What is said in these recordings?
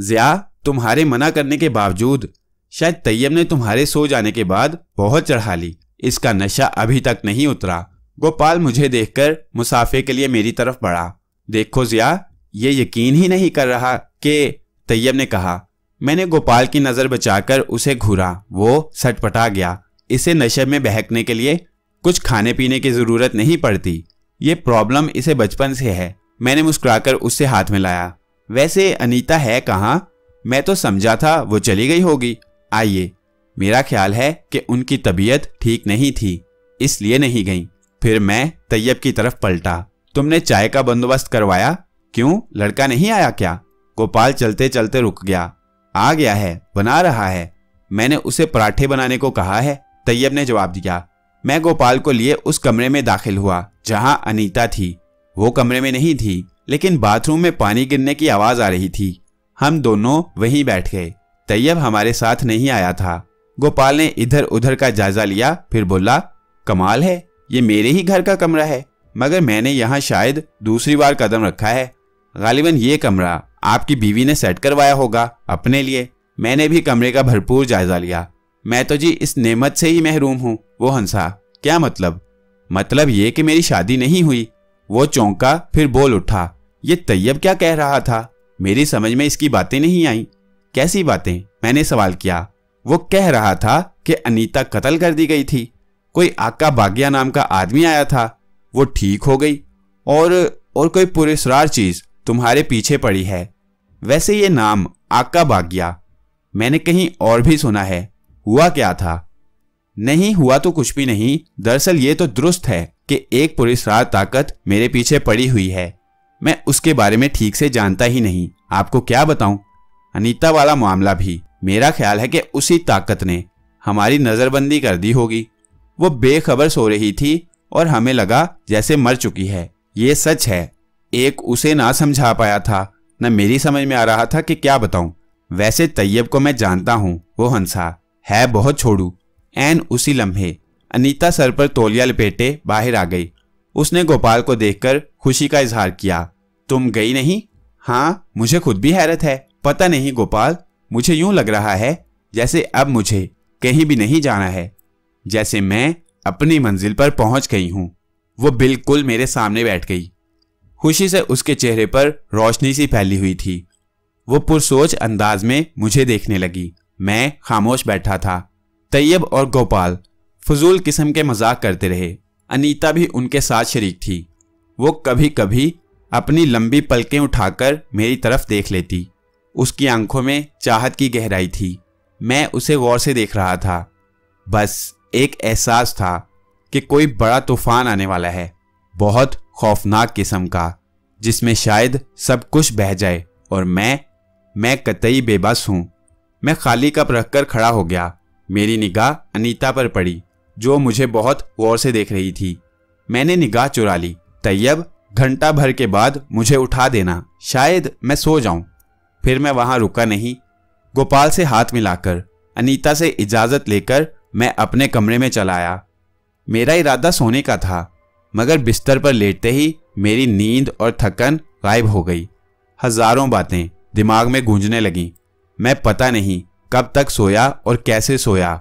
जिया तुम्हारे मना करने के बावजूद शायद तैयब ने तुम्हारे सो जाने के बाद बहुत चढ़ा ली इसका नशा अभी तक नहीं उतरा गोपाल मुझे देखकर मुसाफे के लिए मेरी तरफ बढ़ा देखो जिया ये यकीन ही नहीं कर रहा कि तैयब ने कहा मैंने गोपाल की नज़र बचाकर उसे घूरा वो सटपटा गया इसे नशे में बहकने के लिए कुछ खाने पीने की ज़रूरत नहीं पड़ती ये प्रॉब्लम इसे बचपन से है मैंने मुस्कुराकर उससे हाथ मिलाया वैसे अनीता है कहाँ मैं तो समझा था वो चली गई होगी आइए मेरा ख्याल है कि उनकी तबीयत ठीक नहीं थी इसलिए नहीं गई फिर मैं तैयब की तरफ पलटा तुमने चाय का बंदोबस्त करवाया क्यों लड़का नहीं आया क्या गोपाल चलते चलते रुक गया आ गया है बना रहा है मैंने उसे पराठे बनाने को कहा है तैयब ने जवाब दिया मैं गोपाल को लिए उस कमरे में दाखिल हुआ जहां अनीता थी वो कमरे में नहीं थी लेकिन बाथरूम में पानी गिरने की आवाज आ रही थी हम दोनों वहीं बैठ गए तैयब हमारे साथ नहीं आया था गोपाल ने इधर उधर का जायजा लिया फिर बोला कमाल है ये मेरे ही घर का कमरा है मगर मैंने यहाँ शायद दूसरी बार कदम रखा है गालिबन ये कमरा आपकी बीवी ने सेट करवाया होगा अपने लिए मैंने भी कमरे का भरपूर जायजा लिया मैं तो जी इस नेमत से ही महरूम हूँ वो हंसा क्या मतलब मतलब ये कि मेरी शादी नहीं हुई वो चौंका फिर बोल उठा ये तैयब क्या कह रहा था मेरी समझ में इसकी बातें नहीं आई कैसी बातें मैंने सवाल किया वो कह रहा था कि अनीता कत्ल कर दी गई थी कोई आका बागिया नाम का आदमी आया था वो ठीक हो गई और और कोई पुरेसरार चीज तुम्हारे पीछे पड़ी है वैसे ये नाम आका बागिया मैंने कहीं और भी सुना है हुआ क्या था नहीं हुआ तो कुछ भी नहीं दरअसल ये तो दुरुस्त है कि एक पुरेसरार ताकत मेरे पीछे पड़ी हुई है मैं उसके बारे में ठीक से जानता ही नहीं आपको क्या बताऊं अनीता वाला मामला भी मेरा ख्याल है कि उसी ताकत ने हमारी नज़रबंदी कर दी होगी वो बेखबर सो रही थी और हमें लगा जैसे मर चुकी है ये सच है एक उसे ना समझा पाया था न मेरी समझ में आ रहा था कि क्या बताऊं वैसे तैयब को मैं जानता हूं वो हंसा है बहुत छोड़ू एन उसी लम्हे अनीता सर पर तौलिया लपेटे बाहर आ गई उसने गोपाल को देखकर खुशी का इजहार किया तुम गई नहीं हाँ मुझे खुद भी हैरत है पता नहीं गोपाल मुझे यूं लग रहा है जैसे अब मुझे कहीं भी नहीं जाना है जैसे मैं अपनी मंजिल पर पहुंच गई हूं वो बिल्कुल मेरे सामने बैठ गई खुशी से उसके चेहरे पर रोशनी सी फैली हुई थी वो पुरसोच अंदाज में मुझे देखने लगी मैं खामोश बैठा था तैयब और गोपाल फजूल किस्म के मजाक करते रहे अनीता भी उनके साथ शरीक थी वो कभी कभी अपनी लंबी पलकें उठाकर मेरी तरफ देख लेती उसकी आंखों में चाहत की गहराई थी मैं उसे गौर से देख रहा था बस एक एहसास था कि कोई बड़ा तूफान आने वाला है बहुत खौफनाक किस्म का जिसमें शायद सब कुछ बह जाए और मैं मैं कतई बेबस हूं मैं खाली कप रखकर खड़ा हो गया मेरी निगाह अनीता पर पड़ी जो मुझे बहुत गौर से देख रही थी मैंने निगाह चुरा ली तैयब घंटा भर के बाद मुझे उठा देना शायद मैं सो जाऊं फिर मैं वहां रुका नहीं गोपाल से हाथ मिलाकर अनीता से इजाजत लेकर मैं अपने कमरे में चला आया मेरा इरादा सोने का था मगर बिस्तर पर लेटते ही मेरी नींद और थकन गायब हो गई हजारों बातें दिमाग में गूंजने लगी मैं पता नहीं कब तक सोया और कैसे सोया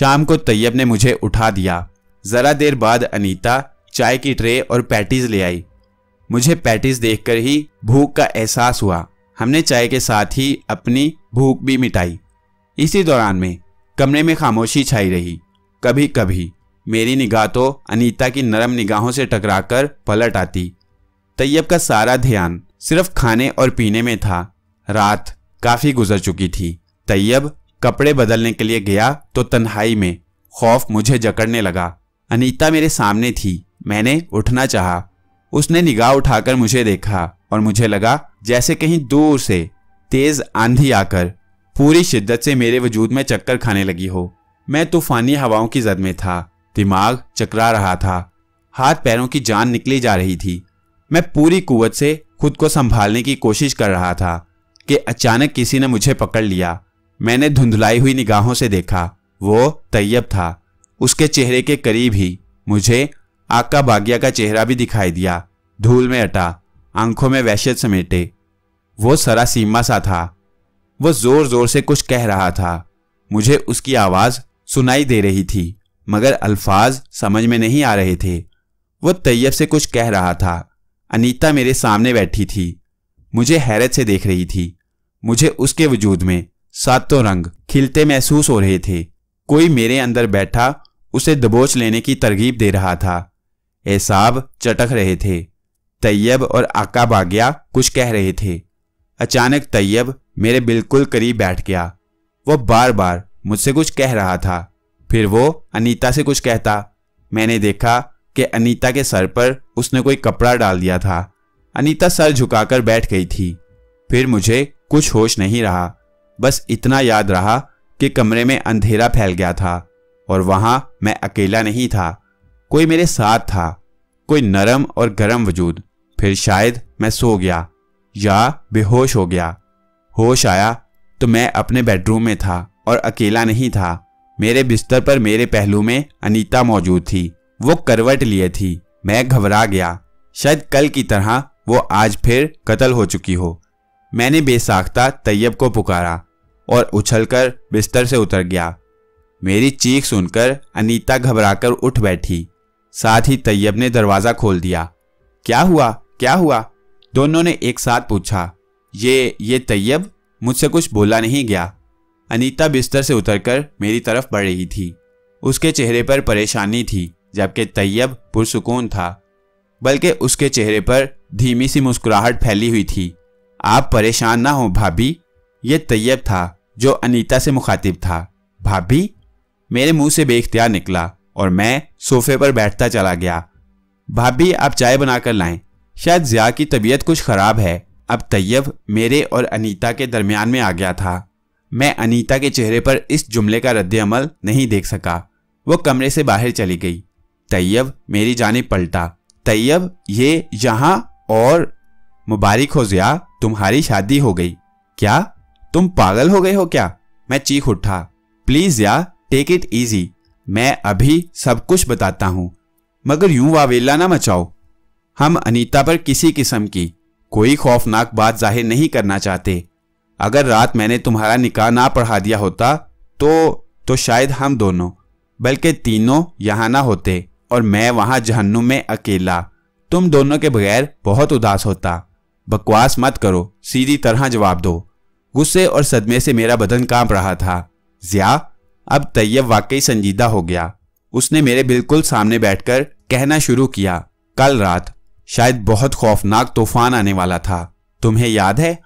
शाम को तैयब ने मुझे उठा दिया ज़रा देर बाद अनीता चाय की ट्रे और पैटीज ले आई मुझे पैटिस देखकर ही भूख का एहसास हुआ हमने चाय के साथ ही अपनी भूख भी मिटाई इसी दौरान में कमरे में खामोशी छाई रही कभी कभी मेरी निगाह तो अनीता की नरम निगाहों से टकराकर पलट आती तैयब का सारा ध्यान सिर्फ खाने और पीने में था रात काफ़ी गुजर चुकी थी तैयब कपड़े बदलने के लिए गया तो तन्हाई में खौफ मुझे जकड़ने लगा अनीता मेरे सामने थी मैंने उठना चाहा उसने निगाह उठाकर मुझे देखा और मुझे लगा जैसे कहीं दूर से तेज आंधी आकर पूरी शिद्दत से मेरे वजूद में चक्कर खाने लगी हो मैं तूफानी हवाओं की जद में था दिमाग चकरा रहा था हाथ पैरों की जान निकली जा रही थी मैं पूरी कुवत से खुद को संभालने की कोशिश कर रहा था कि अचानक किसी ने मुझे पकड़ लिया मैंने धुंधलाई हुई निगाहों से देखा वो तैयब था उसके चेहरे के करीब ही मुझे आका भाग्या का चेहरा भी दिखाई दिया धूल में अटा आंखों में वहशत समेटे वो सरासीमा सा था वो जोर जोर से कुछ कह रहा था मुझे उसकी आवाज सुनाई दे रही थी मगर अल्फाज समझ में नहीं आ रहे थे वो तैयब से कुछ कह रहा था अनीता मेरे सामने बैठी थी मुझे हैरत से देख रही थी मुझे उसके वजूद में सातों रंग खिलते महसूस हो रहे थे कोई मेरे अंदर बैठा उसे दबोच लेने की तरगीब दे रहा था एसाब चटक रहे थे तैयब और आका बाग्या कुछ कह रहे थे अचानक तैयब मेरे बिल्कुल करीब बैठ गया वो बार बार मुझसे कुछ कह रहा था फिर वो अनीता से कुछ कहता मैंने देखा कि अनीता के सर पर उसने कोई कपड़ा डाल दिया था अनीता सर झुकाकर बैठ गई थी फिर मुझे कुछ होश नहीं रहा बस इतना याद रहा कि कमरे में अंधेरा फैल गया था और वहां मैं अकेला नहीं था कोई मेरे साथ था कोई नरम और गर्म वजूद फिर शायद मैं सो गया या बेहोश हो गया होश आया तो मैं अपने बेडरूम में था और अकेला नहीं था मेरे बिस्तर पर मेरे पहलू में अनीता मौजूद थी वो करवट लिए थी मैं घबरा गया शायद कल की तरह वो आज फिर कत्ल हो चुकी हो मैंने बेसाख्ता तैयब को पुकारा और उछलकर बिस्तर से उतर गया मेरी चीख सुनकर अनीता घबराकर उठ बैठी साथ ही तैयब ने दरवाज़ा खोल दिया क्या हुआ क्या हुआ दोनों ने एक साथ पूछा ये ये तैयब मुझसे कुछ बोला नहीं गया अनीता बिस्तर से उतरकर मेरी तरफ बढ़ रही थी उसके चेहरे पर परेशानी थी जबकि तैयब पुरसकून था बल्कि उसके चेहरे पर धीमी सी मुस्कुराहट फैली हुई थी आप परेशान ना हो भाभी ये तैयब था जो अनीता से मुखातिब था भाभी मेरे मुंह से बेख्तियार निकला और मैं सोफे पर बैठता चला गया भाभी आप चाय बनाकर लाएं शायद ज़िया की तबीयत कुछ ख़राब है अब तैयब मेरे और अनीता के दरमियान में आ गया था मैं अनीता के चेहरे पर इस जुमले का रद्द अमल नहीं देख सका वो कमरे से बाहर चली गई तैयब मेरी जाने पलटा तैयब ये यहाँ और मुबारक हो ज़िया तुम्हारी शादी हो गई क्या तुम पागल हो गए हो क्या मैं चीख उठा प्लीज़ या टेक इट ईजी मैं अभी सब कुछ बताता हूं मगर यूं वावेला ना मचाओ हम अनीता पर किसी किस्म की कोई खौफनाक बात जाहिर नहीं करना चाहते अगर रात मैंने तुम्हारा निकाह ना पढ़ा दिया होता तो तो शायद हम दोनों बल्कि तीनों यहां ना होते और मैं वहां जहन्नुम में अकेला तुम दोनों के बगैर बहुत उदास होता बकवास मत करो सीधी तरह जवाब दो गुस्से और सदमे से मेरा बदन कांप रहा था ज्या अब तैयब वाकई संजीदा हो गया उसने मेरे बिल्कुल सामने बैठकर कहना शुरू किया कल रात शायद बहुत खौफनाक तूफान आने वाला था तुम्हें याद है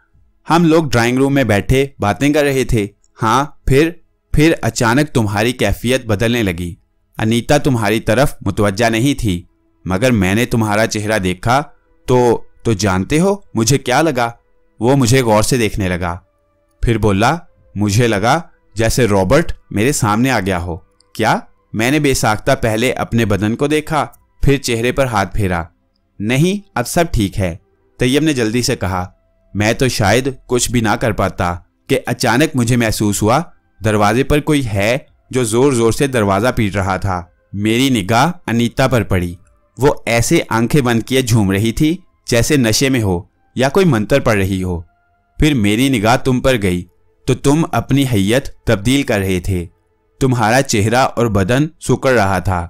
हम लोग ड्राइंग रूम में बैठे बातें कर रहे थे हाँ फिर फिर अचानक तुम्हारी कैफियत बदलने लगी अनीता तुम्हारी तरफ मुतवजा नहीं थी मगर मैंने तुम्हारा चेहरा देखा तो तो जानते हो मुझे क्या लगा वो मुझे गौर से देखने लगा फिर बोला मुझे लगा जैसे रॉबर्ट मेरे सामने आ गया हो क्या मैंने बेसाख्ता पहले अपने बदन को देखा फिर चेहरे पर हाथ फेरा नहीं अब सब ठीक है तैयब ने जल्दी से कहा मैं तो शायद कुछ भी ना कर पाता कि अचानक मुझे महसूस हुआ दरवाजे पर कोई है जो जोर जोर से दरवाजा पीट रहा था मेरी निगाह अनीता पर पड़ी वो ऐसे आंखें बंद किए झूम रही थी जैसे नशे में हो या कोई मंत्र पढ़ रही हो फिर मेरी निगाह तुम पर गई तो तुम अपनी हैयत तब्दील कर रहे थे तुम्हारा चेहरा और बदन सुकड़ रहा था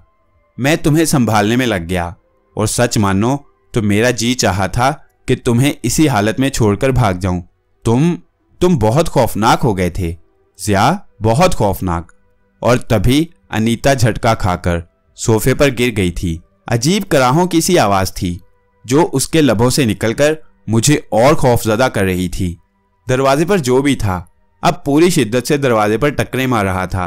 मैं तुम्हें संभालने में लग गया और सच मानो तो मेरा जी चाहा था कि तुम्हें इसी हालत में छोड़कर भाग जाऊं तुम तुम बहुत खौफनाक हो गए थे जिया बहुत खौफनाक और तभी अनीता झटका खाकर सोफे पर गिर गई थी अजीब कराहों की सी आवाज थी जो उसके लबों से निकलकर मुझे और खौफजदा कर रही थी दरवाजे पर जो भी था अब पूरी शिद्दत से दरवाजे पर टकरे मार रहा था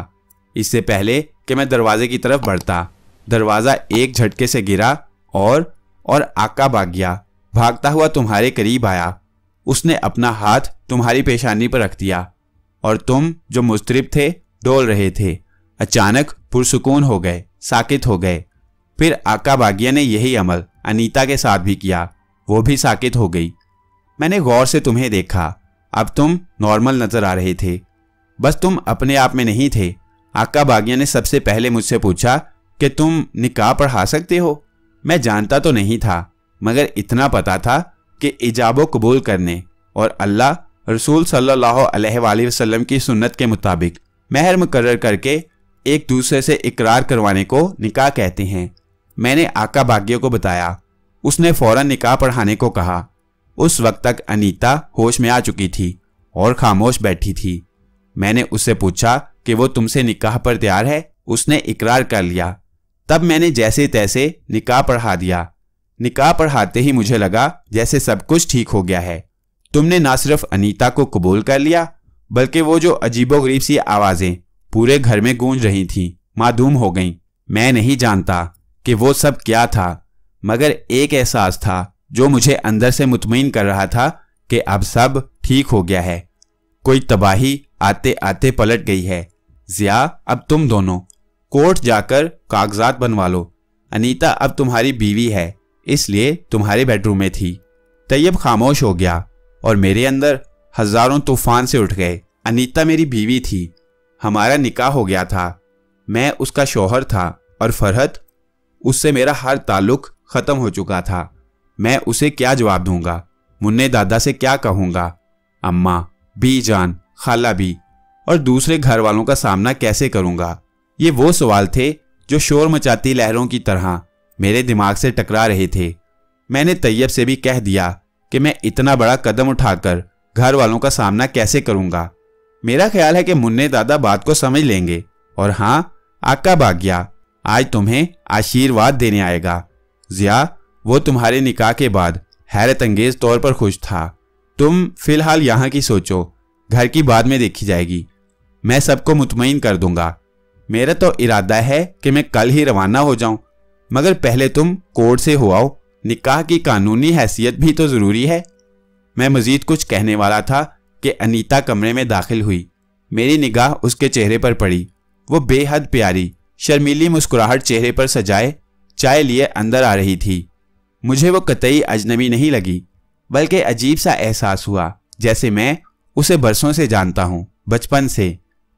इससे पहले कि मैं दरवाजे की तरफ बढ़ता दरवाज़ा एक झटके से गिरा और और आका भाग गया भागता हुआ तुम्हारे करीब आया उसने अपना हाथ तुम्हारी पेशानी पर रख दिया और तुम जो मुस्तरब थे डोल रहे थे अचानक पुरसकून हो गए साकित हो गए फिर आका बागिया ने यही अमल अनीता के साथ भी किया वो भी साकित हो गई मैंने गौर से तुम्हें देखा अब तुम नॉर्मल नजर आ रहे थे बस तुम अपने आप में नहीं थे आका बागिया ने सबसे पहले मुझसे पूछा कि तुम निकाह पढ़ा सकते हो मैं जानता तो नहीं था मगर इतना पता था कि इजाबो कबूल करने और अल्लाह रसूल सल्लल्लाहु अलैहि वसल्लम की सुन्नत के मुताबिक महर मुकर करके एक दूसरे से इकरार करवाने को निकाह कहते हैं मैंने आका बागियों को बताया उसने फौरन निकाह पढ़ाने को कहा उस वक्त तक अनीता होश में आ चुकी थी और खामोश बैठी थी मैंने उससे पूछा कि वो तुमसे निकाह पर तैयार है उसने इकरार कर लिया तब मैंने जैसे तैसे निकाह पढ़ा दिया निकाह पढ़ाते ही मुझे लगा जैसे सब कुछ ठीक हो गया है तुमने ना सिर्फ अनीता को कबूल कर लिया बल्कि वो जो अजीबोगरीब सी आवाज़ें पूरे घर में गूंज रही थीं मादूम हो गईं मैं नहीं जानता कि वो सब क्या था मगर एक एहसास था जो मुझे अंदर से मुतमिन कर रहा था कि अब सब ठीक हो गया है कोई तबाही आते आते पलट गई है जिया अब तुम दोनों कोर्ट जाकर कागजात बनवा लो अनीता अब तुम्हारी बीवी है इसलिए तुम्हारे बेडरूम में थी तैयब खामोश हो गया और मेरे अंदर हजारों तूफान से उठ गए अनीता मेरी बीवी थी हमारा निकाह हो गया था मैं उसका शोहर था और फरहत उससे मेरा हर ताल्लुक ख़त्म हो चुका था मैं उसे क्या जवाब दूंगा मुन्ने दादा से क्या कहूंगा अम्मा भी जान खाला भी और दूसरे घर वालों का सामना कैसे करूंगा ये वो सवाल थे जो शोर मचाती लहरों की तरह मेरे दिमाग से टकरा रहे थे मैंने तैयब से भी कह दिया कि मैं इतना बड़ा कदम उठाकर घर वालों का सामना कैसे करूंगा मेरा ख्याल है कि मुन्ने दादा बात को समझ लेंगे और हाँ आका भाग्या आज तुम्हें आशीर्वाद देने आएगा जिया वो तुम्हारे निकाह के बाद हैरत अंगेज तौर पर खुश था तुम फिलहाल यहाँ की सोचो घर की बाद में देखी जाएगी मैं सबको मुतमिन कर दूंगा मेरा तो इरादा है कि मैं कल ही रवाना हो जाऊं मगर पहले तुम कोर्ट से हो आओ निकाह की कानूनी हैसियत भी तो ज़रूरी है मैं मज़ीद कुछ कहने वाला था कि अनीता कमरे में दाखिल हुई मेरी निगाह उसके चेहरे पर पड़ी वो बेहद प्यारी शर्मीली मुस्कुराहट चेहरे पर सजाए चाय लिए अंदर आ रही थी मुझे वो कतई अजनबी नहीं लगी बल्कि अजीब सा एहसास हुआ जैसे मैं उसे बरसों से जानता हूँ बचपन से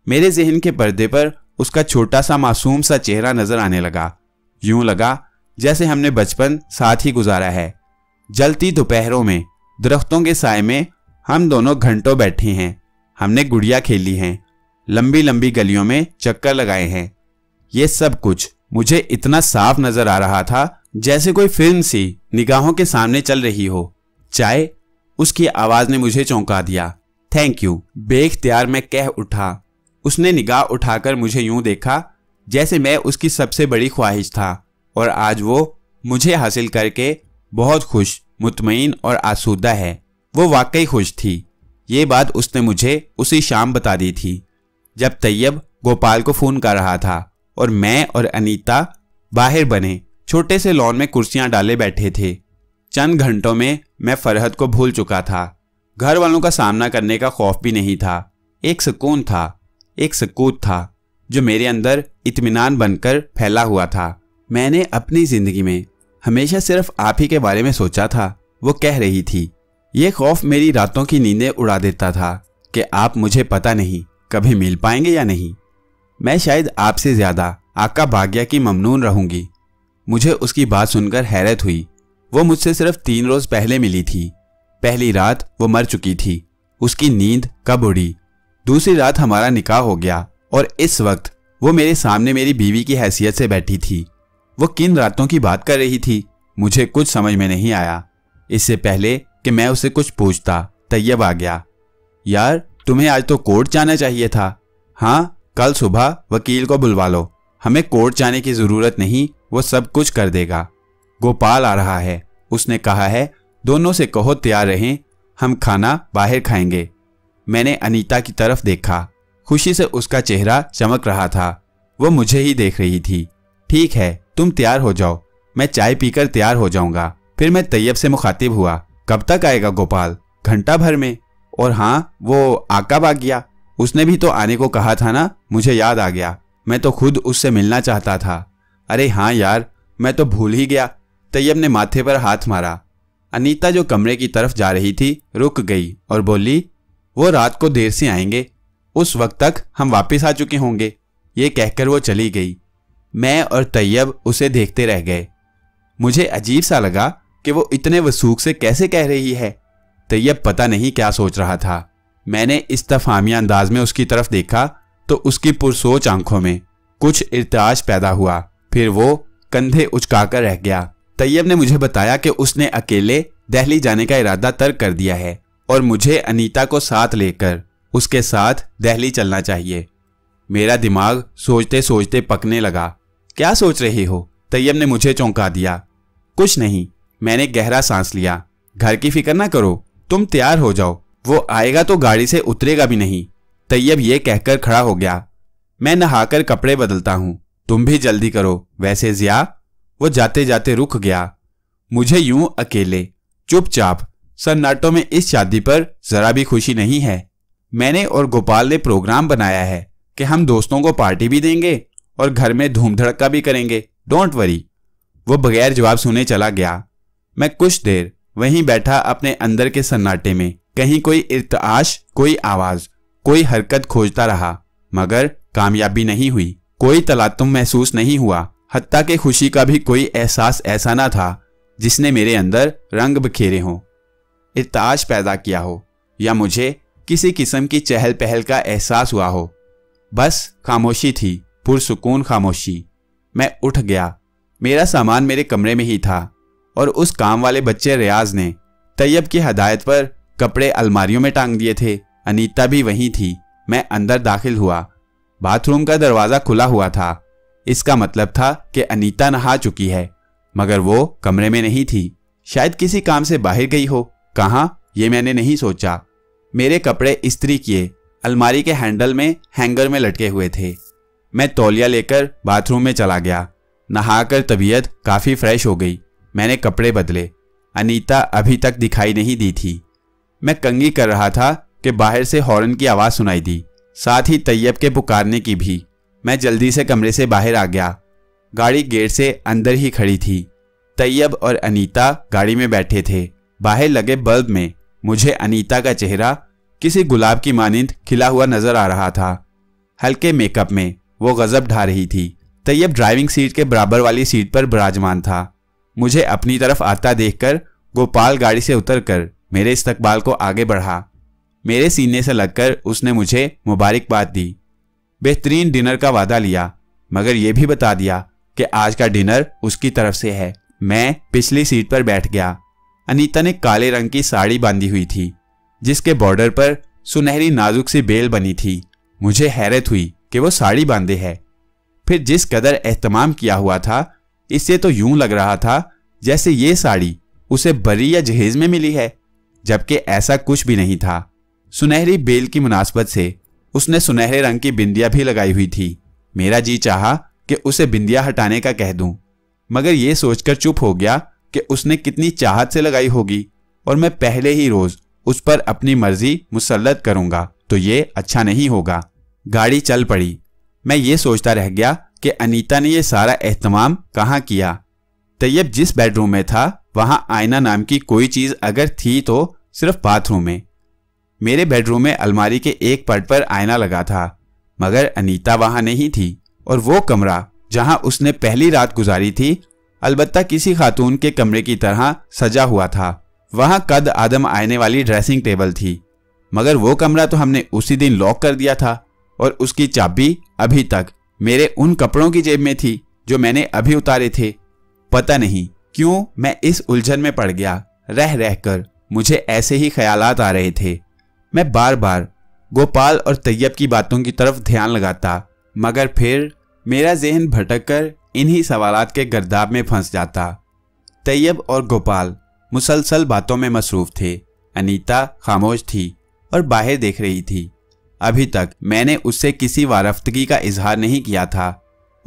मेरे जहन के पर्दे पर उसका छोटा सा मासूम सा चेहरा नजर आने लगा यूं लगा जैसे हमने बचपन साथ ही गुजारा है जलती दोपहरों में दरख्तों के साय में हम दोनों घंटों बैठे हैं हमने गुड़िया खेली हैं लंबी लंबी गलियों में चक्कर लगाए हैं ये सब कुछ मुझे इतना साफ नजर आ रहा था जैसे कोई फिल्म सी निगाहों के सामने चल रही हो चाय उसकी आवाज ने मुझे चौंका दिया थैंक यू बेख्तियार मैं कह उठा उसने निगाह उठाकर मुझे यूं देखा जैसे मैं उसकी सबसे बड़ी ख्वाहिश था और आज वो मुझे हासिल करके बहुत खुश मुतमिन और आसूदा है वो वाकई खुश थी ये बात उसने मुझे उसी शाम बता दी थी जब तैयब गोपाल को फ़ोन कर रहा था और मैं और अनीता बाहर बने छोटे से लॉन में कुर्सियां डाले बैठे थे चंद घंटों में मैं फरहत को भूल चुका था घर वालों का सामना करने का खौफ भी नहीं था एक सुकून था एक सकूत था जो मेरे अंदर इतमान बनकर फैला हुआ था मैंने अपनी ज़िंदगी में हमेशा सिर्फ आप ही के बारे में सोचा था वो कह रही थी ये खौफ मेरी रातों की नींदें उड़ा देता था कि आप मुझे पता नहीं कभी मिल पाएंगे या नहीं मैं शायद आपसे ज़्यादा आपका भाग्य की ममनून रहूंगी मुझे उसकी बात सुनकर हैरत हुई वो मुझसे सिर्फ तीन रोज पहले मिली थी पहली रात वो मर चुकी थी उसकी नींद कब उड़ी दूसरी रात हमारा निकाह हो गया और इस वक्त वो मेरे सामने मेरी बीवी की हैसियत से बैठी थी वो किन रातों की बात कर रही थी मुझे कुछ समझ में नहीं आया इससे पहले कि मैं उसे कुछ पूछता तैयब आ गया यार तुम्हें आज तो कोर्ट जाना चाहिए था हाँ कल सुबह वकील को बुलवा लो हमें कोर्ट जाने की जरूरत नहीं वो सब कुछ कर देगा गोपाल आ रहा है उसने कहा है दोनों से कहो तैयार रहें हम खाना बाहर खाएंगे मैंने अनीता की तरफ देखा खुशी से उसका चेहरा चमक रहा था वो मुझे ही देख रही थी ठीक है तुम तैयार हो जाओ मैं चाय पीकर तैयार हो जाऊंगा फिर मैं तैयब से मुखातिब हुआ कब तक आएगा गोपाल घंटा भर में और हाँ वो आकाब आ गया उसने भी तो आने को कहा था ना मुझे याद आ गया मैं तो खुद उससे मिलना चाहता था अरे हाँ यार मैं तो भूल ही गया तैयब ने माथे पर हाथ मारा अनीता जो कमरे की तरफ जा रही थी रुक गई और बोली वो रात को देर से आएंगे उस वक्त तक हम वापस आ चुके होंगे ये कहकर वो चली गई मैं और तैयब उसे देखते रह गए मुझे अजीब सा लगा कि वो इतने वसूख से कैसे कह रही है तैयब पता नहीं क्या सोच रहा था मैंने इस्तफामिया अंदाज में उसकी तरफ देखा तो उसकी पुरसोच आंखों में कुछ इरतराज पैदा हुआ फिर वो कंधे उचकाकर रह गया तैयब ने मुझे बताया कि उसने अकेले दहली जाने का इरादा तर्क कर दिया है और मुझे अनीता को साथ लेकर उसके साथ दहली चलना चाहिए मेरा दिमाग सोचते सोचते पकने लगा क्या सोच रहे हो तैयब ने मुझे चौंका दिया कुछ नहीं मैंने गहरा सांस लिया घर की फिक्र ना करो तुम तैयार हो जाओ वो आएगा तो गाड़ी से उतरेगा भी नहीं तैयब ये कहकर खड़ा हो गया मैं नहाकर कपड़े बदलता हूं तुम भी जल्दी करो वैसे जिया वो जाते जाते रुक गया मुझे यूं अकेले चुपचाप सन्नाटों में इस शादी पर जरा भी खुशी नहीं है मैंने और गोपाल ने प्रोग्राम बनाया है कि हम दोस्तों को पार्टी भी देंगे और घर में धूमधड़ का भी करेंगे डोंट वरी वो बगैर जवाब सुने चला गया मैं कुछ देर वहीं बैठा अपने अंदर के सन्नाटे में कहीं कोई इर्तआश कोई आवाज़ कोई हरकत खोजता रहा मगर कामयाबी नहीं हुई कोई तलातुम महसूस नहीं हुआ हत्या के खुशी का भी कोई एहसास ऐसा ना था जिसने मेरे अंदर रंग बखेरे हों इताज पैदा किया हो या मुझे किसी किस्म की चहल पहल का एहसास हुआ हो बस खामोशी थी पुरसकून खामोशी मैं उठ गया मेरा सामान मेरे कमरे में ही था और उस काम वाले बच्चे रियाज ने तैयब की हदायत पर कपड़े अलमारियों में टांग दिए थे अनीता भी वहीं थी मैं अंदर दाखिल हुआ बाथरूम का दरवाज़ा खुला हुआ था इसका मतलब था कि अनीता नहा चुकी है मगर वो कमरे में नहीं थी शायद किसी काम से बाहर गई हो कहा ये मैंने नहीं सोचा मेरे कपड़े इस्त्री किए अलमारी के हैंडल में हैंगर में लटके हुए थे मैं तौलिया लेकर बाथरूम में चला गया नहाकर तबीयत काफ़ी फ्रेश हो गई मैंने कपड़े बदले अनीता अभी तक दिखाई नहीं दी थी मैं कंगी कर रहा था कि बाहर से हॉर्न की आवाज़ सुनाई दी साथ ही तैयब के पुकारने की भी मैं जल्दी से कमरे से बाहर आ गया गाड़ी गेट से अंदर ही खड़ी थी तैयब और अनीता गाड़ी में बैठे थे बाहर लगे बल्ब में मुझे अनीता का चेहरा किसी गुलाब की मानिंद खिला हुआ नजर आ रहा था हल्के मेकअप में वो गजब ढा रही थी तैयब ड्राइविंग सीट के बराबर वाली सीट पर विराजमान था मुझे अपनी तरफ आता देखकर गोपाल गाड़ी से उतरकर मेरे इस्तकबाल को आगे बढ़ा मेरे सीने से लगकर उसने मुझे मुबारकबाद दी बेहतरीन डिनर का वादा लिया मगर यह भी बता दिया कि आज का डिनर उसकी तरफ से है मैं पिछली सीट पर बैठ गया अनीता ने काले रंग की साड़ी बांधी हुई थी जिसके बॉर्डर पर सुनहरी नाजुक सी बेल बनी थी मुझे हैरत हुई कि वो साड़ी बांधे है फिर जिस कदर एहतमाम किया हुआ था इससे तो यूं लग रहा था जैसे ये साड़ी उसे बरी या जहेज में मिली है जबकि ऐसा कुछ भी नहीं था सुनहरी बेल की मुनासबत से उसने सुनहरे रंग की बिंदिया भी लगाई हुई थी मेरा जी चाह कि उसे बिंदिया हटाने का कह दूं मगर यह सोचकर चुप हो गया कि उसने कितनी चाहत से लगाई होगी और मैं पहले ही रोज उस पर अपनी मर्जी मुसलत करूंगा तो ये अच्छा नहीं होगा गाड़ी चल पड़ी मैं ये सोचता रह गया कि अनीता ने यह सारा एहतमाम कहाँ किया तैयब जिस बेडरूम में था वहां आईना नाम की कोई चीज अगर थी तो सिर्फ बाथरूम में मेरे बेडरूम में अलमारी के एक पट पर आईना लगा था मगर अनीता वहां नहीं थी और वो कमरा जहां उसने पहली रात गुजारी थी अलबत्ता किसी खातून के कमरे की तरह सजा हुआ था वहां कद आदम आने वाली ड्रेसिंग टेबल थी मगर वो कमरा तो हमने उसी दिन लॉक कर दिया था और उसकी चाबी अभी तक मेरे उन कपड़ों की जेब में थी जो मैंने अभी उतारे थे पता नहीं क्यों मैं इस उलझन में पड़ गया रह रह कर मुझे ऐसे ही ख्यालात आ रहे थे मैं बार बार गोपाल और तैयब की बातों की तरफ ध्यान लगाता मगर फिर मेरा जहन भटक कर इन्हीं सवाल के गर्दाब में फंस जाता तैयब और गोपाल मुसलसल बातों में मसरूफ थे अनीता खामोश थी और बाहर देख रही थी अभी तक मैंने उससे किसी वारफ्तगी का इजहार नहीं किया था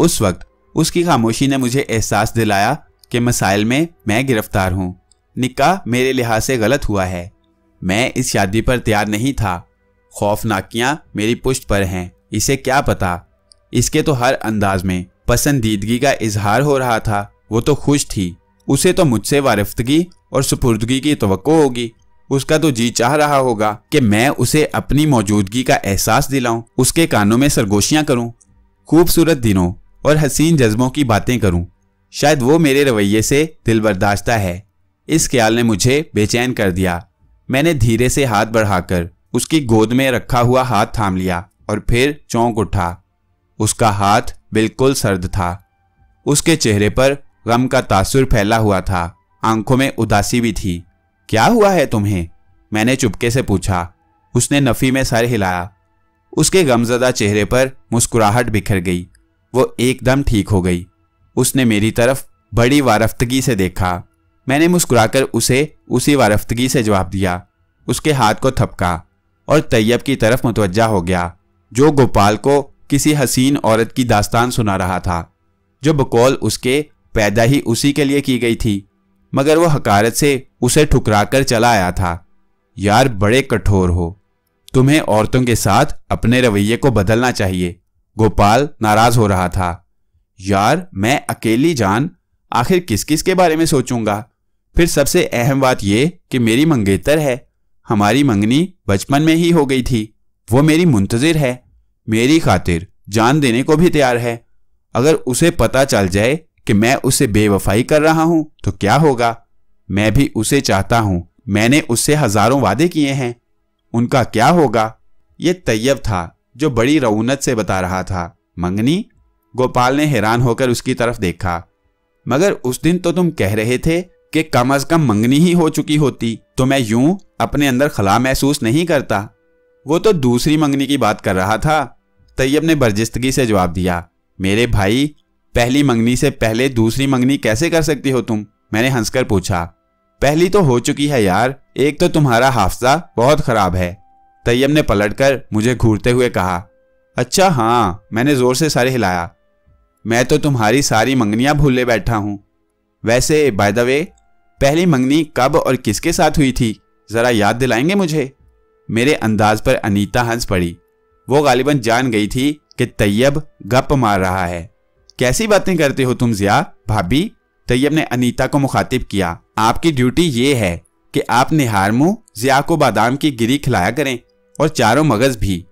उस वक्त उसकी खामोशी ने मुझे एहसास दिलाया कि मसाइल में मैं गिरफ्तार हूँ निकाह मेरे लिहाज से गलत हुआ है मैं इस शादी पर तैयार नहीं था खौफनाकियाँ मेरी पुष्ट पर हैं इसे क्या पता इसके तो हर अंदाज में पसंदीदगी का इजहार हो रहा था वो तो खुश थी उसे तो मुझसे वारफ्तगी और सुपुर्दगी की तो होगी उसका तो जी चाह रहा होगा कि मैं उसे अपनी मौजूदगी का एहसास दिलाऊं उसके कानों में सरगोशियां करूं खूबसूरत दिनों और हसीन जज्बों की बातें करूं शायद वो मेरे रवैये से दिल बर्दाश्ता है इस ख्याल ने मुझे बेचैन कर दिया मैंने धीरे से हाथ बढ़ाकर उसकी गोद में रखा हुआ हाथ थाम लिया और फिर चौंक उठा उसका हाथ बिल्कुल सर्द था उसके चेहरे पर गम का तासुर फैला हुआ था आंखों में उदासी भी थी क्या हुआ है तुम्हें मैंने चुपके से पूछा उसने नफ़ी में सर हिलाया उसके गमजदा चेहरे पर मुस्कुराहट बिखर गई वो एकदम ठीक हो गई उसने मेरी तरफ बड़ी वारफ्तगी से देखा मैंने मुस्कुराकर उसे उसी वारफ्तगी से जवाब दिया उसके हाथ को थपका और तैयब की तरफ मुतवजा हो गया जो गोपाल को किसी हसीन औरत की दास्तान सुना रहा था जो बकौल उसके पैदा ही उसी के लिए की गई थी मगर वो हकारत से उसे ठुकरा कर चला आया था यार बड़े कठोर हो तुम्हें औरतों के साथ अपने रवैये को बदलना चाहिए गोपाल नाराज हो रहा था यार मैं अकेली जान आखिर किस किस के बारे में सोचूंगा फिर सबसे अहम बात यह कि मेरी मंगेतर है हमारी मंगनी बचपन में ही हो गई थी वो मेरी मुंतजिर है मेरी खातिर जान देने को भी तैयार है अगर उसे पता चल जाए कि मैं उसे बेवफाई कर रहा हूं तो क्या होगा मैं भी उसे चाहता हूं मैंने उससे हजारों वादे किए हैं उनका क्या होगा ये तैयब था जो बड़ी रौनत से बता रहा था मंगनी गोपाल ने हैरान होकर उसकी तरफ देखा मगर उस दिन तो तुम कह रहे थे कि कम अज कम मंगनी ही हो चुकी होती तो मैं यूं अपने अंदर खला महसूस नहीं करता वो तो दूसरी मंगनी की बात कर रहा था तैयब ने बर्जिस्तगी से जवाब दिया मेरे भाई पहली मंगनी से पहले दूसरी मंगनी कैसे कर सकती हो तुम मैंने हंसकर पूछा पहली तो हो चुकी है यार एक तो तुम्हारा हाफसा बहुत खराब है तैयब ने पलटकर मुझे घूरते हुए कहा अच्छा हाँ मैंने जोर से सारे हिलाया मैं तो तुम्हारी सारी मंगनियां भूले बैठा हूं वैसे बाय द वे पहली मंगनी कब और किसके साथ हुई थी जरा याद दिलाएंगे मुझे मेरे अंदाज पर अनीता हंस पड़ी वो गालिबन जान गई थी कि तैयब गप मार रहा है कैसी बातें करते हो तुम जिया भाभी तैयब ने अनीता को मुखातिब किया आपकी ड्यूटी ये है कि आप निहार मुंह जिया को बादाम की गिरी खिलाया करें और चारों मगज भी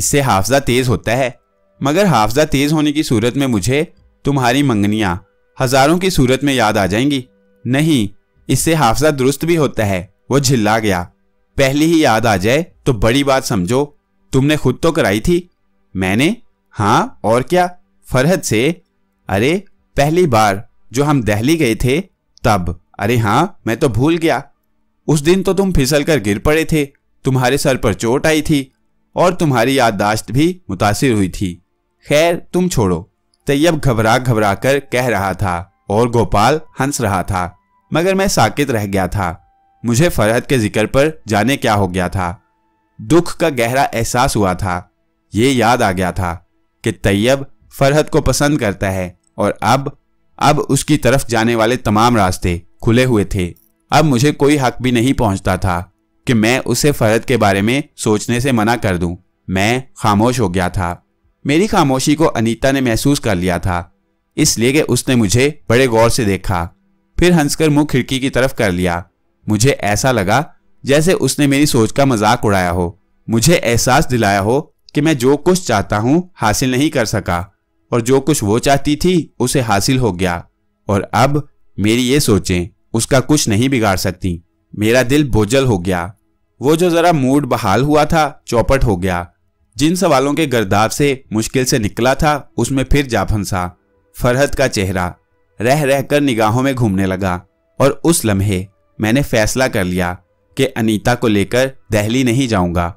इससे हाफजा तेज होता है मगर हाफजा तेज होने की सूरत में मुझे तुम्हारी मंगनियाँ हजारों की सूरत में याद आ जाएंगी नहीं इससे हाफजा दुरुस्त भी होता है वो झिल्ला गया पहली ही याद आ जाए तो बड़ी बात समझो तुमने खुद तो कराई थी मैंने हाँ और क्या फरहद से अरे पहली बार जो हम दहली गए थे तब अरे हाँ मैं तो भूल गया उस दिन तो तुम फिसल कर गिर पड़े थे तुम्हारे सर पर चोट आई थी और तुम्हारी याददाश्त भी मुतासर हुई थी खैर तुम छोड़ो तैयब घबरा घबरा कर कह रहा था और गोपाल हंस रहा था मगर मैं साकित रह गया था मुझे फरहत के जिक्र पर जाने क्या हो गया था दुख का गहरा एहसास हुआ था ये याद आ गया था कि तैयब फरहत को पसंद करता है और अब अब उसकी तरफ जाने वाले तमाम रास्ते खुले हुए थे अब मुझे कोई हक भी नहीं पहुंचता था कि मैं उसे फरहत के बारे में सोचने से मना कर दूं। मैं खामोश हो गया था मेरी खामोशी को अनीता ने महसूस कर लिया था इसलिए कि उसने मुझे बड़े गौर से देखा फिर हंसकर मुंह खिड़की की तरफ कर लिया मुझे ऐसा लगा जैसे उसने मेरी सोच का मजाक उड़ाया हो मुझे एहसास दिलाया हो कि मैं जो कुछ चाहता हूं हासिल नहीं कर सका और जो कुछ वो चाहती थी उसे हासिल हो गया और अब मेरी ये सोचें उसका कुछ नहीं बिगाड़ सकती मेरा दिल बोझल हो गया वो जो जरा मूड बहाल हुआ था चौपट हो गया जिन सवालों के गर्दाव से मुश्किल से निकला था उसमें फिर जा फंसा फरहत का चेहरा रह रहकर निगाहों में घूमने लगा और उस लम्हे मैंने फैसला कर लिया कि अनीता को लेकर दहली नहीं जाऊंगा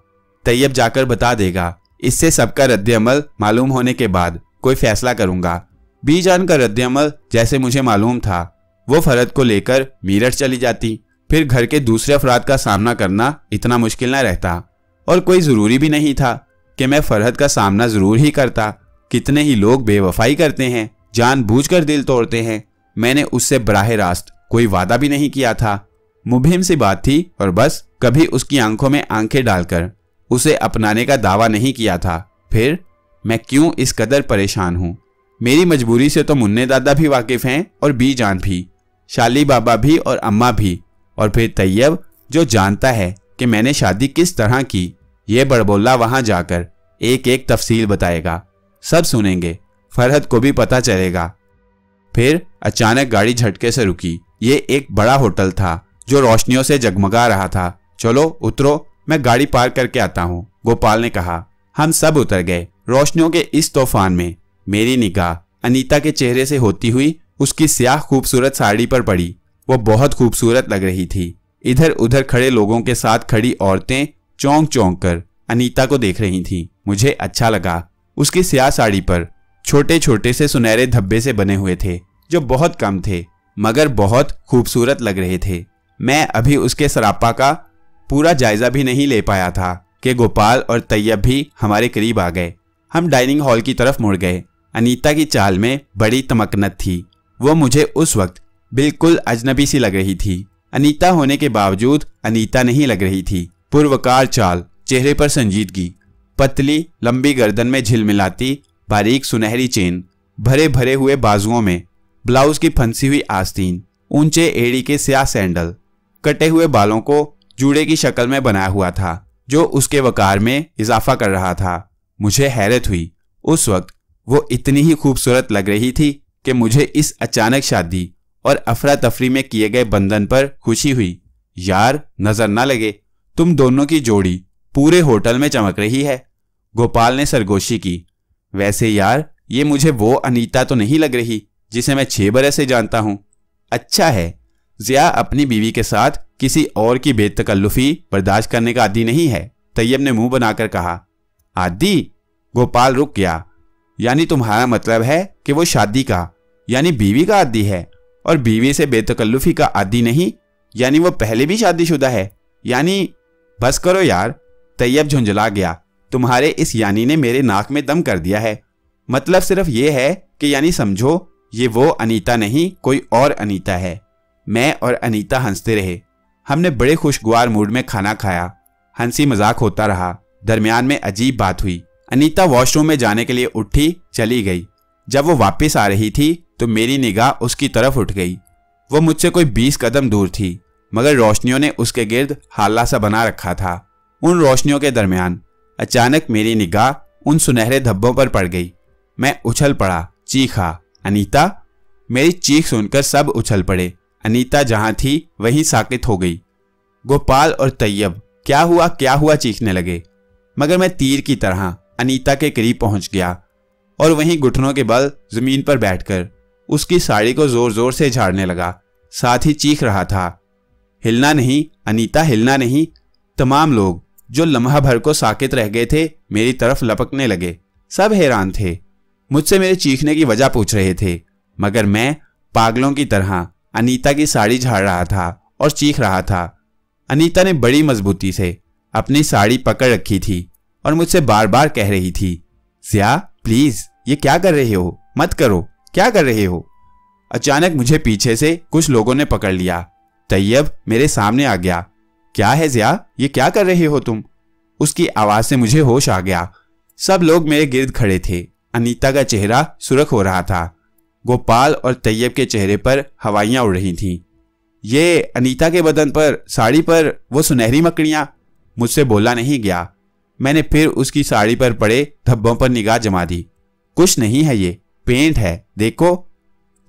तैयब जाकर बता देगा इससे सबका अमल मालूम होने के बाद कोई फैसला करूंगा बी जान का अमल जैसे मुझे मालूम था वो फरद को लेकर मीरठ चली जाती फिर घर के दूसरे अफराद का सामना करना इतना मुश्किल ना रहता और कोई ज़रूरी भी नहीं था कि मैं फरहद का सामना ज़रूर ही करता कितने ही लोग बेवफाई करते हैं जानबूझकर दिल तोड़ते हैं मैंने उससे बराह रास्त कोई वादा भी नहीं किया था मुभिम सी बात थी और बस कभी उसकी आंखों में आंखें डालकर उसे अपनाने का दावा नहीं किया था फिर मैं क्यों इस कदर परेशान हूं मेरी मजबूरी से तो मुन्ने दादा भी वाकिफ हैं और बी जान भी शाली बाबा भी और अम्मा भी और फिर तैयब जो जानता है कि मैंने शादी किस तरह की यह बड़बोला वहां जाकर एक एक तफसील बताएगा सब सुनेंगे फरहत को भी पता चलेगा फिर अचानक गाड़ी झटके से रुकी ये एक बड़ा होटल था जो रोशनियों से जगमगा रहा था चलो उतरो मैं गाड़ी पार करके आता हूँ गोपाल ने कहा हम सब उतर गए रोशनियों के इस तूफान में मेरी निगाह अनीता के चेहरे से होती हुई उसकी स्याह खूबसूरत साड़ी पर पड़ी वो बहुत खूबसूरत लग रही थी इधर उधर खड़े लोगों के साथ खड़ी औरतें चौंक चौंक कर अनीता को देख रही थीं। मुझे अच्छा लगा उसकी स्याह साड़ी पर छोटे छोटे से सुनहरे धब्बे से बने हुए थे जो बहुत कम थे मगर बहुत खूबसूरत लग रहे थे मैं अभी उसके सरापा का पूरा जायजा भी नहीं ले पाया था कि गोपाल और तैयब भी हमारे करीब आ गए हम डाइनिंग हॉल की तरफ मुड़ गए अनीता की चाल में बड़ी तमकनत थी वो मुझे उस वक्त बिल्कुल अजनबी सी लग रही थी अनीता होने के बावजूद अनीता नहीं लग रही थी पूर्वकार चाल चेहरे पर संजीदगी पतली लंबी गर्दन में झिलमिलाती बारीक सुनहरी चेन भरे भरे हुए बाजुओं में ब्लाउज की फंसी हुई आस्तीन ऊंचे एड़ी के स्या सैंडल कटे हुए बालों को जूड़े की शक्ल में बनाया हुआ था जो उसके वकार में इजाफा कर रहा था मुझे हैरत हुई उस वक्त वो इतनी ही खूबसूरत लग रही थी कि मुझे इस अचानक शादी और अफरा तफरी में किए गए बंधन पर खुशी हुई यार नजर ना लगे तुम दोनों की जोड़ी पूरे होटल में चमक रही है गोपाल ने सरगोशी की वैसे यार ये मुझे वो अनीता तो नहीं लग रही जिसे मैं छह बरस से जानता हूं अच्छा है जिया अपनी बीवी के साथ किसी और की बेतकल्लुफी बर्दाश्त करने का आदि नहीं है तैयब ने मुंह बनाकर कहा आदि गोपाल रुक गया यानी तुम्हारा मतलब है कि वो शादी का यानी बीवी का आदि है और बीवी से बेतकल्लुफी का आदि नहीं यानी वो पहले भी शादीशुदा है यानी बस करो यार तैयब झुंझला गया तुम्हारे इस यानी ने मेरे नाक में दम कर दिया है मतलब सिर्फ ये है कि यानी समझो ये वो अनीता नहीं कोई और अनीता है मैं और अनीता हंसते रहे हमने बड़े खुशगवार मूड में खाना खाया हंसी मजाक होता रहा दरमियान में अजीब बात हुई अनीता वॉशरूम में जाने के लिए उठी चली गई जब वो वापस आ रही थी तो मेरी निगाह उसकी तरफ उठ गई वो मुझसे कोई बीस कदम दूर थी मगर रोशनियों ने उसके गिर्द हाला सा बना रखा था उन रोशनियों के दरमियान अचानक मेरी निगाह उन सुनहरे धब्बों पर पड़ गई मैं उछल पड़ा चीखा अनीता मेरी चीख सुनकर सब उछल पड़े अनीता जहां थी वहीं साकित हो गई गोपाल और तैयब क्या हुआ क्या हुआ चीखने लगे मगर मैं तीर की तरह अनीता के करीब पहुंच गया और वहीं घुटनों के बल जमीन पर बैठकर उसकी साड़ी को जोर जोर से झाड़ने लगा साथ ही चीख रहा था हिलना नहीं अनीता हिलना नहीं तमाम लोग जो लम्हा भर को साकित रह गए थे मेरी तरफ लपकने लगे सब हैरान थे मुझसे मेरे चीखने की वजह पूछ रहे थे मगर मैं पागलों की तरह अनीता की साड़ी झाड़ रहा था और चीख रहा था अनीता ने बड़ी मजबूती से अपनी साड़ी पकड़ रखी थी और मुझसे बार बार कह रही थी जिया प्लीज ये क्या कर रहे हो मत करो क्या कर रहे हो अचानक मुझे पीछे से कुछ लोगों ने पकड़ लिया तैयब मेरे सामने आ गया क्या है जिया ये क्या कर रहे हो तुम उसकी आवाज से मुझे होश आ गया सब लोग मेरे गिर्द खड़े थे अनीता का चेहरा सुरख हो रहा था गोपाल और तैयब के चेहरे पर हवाइयां उड़ रही थीं ये अनीता के बदन पर साड़ी पर वो सुनहरी मकड़ियां मुझसे बोला नहीं गया मैंने फिर उसकी साड़ी पर पड़े धब्बों पर निगाह जमा दी कुछ नहीं है ये पेंट है देखो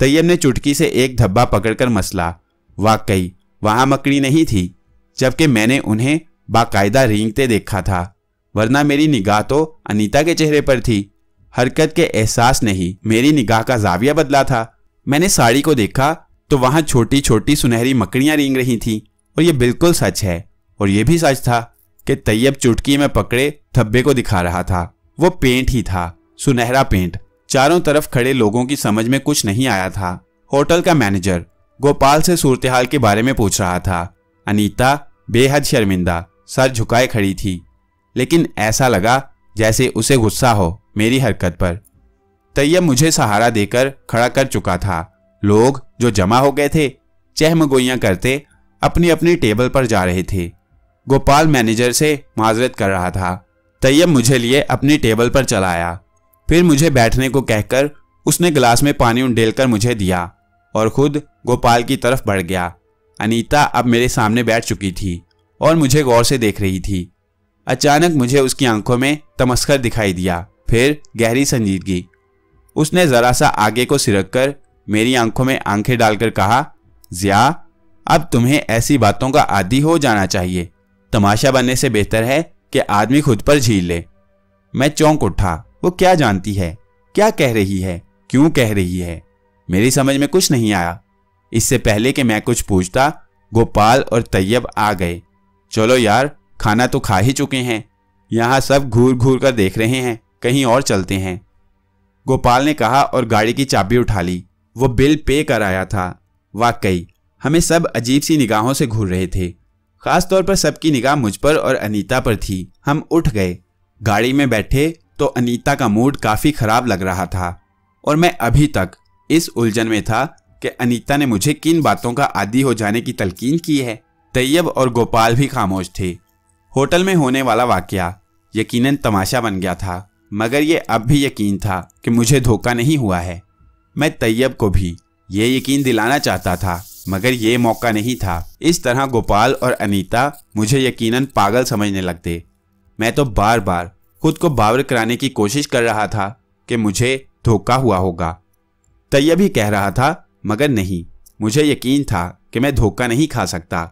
तैयब ने चुटकी से एक धब्बा पकड़कर मसला वाकई वहां मकड़ी नहीं थी जबकि मैंने उन्हें बाकायदा रेंगते देखा था वरना मेरी निगाह तो अनीता के चेहरे पर थी हरकत के एहसास नहीं मेरी निगाह का जाविया बदला था मैंने साड़ी को देखा तो वहां छोटी छोटी सुनहरी मकड़ियां रेंग रही थी और ये बिल्कुल सच है और ये भी सच था कि तैयब चुटकी में पकड़े धब्बे को दिखा रहा था वो पेंट ही था सुनहरा पेंट चारों तरफ खड़े लोगों की समझ में कुछ नहीं आया था होटल का मैनेजर गोपाल से सूरतहाल के बारे में पूछ रहा था अनीता बेहद शर्मिंदा सर झुकाए खड़ी थी लेकिन ऐसा लगा जैसे उसे गुस्सा हो मेरी हरकत पर तैयब मुझे सहारा देकर खड़ा कर चुका था लोग जो जमा हो गए थे चहमगोइया करते अपनी अपनी टेबल पर जा रहे थे गोपाल मैनेजर से माजरत कर रहा था तैयब मुझे लिए अपनी टेबल पर चला आया फिर मुझे बैठने को कहकर उसने गिलास में पानी उंडेल मुझे दिया और खुद गोपाल की तरफ बढ़ गया अनीता अब मेरे सामने बैठ चुकी थी और मुझे गौर से देख रही थी अचानक मुझे उसकी आंखों में तमस्कर दिखाई दिया फिर गहरी संजीदगी उसने जरा सा आगे को सिरक कर मेरी आंखों में आंखें डालकर कहा जिया अब तुम्हें ऐसी बातों का आदि हो जाना चाहिए तमाशा बनने से बेहतर है कि आदमी खुद पर झील ले मैं चौंक उठा वो क्या जानती है क्या कह रही है क्यों कह रही है मेरी समझ में कुछ नहीं आया इससे पहले कि मैं कुछ पूछता गोपाल और तैयब आ गए चलो यार खाना तो खा ही चुके हैं यहाँ सब घूर घूर कर देख रहे हैं कहीं और चलते हैं गोपाल ने कहा और गाड़ी की चाबी उठा ली वो बिल पे कर आया था वाकई हमें सब अजीब सी निगाहों से घूर रहे थे खास तौर पर सबकी निगाह मुझ पर और अनीता पर थी हम उठ गए गाड़ी में बैठे तो अनीता का मूड काफ़ी खराब लग रहा था और मैं अभी तक इस उलझन में था कि अनीता ने मुझे किन बातों का आदि हो जाने की तलकीन की है तैयब और गोपाल भी खामोश थे होटल में होने वाला वाक्य यकीनन तमाशा बन गया था मगर ये अब भी यकीन था कि मुझे धोखा नहीं हुआ है मैं तैयब को भी ये यकीन दिलाना चाहता था मगर ये मौका नहीं था इस तरह गोपाल और अनीता मुझे यकीनन पागल समझने लगते मैं तो बार बार खुद को बावर कराने की कोशिश कर रहा था कि मुझे धोखा हुआ होगा तैयब ही कह रहा था मगर नहीं मुझे यकीन था कि मैं धोखा नहीं खा सकता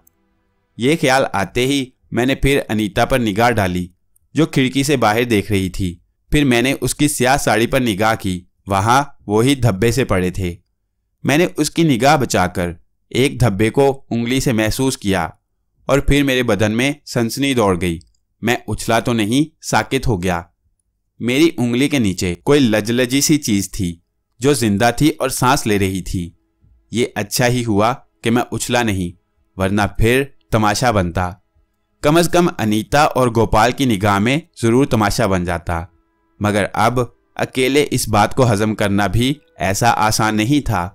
ये ख्याल आते ही मैंने फिर अनीता पर निगाह डाली जो खिड़की से बाहर देख रही थी फिर मैंने उसकी सियाह साड़ी पर निगाह की वहाँ वो ही धब्बे से पड़े थे मैंने उसकी निगाह बचाकर एक धब्बे को उंगली से महसूस किया और फिर मेरे बदन में सनसनी दौड़ गई मैं उछला तो नहीं साकित हो गया मेरी उंगली के नीचे कोई लजलजी सी चीज थी जो जिंदा थी और सांस ले रही थी ये अच्छा ही हुआ कि मैं उछला नहीं वरना फिर तमाशा बनता कम अज कम अनीता और गोपाल की निगाह में जरूर तमाशा बन जाता मगर अब अकेले इस बात को हजम करना भी ऐसा आसान नहीं था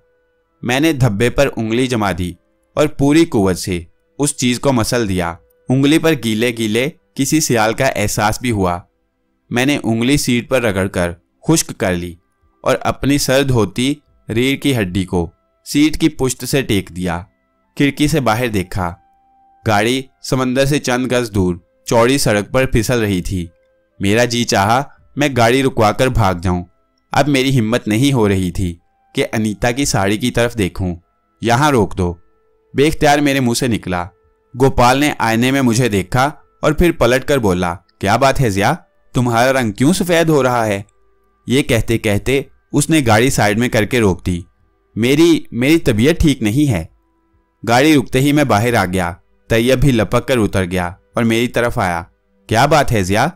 मैंने धब्बे पर उंगली जमा दी और पूरी कुवत से उस चीज को मसल दिया उंगली पर गीले गीले किसी सियाल का एहसास भी हुआ मैंने उंगली सीट पर रगड़कर खुश्क कर ली और अपनी सर्द होती रीढ़ की हड्डी को सीट की पुश्त से टेक दिया खिड़की से बाहर देखा गाड़ी समंदर से चंद गज दूर चौड़ी सड़क पर फिसल रही थी मेरा जी चाहा मैं गाड़ी रुकवाकर भाग जाऊं अब मेरी हिम्मत नहीं हो रही थी कि अनीता की साड़ी की तरफ देखूं यहां रोक दो बेख्तियार मेरे मुंह से निकला गोपाल ने आईने में मुझे देखा और फिर पलट कर बोला क्या बात है जिया तुम्हारा रंग क्यों सफ़ेद हो रहा है ये कहते कहते उसने गाड़ी साइड में करके रोक दी मेरी मेरी तबीयत ठीक नहीं है गाड़ी रुकते ही मैं बाहर आ गया तैयब भी लपक कर उतर गया और मेरी तरफ आया क्या बात है जिया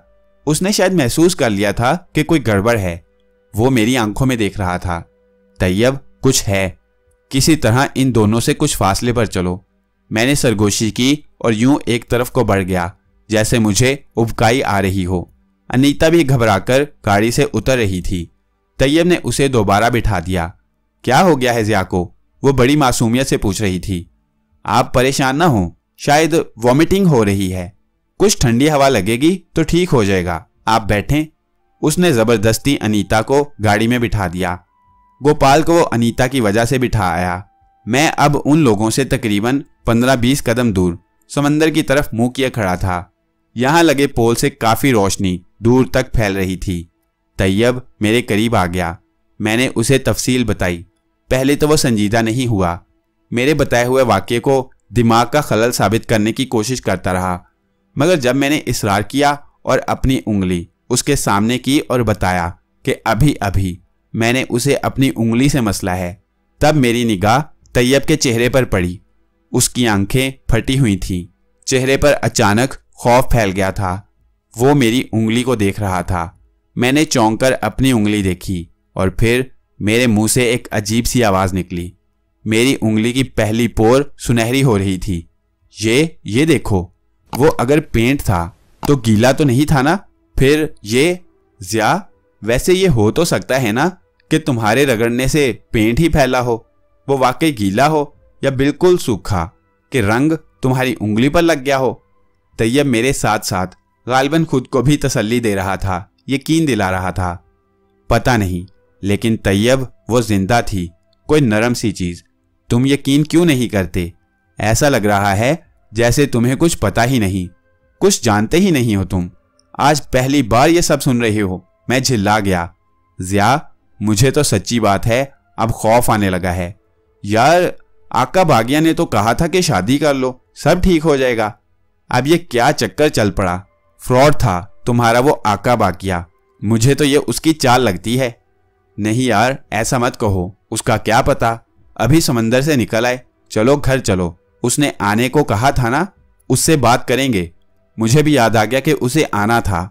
उसने शायद महसूस कर लिया था कि कोई गड़बड़ है वो मेरी आंखों में देख रहा था तैयब कुछ है किसी तरह इन दोनों से कुछ फासले पर चलो मैंने सरगोशी की और यूं एक तरफ को बढ़ गया जैसे मुझे उबकाई आ रही हो अनीता भी घबराकर गाड़ी से उतर रही थी तैयब ने उसे दोबारा बिठा दिया क्या हो गया है जिया को वो बड़ी मासूमियत से पूछ रही थी आप परेशान ना हो शायद वॉमिटिंग हो रही है कुछ ठंडी हवा लगेगी तो ठीक हो जाएगा आप बैठें उसने जबरदस्ती अनीता को गाड़ी में बिठा दिया गोपाल को वो अनीता की वजह से बिठा आया मैं अब उन लोगों से तकरीबन पंद्रह बीस कदम दूर समंदर की तरफ मुंह किए खड़ा था यहाँ लगे पोल से काफ़ी रोशनी दूर तक फैल रही थी तैयब मेरे करीब आ गया मैंने उसे तफसील बताई पहले तो वह संजीदा नहीं हुआ मेरे बताए हुए वाक्य को दिमाग का खलल साबित करने की कोशिश करता रहा मगर जब मैंने इसरार किया और अपनी उंगली उसके सामने की और बताया कि अभी अभी मैंने उसे अपनी उंगली से मसला है तब मेरी निगाह तैयब के चेहरे पर पड़ी उसकी आंखें फटी हुई थीं चेहरे पर अचानक खौफ फैल गया था वो मेरी उंगली को देख रहा था मैंने चौंक कर अपनी उंगली देखी और फिर मेरे मुंह से एक अजीब सी आवाज निकली मेरी उंगली की पहली पोर सुनहरी हो रही थी ये ये देखो वो अगर पेंट था तो गीला तो नहीं था ना फिर ये ज्या वैसे ये हो तो सकता है ना कि तुम्हारे रगड़ने से पेंट ही फैला हो वो वाकई गीला हो या बिल्कुल सूखा कि रंग तुम्हारी उंगली पर लग गया हो तैयब मेरे साथ साथ गालबन खुद को भी तसल्ली दे रहा था यकीन दिला रहा था पता नहीं लेकिन तैयब वो जिंदा थी कोई नरम सी चीज तुम यकीन क्यों नहीं करते ऐसा लग रहा है जैसे तुम्हें कुछ पता ही नहीं कुछ जानते ही नहीं हो तुम आज पहली बार ये सब सुन रहे हो मैं झिल्ला गया जिया मुझे तो सच्ची बात है अब खौफ आने लगा है यार आका बागिया ने तो कहा था कि शादी कर लो सब ठीक हो जाएगा अब ये क्या चक्कर चल पड़ा फ्रॉड था तुम्हारा वो आका बाकिया मुझे तो ये उसकी चाल लगती है नहीं यार ऐसा मत कहो उसका क्या पता अभी समंदर से निकल आए चलो घर चलो उसने आने को कहा था ना उससे बात करेंगे मुझे भी याद आ गया कि उसे आना था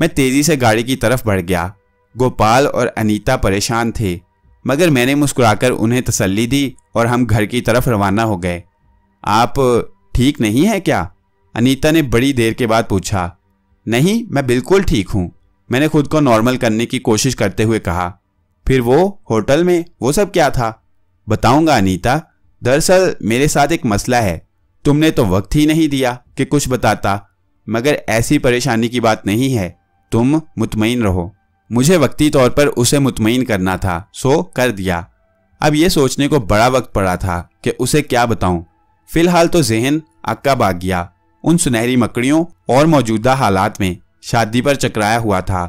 मैं तेजी से गाड़ी की तरफ बढ़ गया गोपाल और अनीता परेशान थे मगर मैंने मुस्कुराकर उन्हें तसल्ली दी और हम घर की तरफ रवाना हो गए आप ठीक नहीं है क्या अनीता ने बड़ी देर के बाद पूछा नहीं मैं बिल्कुल ठीक हूँ मैंने खुद को नॉर्मल करने की कोशिश करते हुए कहा फिर वो होटल में वो सब क्या था बताऊंगा अनीता दरअसल मेरे साथ एक मसला है तुमने तो वक्त ही नहीं दिया कि कुछ बताता मगर ऐसी परेशानी की बात नहीं है तुम मुतमिन रहो मुझे वक्ती तौर पर उसे मुतमिन करना था सो कर दिया अब यह सोचने को बड़ा वक्त पड़ा था कि उसे क्या बताऊं फिलहाल तो जहन अक्का भाग गया उन सुनहरी मकड़ियों और मौजूदा हालात में शादी पर चकराया हुआ था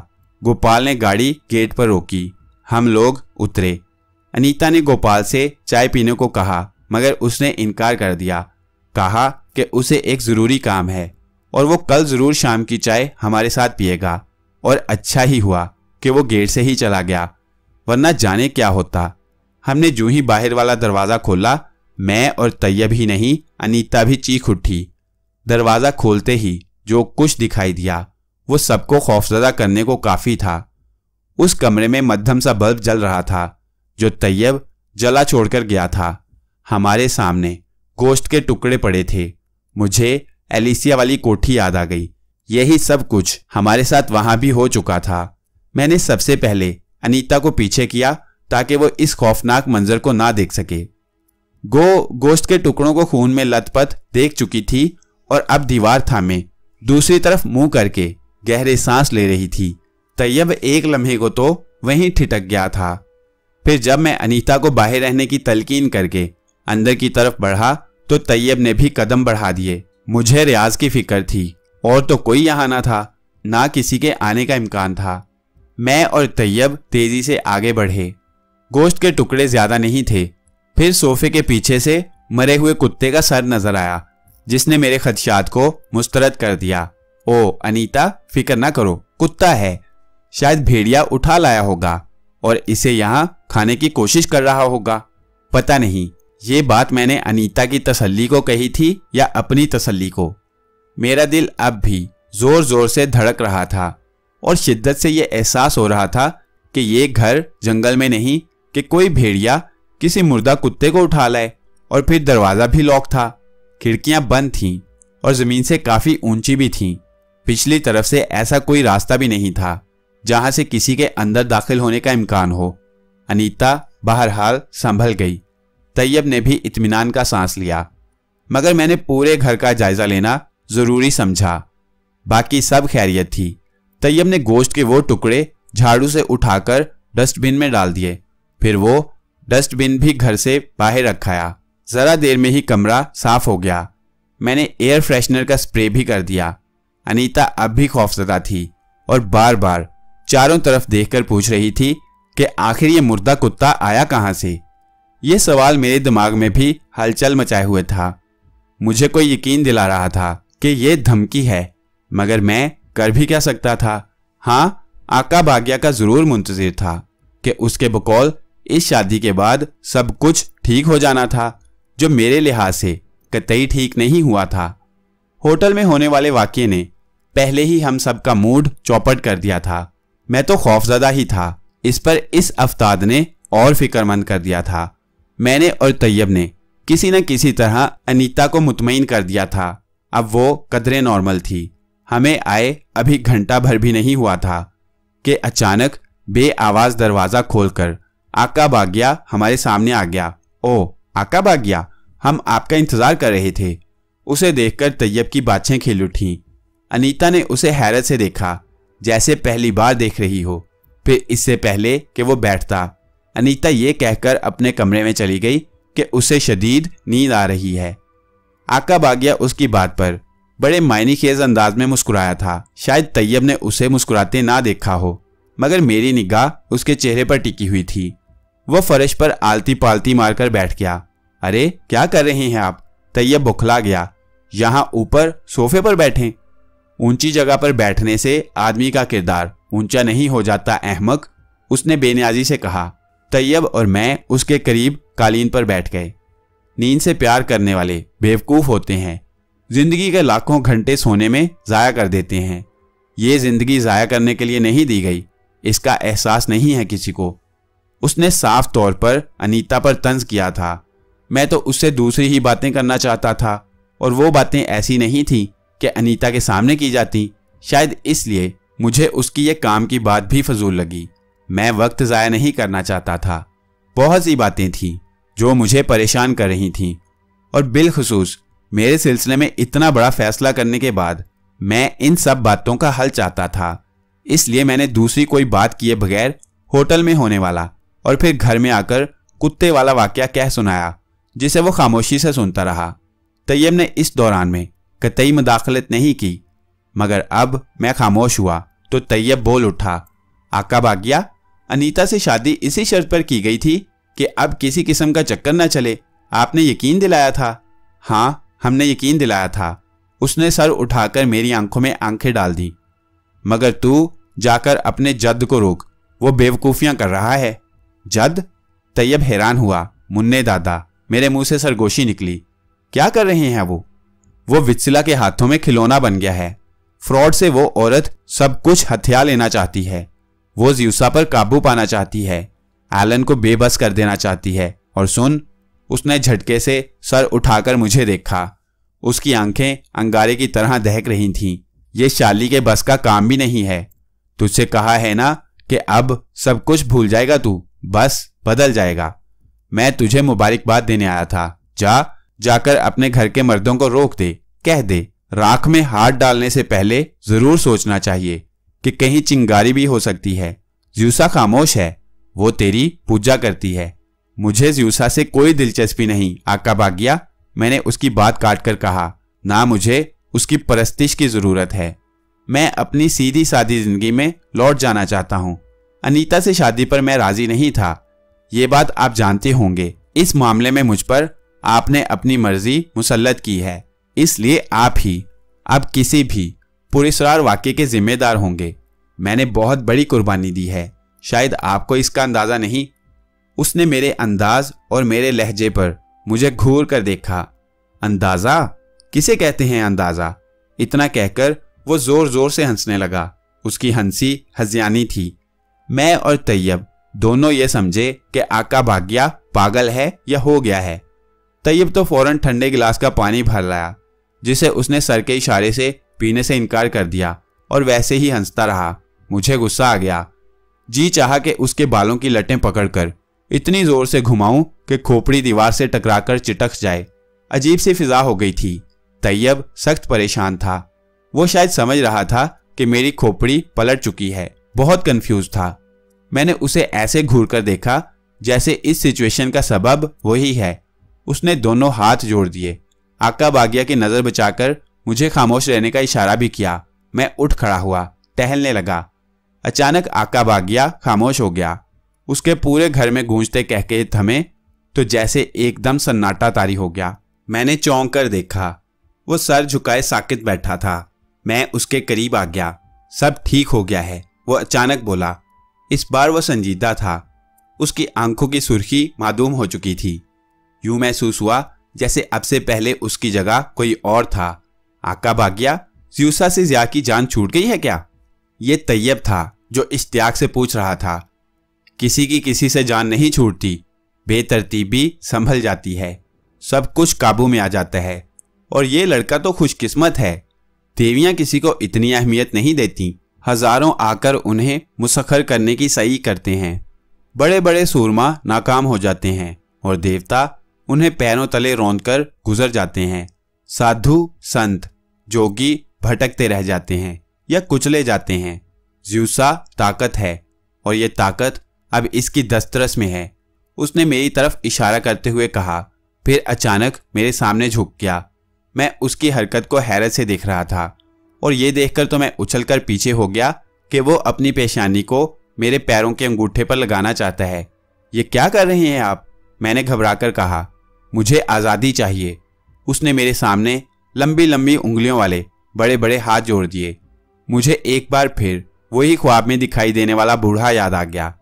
गोपाल ने गाड़ी गेट पर रोकी हम लोग उतरे अनीता ने गोपाल से चाय पीने को कहा मगर उसने इनकार कर दिया कहा कि उसे एक ज़रूरी काम है और वो कल ज़रूर शाम की चाय हमारे साथ पिएगा और अच्छा ही हुआ कि वो गेट से ही चला गया वरना जाने क्या होता हमने जू ही बाहर वाला दरवाज़ा खोला मैं और तैयब ही नहीं अनीता भी चीख उठी दरवाज़ा खोलते ही जो कुछ दिखाई दिया वो सबको खौफजदा करने को काफ़ी था उस कमरे में मध्यम सा बल्ब जल रहा था जो तैयब जला छोड़कर गया था हमारे सामने गोश्त के टुकड़े पड़े थे मुझे एलिसिया वाली कोठी याद आ गई यही सब कुछ हमारे साथ वहां भी हो चुका था मैंने सबसे पहले अनीता को पीछे किया ताकि वो इस खौफनाक मंजर को ना देख सके गो गोश्त के टुकड़ों को खून में लथपथ देख चुकी थी और अब दीवार थामे दूसरी तरफ मुंह करके गहरे सांस ले रही थी तैयब एक लम्हे को तो वहीं ठिटक गया था फिर जब मैं अनीता को बाहर रहने की तलकीन करके अंदर की तरफ बढ़ा तो तैयब ने भी कदम बढ़ा दिए मुझे रियाज की फिक्र थी और तो कोई यहाँ ना था ना किसी के आने का इम्कान था मैं और तैयब तेजी से आगे बढ़े गोश्त के टुकड़े ज्यादा नहीं थे फिर सोफे के पीछे से मरे हुए कुत्ते का सर नजर आया जिसने मेरे खदशात को मुस्तरद कर दिया ओ अनीता फिक्र ना करो कुत्ता है शायद भेड़िया उठा लाया होगा और इसे यहाँ खाने की कोशिश कर रहा होगा पता नहीं ये बात मैंने अनीता की तसल्ली को कही थी या अपनी तसल्ली को मेरा दिल अब भी जोर जोर से धड़क रहा था और शिद्दत से यह एहसास हो रहा था कि ये घर जंगल में नहीं कि कोई भेड़िया किसी मुर्दा कुत्ते को उठा लाए और फिर दरवाज़ा भी लॉक था खिड़कियां बंद थीं और ज़मीन से काफ़ी ऊंची भी थीं पिछली तरफ से ऐसा कोई रास्ता भी नहीं था जहां से किसी के अंदर दाखिल होने का इम्कान हो अनीता बहरहाल संभल गई तैयब ने भी इत्मीनान का सांस लिया मगर मैंने पूरे घर का जायजा लेना जरूरी समझा बाकी सब खैरियत थी तैयब ने गोश्त के वो टुकड़े झाड़ू से उठाकर डस्टबिन में डाल दिए फिर वो डस्टबिन भी घर से बाहर रखाया ज़रा देर में ही कमरा साफ हो गया मैंने एयर फ्रेशनर का स्प्रे भी कर दिया अनीता अब भी खौफजदा थी और बार बार चारों तरफ देखकर पूछ रही थी कि आखिर ये मुर्दा कुत्ता आया कहाँ से ये सवाल मेरे दिमाग में भी हलचल मचाए हुए था मुझे कोई यकीन दिला रहा था कि ये धमकी है मगर मैं कर भी क्या सकता था हाँ आका भाग्या का जरूर मुंतजिर था कि उसके बकौल इस शादी के बाद सब कुछ ठीक हो जाना था जो मेरे लिहाज से कतई ठीक नहीं हुआ था होटल में होने वाले वाक्य ने पहले ही हम सब का मूड चौपट कर दिया था मैं तो खौफजदा ही था इस पर इस अफ्ताद ने और फिक्रमंद कर दिया था मैंने और तैयब ने किसी न किसी तरह अनीता को मुतमिन कर दिया था अब वो कदरे नॉर्मल थी हमें आए अभी घंटा भर भी नहीं हुआ था कि अचानक बे आवाज दरवाज़ा खोलकर आका बागिया हमारे सामने आ गया ओ आका बागिया हम आपका इंतज़ार कर रहे थे उसे देखकर तैयब की बातें खिल उठी अनीता ने उसे हैरत से देखा जैसे पहली बार देख रही हो फिर इससे पहले कि वो बैठता अनीता ये कहकर अपने कमरे में चली गई कि उसे शदीद नींद आ रही है आका गया उसकी बात पर बड़े मायने खेज अंदाज में मुस्कुराया था शायद तैयब ने उसे मुस्कुराते ना देखा हो मगर मेरी निगाह उसके चेहरे पर टिकी हुई थी वह फर्श पर आलती पालती मारकर बैठ गया अरे क्या कर रहे हैं आप तैयब बुखला गया यहाँ ऊपर सोफे पर बैठे ऊंची जगह पर बैठने से आदमी का किरदार ऊंचा नहीं हो जाता अहमक उसने बेनियाजी से कहा तैयब और मैं उसके करीब कालीन पर बैठ गए नींद से प्यार करने वाले बेवकूफ़ होते हैं जिंदगी के लाखों घंटे सोने में ज़ाया कर देते हैं ये जिंदगी ज़ाया करने के लिए नहीं दी गई इसका एहसास नहीं है किसी को उसने साफ तौर पर अनीता पर तंज किया था मैं तो उससे दूसरी ही बातें करना चाहता था और वो बातें ऐसी नहीं थी कि अनीता के सामने की जाती शायद इसलिए मुझे उसकी ये काम की बात भी फजूल लगी मैं वक्त ज़ाया नहीं करना चाहता था बहुत सी बातें थीं जो मुझे परेशान कर रही थीं और बिलखसूस मेरे सिलसिले में इतना बड़ा फैसला करने के बाद मैं इन सब बातों का हल चाहता था इसलिए मैंने दूसरी कोई बात किए बगैर होटल में होने वाला और फिर घर में आकर कुत्ते वाला वाक्य कह सुनाया जिसे वो खामोशी से सुनता रहा तैयब ने इस दौरान में कतई मुदाखलत नहीं की मगर अब मैं खामोश हुआ तो तैयब बोल उठा आका गया अनीता से शादी इसी शर्त पर की गई थी कि अब किसी किस्म का चक्कर ना चले आपने यकीन दिलाया था हाँ हमने यकीन दिलाया था उसने सर उठाकर मेरी आंखों में आंखें डाल दी मगर तू जाकर अपने जद को रोक वो बेवकूफियां कर रहा है जद तैयब हैरान हुआ मुन्ने दादा मेरे मुंह से सरगोशी निकली क्या कर रहे हैं वो वो विचिला के हाथों में खिलौना बन गया है फ्रॉड से वो औरत सब कुछ हथियार लेना चाहती है वो ज्यूसा पर काबू पाना चाहती है एलन को बेबस कर देना चाहती है और सुन उसने झटके से सर उठाकर मुझे देखा उसकी आंखें अंगारे की तरह दहक रही थीं। ये शाली के बस का काम भी नहीं है तुझसे कहा है ना कि अब सब कुछ भूल जाएगा तू बस बदल जाएगा मैं तुझे मुबारकबाद देने आया था जा जाकर अपने घर के मर्दों को रोक दे कह दे राख में हाथ डालने से पहले जरूर सोचना चाहिए कि कहीं चिंगारी भी हो सकती है ज्यूसा खामोश है वो तेरी पूजा करती है मुझे ज्यूसा से कोई दिलचस्पी नहीं आका भाग्या मैंने उसकी बात काट कर कहा ना मुझे उसकी परस्तिश की जरूरत है मैं अपनी सीधी सादी जिंदगी में लौट जाना चाहता हूँ अनीता से शादी पर मैं राजी नहीं था ये बात आप जानते होंगे इस मामले में मुझ पर आपने अपनी मर्जी मुसलत की है इसलिए आप ही अब किसी भी पुरेसरार वाक्य के जिम्मेदार होंगे मैंने बहुत बड़ी कुर्बानी दी है शायद आपको इसका अंदाज़ा नहीं उसने मेरे अंदाज और मेरे लहजे पर मुझे घूर कर देखा अंदाज़ा किसे कहते हैं अंदाज़ा इतना कहकर वो ज़ोर ज़ोर से हंसने लगा उसकी हंसी हजियानी थी मैं और तैयब दोनों ये समझे कि आका भाग्या पागल है या हो गया है तैयब तो फौरन ठंडे गिलास का पानी भर लाया जिसे उसने सर के इशारे से पीने से इनकार कर दिया और वैसे ही हंसता रहा मुझे गुस्सा आ गया जी चाह के उसके बालों की लटें पकड़कर इतनी जोर से घुमाऊं कि खोपड़ी दीवार से टकराकर चिटक जाए अजीब सी फिजा हो गई थी तैयब सख्त परेशान था वो शायद समझ रहा था कि मेरी खोपड़ी पलट चुकी है बहुत कंफ्यूज था मैंने उसे ऐसे घूर कर देखा जैसे इस सिचुएशन का सबब वही है उसने दोनों हाथ जोड़ दिए आका बागिया की नज़र बचाकर मुझे खामोश रहने का इशारा भी किया मैं उठ खड़ा हुआ टहलने लगा अचानक आका बागिया खामोश हो गया उसके पूरे घर में गूंजते कहके थमे तो जैसे एकदम सन्नाटा तारी हो गया मैंने चौंक कर देखा वो सर झुकाए साकित बैठा था मैं उसके करीब आ गया सब ठीक हो गया है वो अचानक बोला इस बार वो संजीदा था उसकी आंखों की सुर्खी मादूम हो चुकी थी यूं महसूस हुआ जैसे अब से पहले उसकी जगह कोई और था आका भाग्या ज्यूसा से जिया की जान छूट गई है क्या ये तैयब था जो इश्तियाक से पूछ रहा था किसी की किसी से जान नहीं छूटती बेतरतीबी संभल जाती है सब कुछ काबू में आ जाता है और ये लड़का तो खुशकिस्मत है देवियां किसी को इतनी अहमियत नहीं देती हजारों आकर उन्हें मुसखर करने की सही करते हैं बड़े बड़े सूरमा नाकाम हो जाते हैं और देवता उन्हें पैरों तले कर गुजर जाते हैं साधु संत जोगी भटकते रह जाते हैं या कुचले जाते हैं ज्यूसा ताकत है और यह ताकत अब इसकी दस्तरस में है उसने मेरी तरफ इशारा करते हुए कहा फिर अचानक मेरे सामने झुक गया मैं उसकी हरकत को हैरत से देख रहा था और ये देखकर तो मैं उछलकर पीछे हो गया कि वो अपनी पेशानी को मेरे पैरों के अंगूठे पर लगाना चाहता है ये क्या कर रहे हैं आप मैंने घबरा कर कहा मुझे आज़ादी चाहिए उसने मेरे सामने लंबी लंबी उंगलियों वाले बड़े बड़े हाथ जोड़ दिए मुझे एक बार फिर वही ख्वाब में दिखाई देने वाला बूढ़ा याद आ गया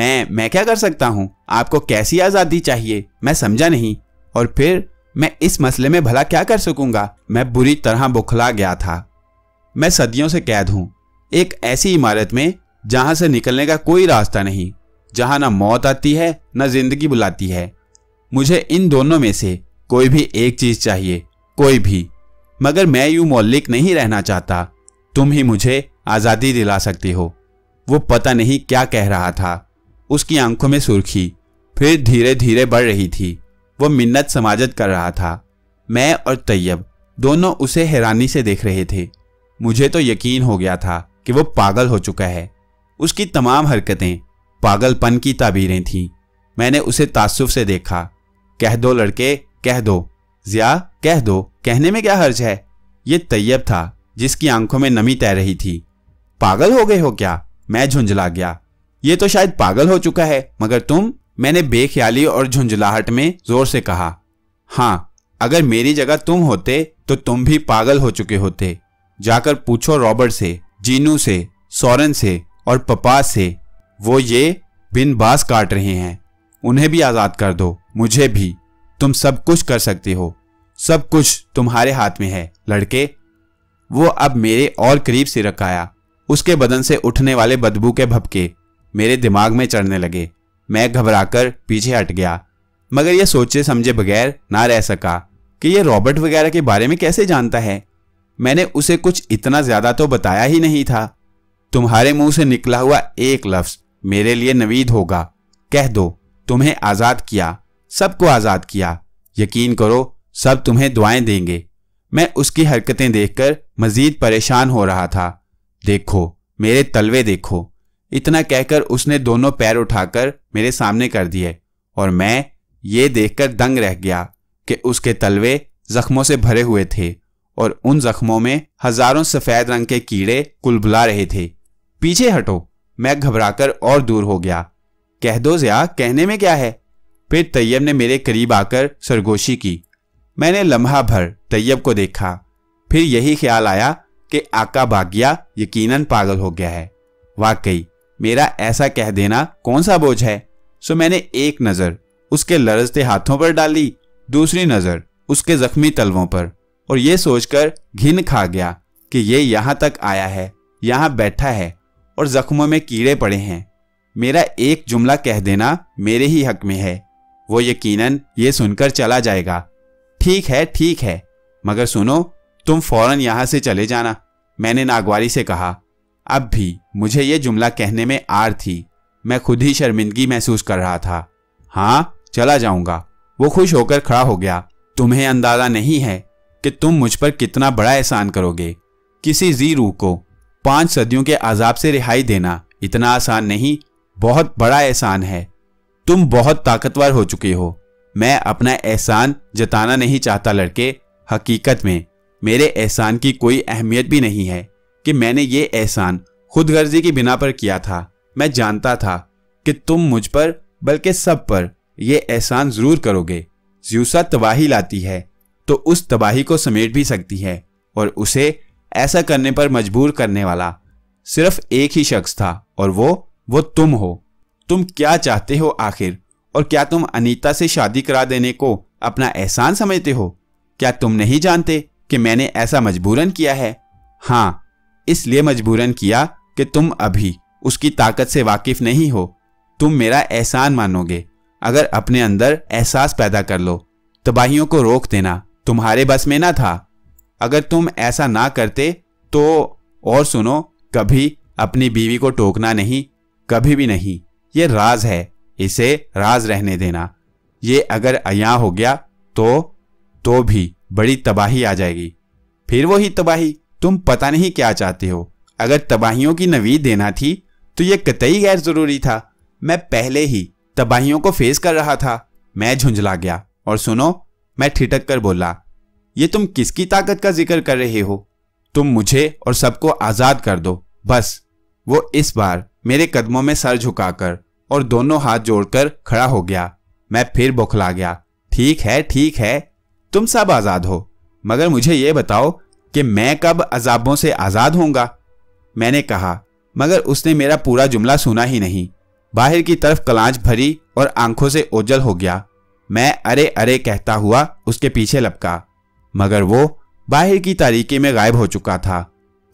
मैं मैं क्या कर सकता हूँ आपको कैसी आज़ादी चाहिए मैं समझा नहीं और फिर मैं इस मसले में भला क्या कर सकूंगा मैं बुरी तरह बुखला गया था मैं सदियों से कैद हूँ एक ऐसी इमारत में जहाँ से निकलने का कोई रास्ता नहीं जहाँ ना मौत आती है ना जिंदगी बुलाती है मुझे इन दोनों में से कोई भी एक चीज चाहिए कोई भी मगर मैं यूं मौलिक नहीं रहना चाहता तुम ही मुझे आज़ादी दिला सकती हो वो पता नहीं क्या कह रहा था उसकी आंखों में सुर्खी फिर धीरे धीरे बढ़ रही थी वो मिन्नत समाजत कर रहा था मैं और तैयब दोनों उसे हैरानी से देख रहे थे मुझे तो यकीन हो गया था कि वो पागल हो चुका है उसकी तमाम हरकतें पागलपन की ताबीरें थीं मैंने उसे तासुफ से देखा कह दो लड़के कह दो जिया कह दो कहने में क्या हर्ज है ये तैयब था जिसकी आंखों में नमी तैर रही थी पागल हो गए हो क्या मैं झुंझला गया ये तो शायद पागल हो चुका है मगर तुम मैंने बेख्याली और झुंझलाहट में जोर से कहा हाँ अगर मेरी जगह तुम होते तो तुम भी पागल हो चुके होते जाकर पूछो रॉबर्ट से जीनू से सौरन से और पपा से वो ये बिन बास काट रहे हैं उन्हें भी आज़ाद कर दो मुझे भी तुम सब कुछ कर सकते हो सब कुछ तुम्हारे हाथ में है लड़के वो अब मेरे और करीब से रखाया उसके बदन से उठने वाले बदबू के भपके मेरे दिमाग में चढ़ने लगे मैं घबराकर पीछे हट गया मगर यह सोचे समझे बगैर ना रह सका कि यह रॉबर्ट वगैरह के बारे में कैसे जानता है मैंने उसे कुछ इतना ज्यादा तो बताया ही नहीं था तुम्हारे मुंह से निकला हुआ एक लफ्ज मेरे लिए नवीद होगा कह दो तुम्हें आजाद किया सबको आजाद किया यकीन करो सब तुम्हें दुआएं देंगे मैं उसकी हरकतें देखकर मजीद परेशान हो रहा था देखो मेरे तलवे देखो इतना कहकर उसने दोनों पैर उठाकर मेरे सामने कर दिए और मैं ये देखकर दंग रह गया कि उसके तलवे जख्मों से भरे हुए थे और उन जख्मों में हजारों सफेद रंग के कीड़े कुलबुला रहे थे पीछे हटो मैं घबराकर और दूर हो गया कह दो जया कहने में क्या है फिर तैयब ने मेरे करीब आकर सरगोशी की मैंने लम्हा भर तैयब को देखा फिर यही ख्याल आया कि आका भाग्या यकीनन पागल हो गया है वाकई मेरा ऐसा कह देना कौन सा बोझ है सो मैंने एक नज़र उसके लरजते हाथों पर डाली दूसरी नज़र उसके जख्मी तलवों पर और ये सोचकर घिन खा गया कि ये यहाँ तक आया है यहाँ बैठा है और जख्मों में कीड़े पड़े हैं मेरा एक जुमला कह देना मेरे ही हक में है वो यकीनन ये सुनकर चला जाएगा ठीक है ठीक है मगर सुनो तुम फौरन यहां से चले जाना मैंने नागवारी से कहा अब भी मुझे ये जुमला कहने में आर थी मैं खुद ही शर्मिंदगी महसूस कर रहा था हाँ चला जाऊंगा वो खुश होकर खड़ा हो गया तुम्हें अंदाजा नहीं है कि तुम मुझ पर कितना बड़ा एहसान करोगे किसी जी रूह को पांच सदियों के आजाब से रिहाई देना इतना आसान नहीं बहुत बड़ा एहसान है तुम बहुत ताकतवर हो चुके हो मैं अपना एहसान जताना नहीं चाहता लड़के हकीकत में मेरे एहसान की कोई अहमियत भी नहीं है कि मैंने ये एहसान खुद गर्जी की बिना पर किया था मैं जानता था कि तुम मुझ पर बल्कि सब पर यह एहसान जरूर करोगे ज्यूसा तबाही लाती है तो उस तबाही को समेट भी सकती है और उसे ऐसा करने पर मजबूर करने वाला सिर्फ एक ही शख्स था और वो वो तुम हो तुम क्या चाहते हो आखिर और क्या तुम अनीता से शादी करा देने को अपना एहसान समझते हो क्या तुम नहीं जानते कि मैंने ऐसा मजबूरन किया है हाँ इसलिए मजबूरन किया कि तुम अभी उसकी ताकत से वाकिफ नहीं हो तुम मेरा एहसान मानोगे अगर अपने अंदर एहसास पैदा कर लो तबाहियों को रोक देना तुम्हारे बस में ना था अगर तुम ऐसा ना करते तो और सुनो कभी अपनी बीवी को टोकना नहीं कभी भी नहीं ये राज है इसे राज रहने देना ये अगर अया हो गया तो तो भी बड़ी तबाही आ जाएगी फिर वही तबाही तुम पता नहीं क्या चाहते हो अगर तबाहियों की नवीद देना थी तो ये कतई गैर ज़रूरी था मैं पहले ही तबाहियों को फेस कर रहा था मैं झुंझला गया और सुनो मैं ठिटक कर बोला ये तुम किसकी ताकत का जिक्र कर रहे हो तुम मुझे और सबको आज़ाद कर दो बस वो इस बार मेरे कदमों में सर झुकाकर और दोनों हाथ जोड़कर खड़ा हो गया मैं फिर बौखला गया ठीक है ठीक है तुम सब आज़ाद हो मगर मुझे ये बताओ कि मैं कब अजाबों से आज़ाद होऊंगा मैंने कहा मगर उसने मेरा पूरा जुमला सुना ही नहीं बाहर की तरफ कलांच भरी और आंखों से ओझल हो गया मैं अरे अरे कहता हुआ उसके पीछे लपका मगर वो बाहर की तारीकी में गायब हो चुका था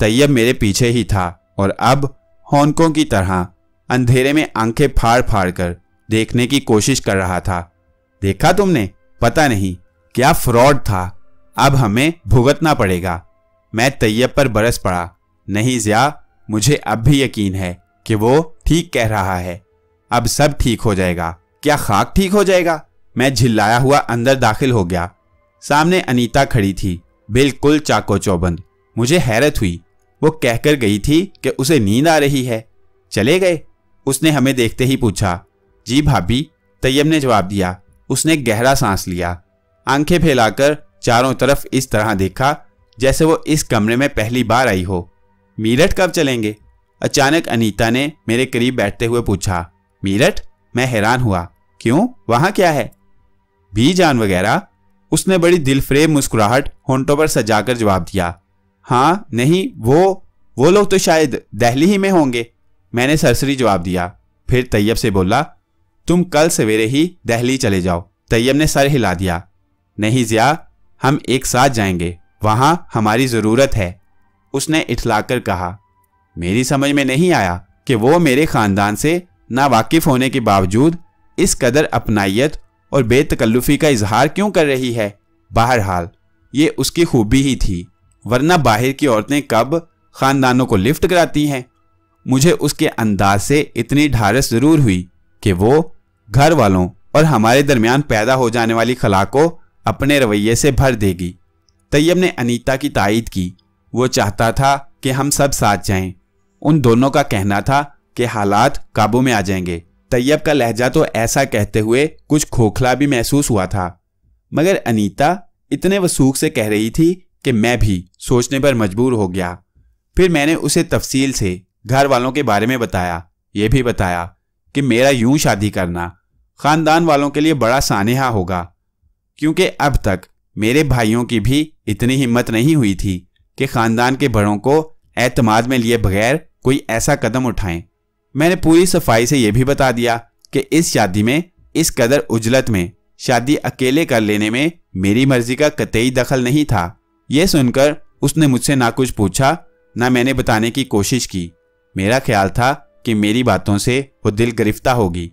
तैयब मेरे पीछे ही था और अब हॉन्गकॉन्ग की तरह अंधेरे में आंखें फाड़ फाड़ कर देखने की कोशिश कर रहा था देखा तुमने पता नहीं क्या फ्रॉड था अब हमें भुगतना पड़ेगा मैं तैयब पर बरस पड़ा नहीं ज्या मुझे अब भी यकीन है कि वो ठीक कह रहा है अब सब ठीक हो जाएगा क्या खाक ठीक हो जाएगा मैं झिल्लाया हुआ अंदर दाखिल हो गया सामने अनीता खड़ी थी बिल्कुल चाको चौबंद मुझे हैरत हुई वो कहकर गई थी कि उसे नींद आ रही है चले गए उसने हमें देखते ही पूछा जी भाभी तैयब ने जवाब दिया उसने गहरा सांस लिया आंखें फैलाकर चारों तरफ इस तरह देखा जैसे वो इस कमरे में पहली बार आई हो मीरठ कब चलेंगे अचानक अनीता ने मेरे करीब बैठते हुए पूछा मीरठ मैं हैरान हुआ क्यों वहां क्या है भी जान वगैरह उसने बड़ी दिलफ्रेब मुस्कुराहट होंटों पर सजाकर जवाब दिया हाँ नहीं वो वो लोग तो शायद दहली ही में होंगे मैंने सरसरी जवाब दिया फिर तैयब से बोला तुम कल सवेरे ही दहली चले जाओ तैयब ने सर हिला दिया नहीं जिया हम एक साथ जाएंगे वहां हमारी ज़रूरत है उसने इठलाकर कहा मेरी समझ में नहीं आया कि वो मेरे ख़ानदान से नावाकिफ होने के बावजूद इस कदर अपनाइत और बेतकल्लुफ़ी का इजहार क्यों कर रही है बहरहाल ये उसकी खूबी ही थी वरना बाहर की औरतें कब खानदानों को लिफ्ट कराती हैं मुझे उसके अंदाज से इतनी ढारस जरूर हुई कि वो घर वालों और हमारे दरमियान पैदा हो जाने वाली खला को अपने रवैये से भर देगी तैयब ने अनीता की तायद की वो चाहता था कि हम सब साथ जाएं। उन दोनों का कहना था कि हालात काबू में आ जाएंगे तैयब का लहजा तो ऐसा कहते हुए कुछ खोखला भी महसूस हुआ था मगर अनीता इतने वसूख से कह रही थी कि मैं भी सोचने पर मजबूर हो गया फिर मैंने उसे तफसील से घर वालों के बारे में बताया ये भी बताया कि मेरा यूं शादी करना ख़ानदान वालों के लिए बड़ा सानहा होगा क्योंकि अब तक मेरे भाइयों की भी इतनी हिम्मत नहीं हुई थी कि ख़ानदान के बड़ों को एतमाद में लिए बगैर कोई ऐसा कदम उठाएं मैंने पूरी सफाई से यह भी बता दिया कि इस शादी में इस कदर उजलत में शादी अकेले कर लेने में मेरी मर्जी का कतई दखल नहीं था ये सुनकर उसने मुझसे ना कुछ पूछा ना मैंने बताने की कोशिश की मेरा ख्याल था कि मेरी बातों से वो दिल गिरफ्ता होगी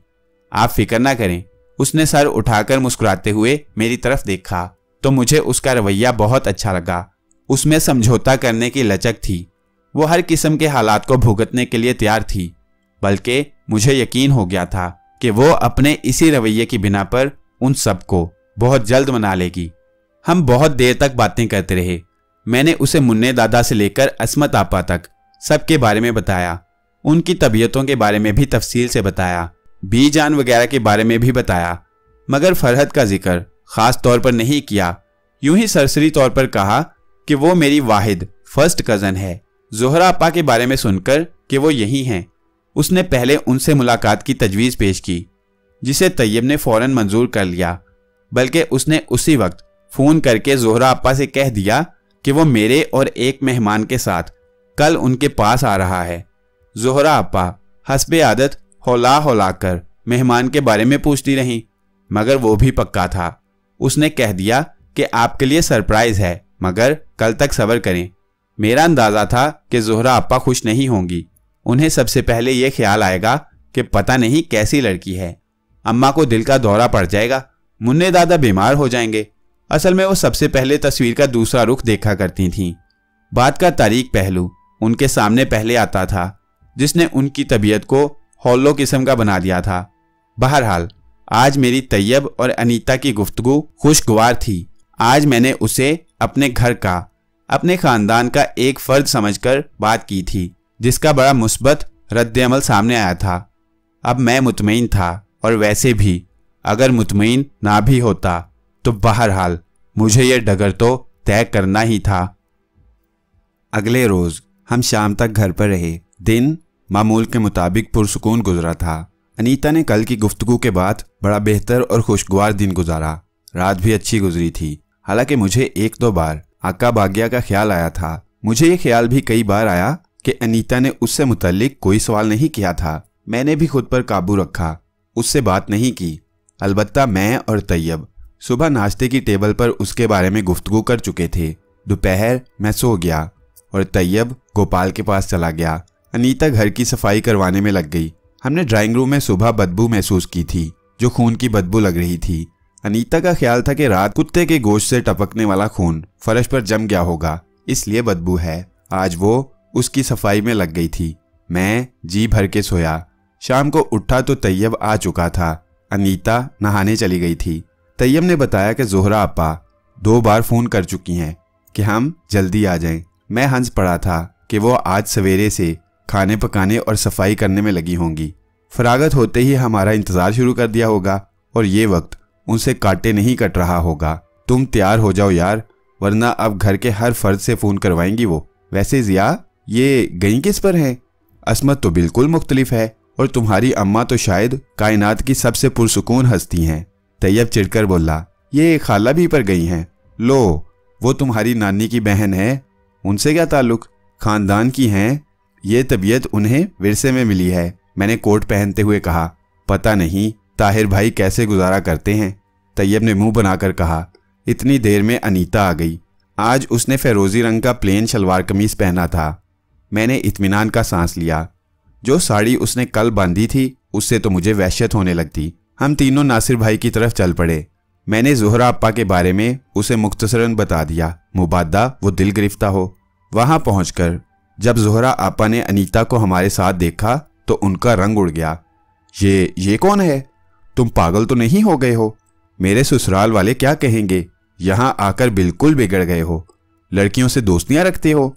आप फिक्र ना करें उसने सर उठाकर मुस्कुराते हुए मेरी तरफ देखा तो मुझे उसका रवैया बहुत अच्छा लगा उसमें समझौता करने की लचक थी वो हर किस्म के हालात को भुगतने के लिए तैयार थी बल्कि मुझे यकीन हो गया था कि वो अपने इसी रवैये की बिना पर उन सबको बहुत जल्द मना लेगी हम बहुत देर तक बातें करते रहे मैंने उसे मुन्ने दादा से लेकर असमत आपा तक सबके बारे में बताया उनकी तबीयतों के बारे में भी तफसील से बताया बी जान वगैरह के बारे में भी बताया मगर फरहत का जिक्र खास तौर पर नहीं किया यूं ही सरसरी तौर पर कहा कि वो मेरी वाहिद फर्स्ट कज़न है जोहरा अपा के बारे में सुनकर कि वो यही हैं उसने पहले उनसे मुलाकात की तजवीज़ पेश की जिसे तैयब ने फ़ौरन मंजूर कर लिया बल्कि उसने उसी वक्त फ़ोन करके जोहरा अप्पा से कह दिया कि वो मेरे और एक मेहमान के साथ कल उनके पास आ रहा है जोहरा अप्पा हसब आदत होला होला कर मेहमान के बारे में पूछती रहीं मगर वो भी पक्का था उसने कह दिया कि आपके लिए सरप्राइज है मगर कल तक सबर करें मेरा अंदाज़ा था कि जोहरा अप्पा खुश नहीं होंगी उन्हें सबसे पहले यह ख्याल आएगा कि पता नहीं कैसी लड़की है अम्मा को दिल का दौरा पड़ जाएगा मुन्ने दादा बीमार हो जाएंगे असल में वो सबसे पहले तस्वीर का दूसरा रुख देखा करती थीं बात का तारीख पहलू उनके सामने पहले आता था जिसने उनकी तबीयत को हौलो किस्म का बना दिया था बहरहाल आज मेरी तैयब और अनीता की गुफ्तगु खुशगवार थी आज मैंने उसे अपने घर का अपने ख़ानदान का एक फ़र्द समझकर बात की थी जिसका बड़ा मुस्बत रद्दमल सामने आया था अब मैं मुतमिन था और वैसे भी अगर मुतमिन ना भी होता तो बहरहाल मुझे यह डगर तो तय करना ही था अगले रोज हम शाम तक घर पर रहे दिन मामूल के मुताबिक पुरसकून गुजरा था अनीता ने कल की गुफ्तगु के बाद बड़ा बेहतर और खुशगवार दिन गुजारा रात भी अच्छी गुजरी थी हालांकि मुझे एक दो बार आका भाग्या का ख्याल आया था मुझे ये ख्याल भी कई बार आया कि अनीता ने उससे मुतलिक कोई सवाल नहीं किया था मैंने भी खुद पर काबू रखा उससे बात नहीं की अलबत्ता मैं और तैयब सुबह नाश्ते की टेबल पर उसके बारे में गुफ्तगु कर चुके थे दोपहर मैं सो गया और तैयब गोपाल के पास चला गया अनीता घर की सफाई करवाने में लग गई हमने ड्राइंग रूम में सुबह बदबू महसूस की थी जो खून की बदबू लग रही थी अनीता का ख्याल था कि रात कुत्ते के गोश्त से टपकने वाला खून फर्श पर जम गया होगा इसलिए बदबू है आज वो उसकी सफाई में लग गई थी मैं जी भर के सोया शाम को उठा तो तैयब आ चुका था अनीता नहाने चली गई थी तैयब ने बताया कि जोहरा अपा दो बार फ़ोन कर चुकी हैं कि हम जल्दी आ जाएं। मैं हंस पड़ा था कि वो आज सवेरे से खाने पकाने और सफाई करने में लगी होंगी फरागत होते ही हमारा इंतज़ार शुरू कर दिया होगा और ये वक्त उनसे काटे नहीं कट रहा होगा तुम तैयार हो जाओ यार वरना अब घर के हर फर्द से फ़ोन करवाएंगी वो वैसे ज़िया ये गई किस पर हैं असमत तो बिल्कुल मुख्तलिफ है और तुम्हारी अम्मा तो शायद कायनात की सबसे पुरसकून हस्ती हैं तैयब चिड़कर बोला ये खाला भी पर गई हैं लो वो तुम्हारी नानी की बहन है उनसे क्या ताल्लुक खानदान की हैं ये तबीयत उन्हें विरसे में मिली है मैंने कोट पहनते हुए कहा पता नहीं ताहिर भाई कैसे गुजारा करते हैं तैयब ने मुंह बनाकर कहा इतनी देर में अनीता आ गई आज उसने फेरोज़ी रंग का प्लेन शलवार कमीज पहना था मैंने इत्मीनान का सांस लिया जो साड़ी उसने कल बांधी थी उससे तो मुझे वहशत होने लगती हम तीनों नासिर भाई की तरफ चल पड़े मैंने जोहरा अप्पा के बारे में उसे मुख्तसरन बता दिया मुबादा वो दिल गिरफ्ता हो वहां पहुंचकर जब जोहरा आपा ने अनीता को हमारे साथ देखा तो उनका रंग उड़ गया ये ये कौन है तुम पागल तो नहीं हो गए हो मेरे ससुराल वाले क्या कहेंगे यहाँ आकर बिल्कुल बिगड़ गए हो लड़कियों से दोस्तियाँ रखते हो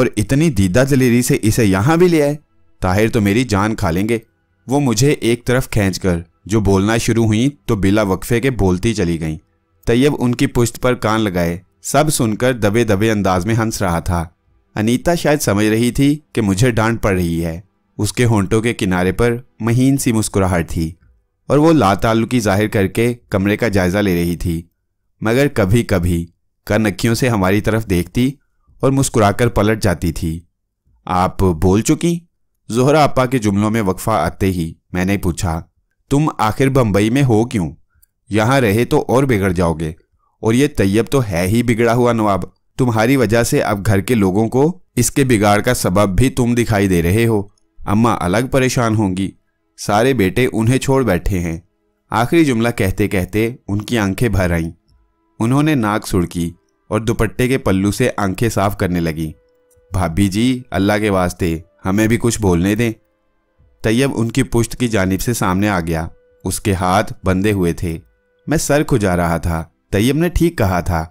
और इतनी दीदा जलेरी से इसे यहाँ भी ले आए ताहिर तो मेरी जान खा लेंगे वो मुझे एक तरफ खींच कर जो बोलना शुरू हुई तो बिला वक्फे के बोलती चली गईं तैयब उनकी पुश्त पर कान लगाए सब सुनकर दबे दबे अंदाज में हंस रहा था अनीता शायद समझ रही थी कि मुझे डांट पड़ रही है उसके होंटों के किनारे पर महीन सी मुस्कुराहट थी और वो लातालुकी जाहिर करके कमरे का जायज़ा ले रही थी मगर कभी कभी कनखियों से हमारी तरफ देखती और मुस्कुराकर पलट जाती थी आप बोल चुकी जोहरा अपा के जुमलों में वक्फा आते ही मैंने पूछा तुम आखिर बम्बई में हो क्यों यहाँ रहे तो और बिगड़ जाओगे और ये तैयब तो है ही बिगड़ा हुआ नवाब तुम्हारी वजह से अब घर के लोगों को इसके बिगाड़ का सबब भी तुम दिखाई दे रहे हो अम्मा अलग परेशान होंगी सारे बेटे उन्हें छोड़ बैठे हैं आखिरी जुमला कहते कहते उनकी आंखें भर आईं उन्होंने नाक सुड़की और दुपट्टे के पल्लू से आंखें साफ करने लगी भाभी जी अल्लाह के वास्ते हमें भी कुछ बोलने दें तैयब उनकी पुष्ट की जानब से सामने आ गया उसके हाथ बंधे हुए थे मैं सर खुजा रहा था तैयब ने ठीक कहा था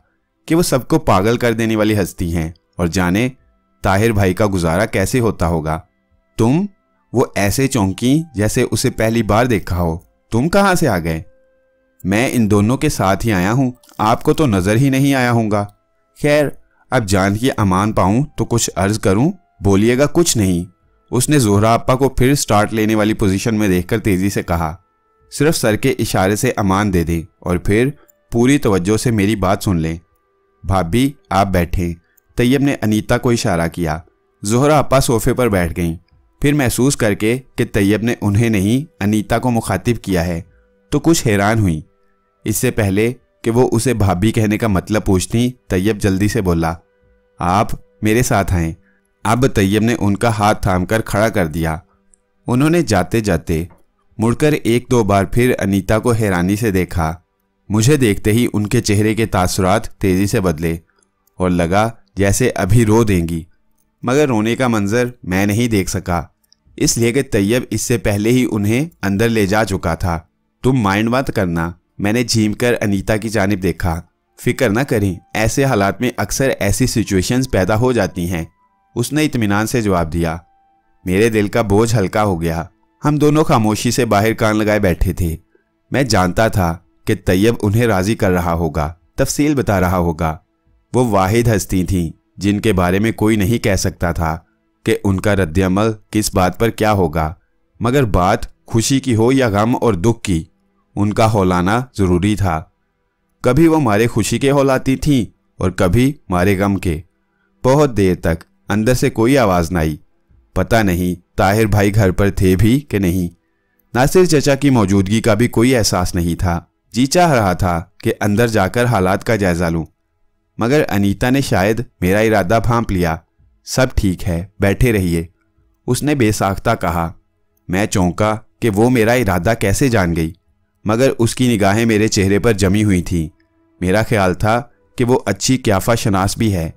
कि वो सबको पागल कर देने वाली हस्ती हैं और जाने ताहिर भाई का गुजारा कैसे होता होगा तुम वो ऐसे चौंकी जैसे उसे पहली बार देखा हो तुम कहाँ से आ गए मैं इन दोनों के साथ ही आया हूँ आपको तो नज़र ही नहीं आया होगा खैर अब जान की अमान पाऊँ तो कुछ अर्ज करूँ बोलिएगा कुछ नहीं उसने जोहरा अप्पा को फिर स्टार्ट लेने वाली पोजीशन में देखकर तेजी से कहा सिर्फ सर के इशारे से अमान दे दें और फिर पूरी तवज्जो से मेरी बात सुन लें भाभी आप बैठें तैयब ने अनीता को इशारा किया जोहरा अपा सोफे पर बैठ गईं फिर महसूस करके कि तैयब ने उन्हें नहीं अनीता को मुखातिब किया है तो कुछ हैरान हुई इससे पहले कि वो उसे भाभी कहने का मतलब पूछती तैयब जल्दी से बोला आप मेरे साथ आएँ अब तैयब ने उनका हाथ थामकर खड़ा कर दिया उन्होंने जाते जाते मुड़कर एक दो बार फिर अनीता को हैरानी से देखा मुझे देखते ही उनके चेहरे के तासरात तेज़ी से बदले और लगा जैसे अभी रो देंगी मगर रोने का मंज़र मैं नहीं देख सका इसलिए कि तैयब इससे पहले ही उन्हें अंदर ले जा चुका था तुम माइंड मत करना मैंने झीम कर अनीता की जानब देखा फिक्र ना करें ऐसे हालात में अक्सर ऐसी सिचुएशंस पैदा हो जाती हैं उसने इतमान से जवाब दिया मेरे दिल का बोझ हल्का हो गया हम दोनों खामोशी से बाहर कान लगाए बैठे थे मैं जानता था कि तैयब उन्हें राजी कर रहा होगा तफसील बता रहा होगा वो वाहिद हस्ती थीं जिनके बारे में कोई नहीं कह सकता था कि उनका रद्दमल किस बात पर क्या होगा मगर बात खुशी की हो या गम और दुख की उनका हौलाना ज़रूरी था कभी वो मारे खुशी के हौलाती थीं और कभी मारे गम के बहुत देर तक अंदर से कोई आवाज़ ना आई पता नहीं ताहिर भाई घर पर थे भी कि नहीं नासिर चचा की मौजूदगी का भी कोई एहसास नहीं था जी चाह रहा था कि अंदर जाकर हालात का जायज़ा लूं मगर अनीता ने शायद मेरा इरादा भांप लिया सब ठीक है बैठे रहिए उसने बेसाख्ता कहा मैं चौंका कि वो मेरा इरादा कैसे जान गई मगर उसकी निगाहें मेरे चेहरे पर जमी हुई थीं मेरा ख्याल था कि वो अच्छी क्याफा शनास भी है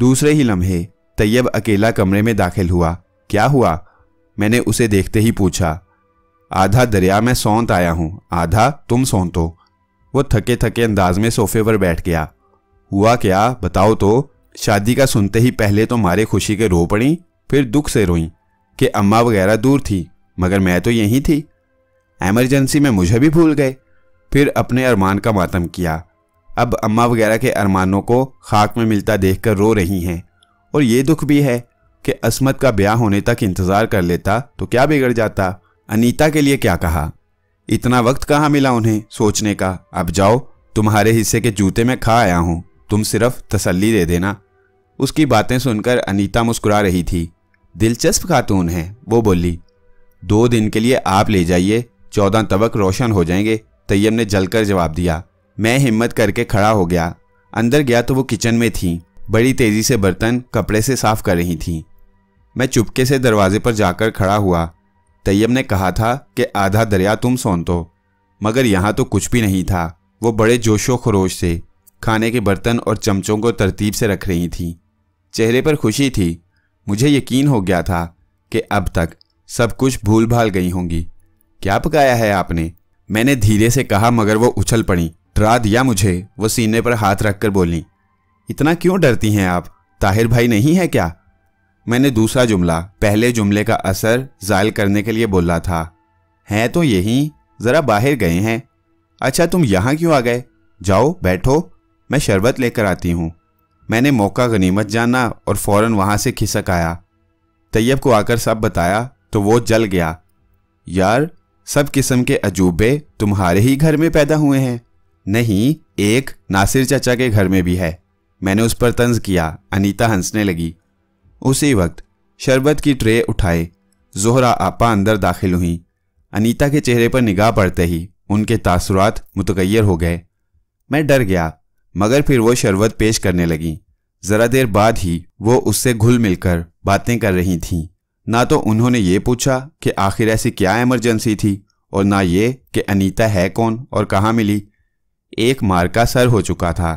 दूसरे ही लम्हे तैयब अकेला कमरे में दाखिल हुआ क्या हुआ मैंने उसे देखते ही पूछा आधा दरिया में सौंत आया हूं आधा तुम सौंतो वो थके थके अंदाज में सोफे पर बैठ गया हुआ क्या बताओ तो शादी का सुनते ही पहले तो मारे खुशी के रो पड़ी फिर दुख से रोई कि अम्मा वगैरह दूर थी मगर मैं तो यही थी एमरजेंसी में मुझे भी भूल गए फिर अपने अरमान का मातम किया अब अम्मा वगैरह के अरमानों को खाक में मिलता देखकर रो रही हैं और ये दुख भी है कि असमत का ब्याह होने तक इंतज़ार कर लेता तो क्या बिगड़ जाता अनीता के लिए क्या कहा इतना वक्त कहाँ मिला उन्हें सोचने का अब जाओ तुम्हारे हिस्से के जूते में खा आया हूँ तुम सिर्फ तसल्ली दे देना उसकी बातें सुनकर अनीता मुस्कुरा रही थी दिलचस्प खातून है वो बोली दो दिन के लिए आप ले जाइए चौदह तबक रोशन हो जाएंगे तैयब ने जलकर जवाब दिया मैं हिम्मत करके खड़ा हो गया अंदर गया तो वो किचन में थी बड़ी तेजी से बर्तन कपड़े से साफ कर रही थी मैं चुपके से दरवाजे पर जाकर खड़ा हुआ तैयब ने कहा था कि आधा दरिया तुम सौंतो मगर यहाँ तो कुछ भी नहीं था वो बड़े जोशो खरोश से खाने के बर्तन और चमचों को तरतीब से रख रही थी चेहरे पर खुशी थी मुझे यकीन हो गया था कि अब तक सब कुछ भूल भाल गई होंगी क्या पकाया है आपने मैंने धीरे से कहा मगर वो उछल पड़ी डरा दिया मुझे वो सीने पर हाथ रखकर बोली इतना क्यों डरती हैं आप ताहिर भाई नहीं है क्या मैंने दूसरा जुमला पहले जुमले का असर जायल करने के लिए बोला था हैं तो यही ज़रा बाहर गए हैं अच्छा तुम यहां क्यों आ गए जाओ बैठो मैं शरबत लेकर आती हूं मैंने मौका गनीमत जाना और फौरन वहां से खिसक आया तैयब को आकर सब बताया तो वो जल गया यार सब किस्म के अजूबे तुम्हारे ही घर में पैदा हुए हैं नहीं एक नासिर चाचा के घर में भी है मैंने उस पर तंज किया अनीता हंसने लगी उसी वक्त शरबत की ट्रे उठाए जोहरा आपा अंदर दाखिल हुई अनीता के चेहरे पर निगाह पड़ते ही उनके तासुरात मुतगैर हो गए मैं डर गया मगर फिर वो शरबत पेश करने लगी ज़रा देर बाद ही वो उससे घुल मिलकर बातें कर रही थीं ना तो उन्होंने ये पूछा कि आखिर ऐसी क्या इमरजेंसी थी और ना ये कि अनीता है कौन और कहाँ मिली एक मार का सर हो चुका था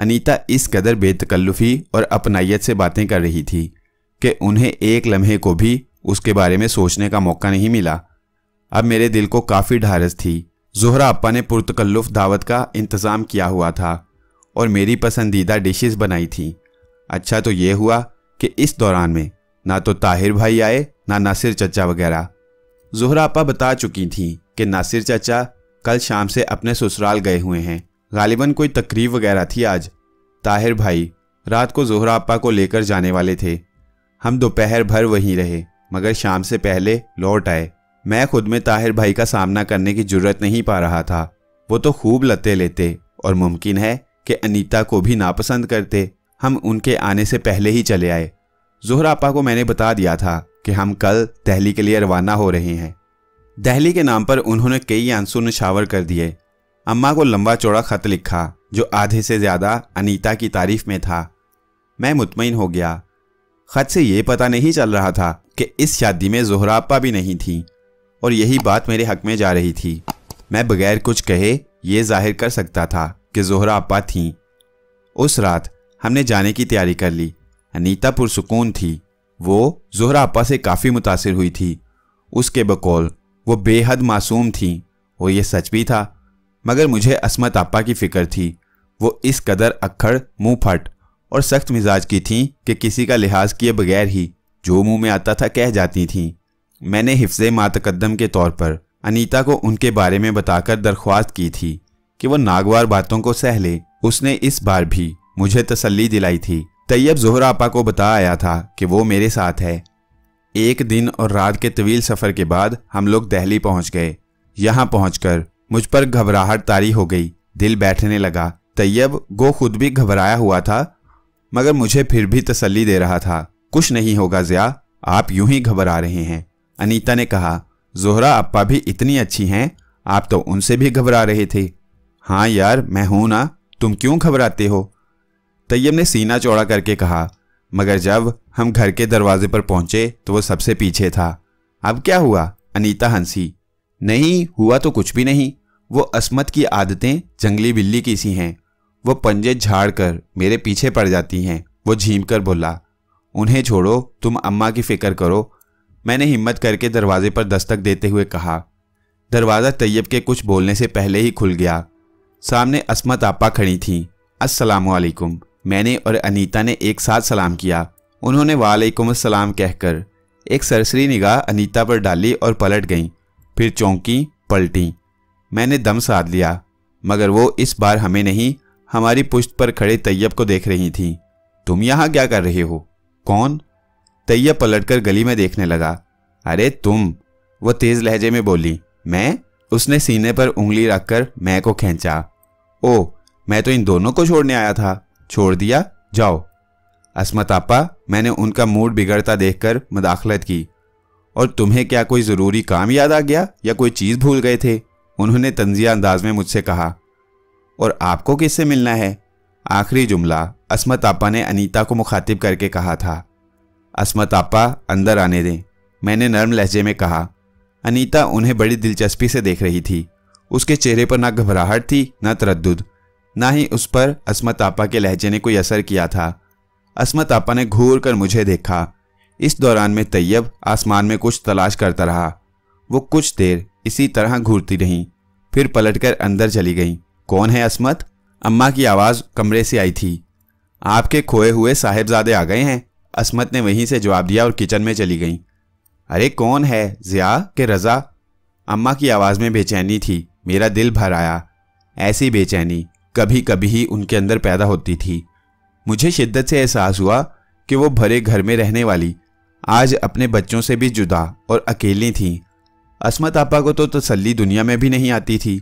अनीता इस कदर बेतकल्लुफी और अपनाइत से बातें कर रही थी कि उन्हें एक लम्हे को भी उसके बारे में सोचने का मौका नहीं मिला अब मेरे दिल को काफ़ी ढारस थी जोहरा अपा ने पुरतकल्लुफ दावत का इंतज़ाम किया हुआ था और मेरी पसंदीदा डिशेस बनाई थी अच्छा तो ये हुआ कि इस दौरान में ना तो ताहिर भाई आए ना नासिर चचा वगैरह जोहरा अपा बता चुकी थी कि नासिर चचा कल शाम से अपने ससुराल गए हुए हैं गालिबन कोई तकरीब वगैरह थी आज ताहिर भाई रात को जोहरा अपा को लेकर जाने वाले थे हम दोपहर भर वहीं रहे मगर शाम से पहले लौट आए मैं खुद में ताहिर भाई का सामना करने की जरूरत नहीं पा रहा था वो तो खूब लते लेते और मुमकिन है कि अनीता को भी नापसंद करते हम उनके आने से पहले ही चले आए जोहरा को मैंने बता दिया था कि हम कल दहली के लिए रवाना हो रहे हैं दहली के नाम पर उन्होंने कई आंसू नशावर कर दिए अम्मा को लंबा चौड़ा खत लिखा जो आधे से ज्यादा अनीता की तारीफ में था मैं मुतमिन हो गया खत से ये पता नहीं चल रहा था कि इस शादी में जोहरापा भी नहीं थी और यही बात मेरे हक में जा रही थी मैं बगैर कुछ कहे ये जाहिर कर सकता था कि जोहरा अपा थी उस रात हमने जाने की तैयारी कर ली अनीता पुरसकून थी वो जहरा अपा से काफ़ी मुतासर हुई थी उसके बकौल वो बेहद मासूम थी और ये सच भी था मगर मुझे असमत आपा की फिक्र थी वो इस कदर अक्खड़ मुंह फट और सख्त मिजाज की थी कि किसी का लिहाज किए बगैर ही जो मुंह में आता था कह जाती थीं मैंने हिफ्ज मातकदम के तौर पर अनीता को उनके बारे में बताकर दरख्वास्त की थी कि वो नागवार बातों को सह ले उसने इस बार भी मुझे तसल्ली दिलाई थी तैयब जोहर आपा को बता आया था कि वो मेरे साथ है एक दिन और रात के तवील सफ़र के बाद हम लोग दहली पहुंच गए यहां पहुंचकर मुझ पर घबराहट तारी हो गई दिल बैठने लगा तैयब गो खुद भी घबराया हुआ था मगर मुझे फिर भी तसल्ली दे रहा था कुछ नहीं होगा ज़िया आप यूं ही घबरा रहे हैं अनीता ने कहा जोहरा अप्पा भी इतनी अच्छी हैं आप तो उनसे भी घबरा रहे थे हाँ यार मैं हूं ना तुम क्यों घबराते हो तैयब ने सीना चौड़ा करके कहा मगर जब हम घर के दरवाजे पर पहुंचे तो वो सबसे पीछे था अब क्या हुआ अनीता हंसी नहीं हुआ तो कुछ भी नहीं वो असमत की आदतें जंगली बिल्ली की सी हैं वो पंजे झाड़ कर मेरे पीछे पड़ जाती हैं वो झीम कर बोला उन्हें छोड़ो तुम अम्मा की फिक्र करो मैंने हिम्मत करके दरवाजे पर दस्तक देते हुए कहा दरवाज़ा तैयब के कुछ बोलने से पहले ही खुल गया सामने असमत आपा खड़ी थी असलम मैंने और अनीता ने एक साथ सलाम किया उन्होंने वालेकुम अस्सलाम कहकर एक सरसरी निगाह अनीता पर डाली और पलट गईं फिर चौंकी पलटी मैंने दम साध लिया मगर वो इस बार हमें नहीं हमारी पुश्त पर खड़े तैयब को देख रही थी तुम यहां क्या कर रहे हो कौन तैयब पलटकर गली में देखने लगा अरे तुम वो तेज लहजे में बोली मैं उसने सीने पर उंगली रखकर मैं को खींचा ओ मैं तो इन दोनों को छोड़ने आया था छोड़ दिया जाओ असमत आपा मैंने उनका मूड बिगड़ता देखकर मुदाखलत की और तुम्हें क्या कोई ज़रूरी काम याद आ गया या कोई चीज़ भूल गए थे उन्होंने तंजिया अंदाज में मुझसे कहा और आपको किससे मिलना है आखिरी जुमला असमत आपा ने अनीता को मुखातिब करके कहा था असमत आपा अंदर आने दें मैंने नर्म लहजे में कहा अनीता उन्हें बड़ी दिलचस्पी से देख रही थी उसके चेहरे पर ना घबराहट थी ना तरद ना ही उस पर असमत आपा के लहजे ने कोई असर किया था असमत आपा ने घूर कर मुझे देखा इस दौरान में तैयब आसमान में कुछ तलाश करता रहा वो कुछ देर इसी तरह घूरती रहीं फिर पलटकर अंदर चली गई कौन है असमत अम्मा की आवाज़ कमरे से आई थी आपके खोए हुए साहेबजादे आ गए हैं असमत ने वहीं से जवाब दिया और किचन में चली गई अरे कौन है ज़िया के रज़ा अम्मा की आवाज़ में बेचैनी थी मेरा दिल भर आया ऐसी बेचैनी कभी कभी ही उनके अंदर पैदा होती थी मुझे शिद्दत से एहसास हुआ कि वो भरे घर में रहने वाली आज अपने बच्चों से भी जुदा और अकेली थी असमत आपा को तो तसल्ली दुनिया में भी नहीं आती थी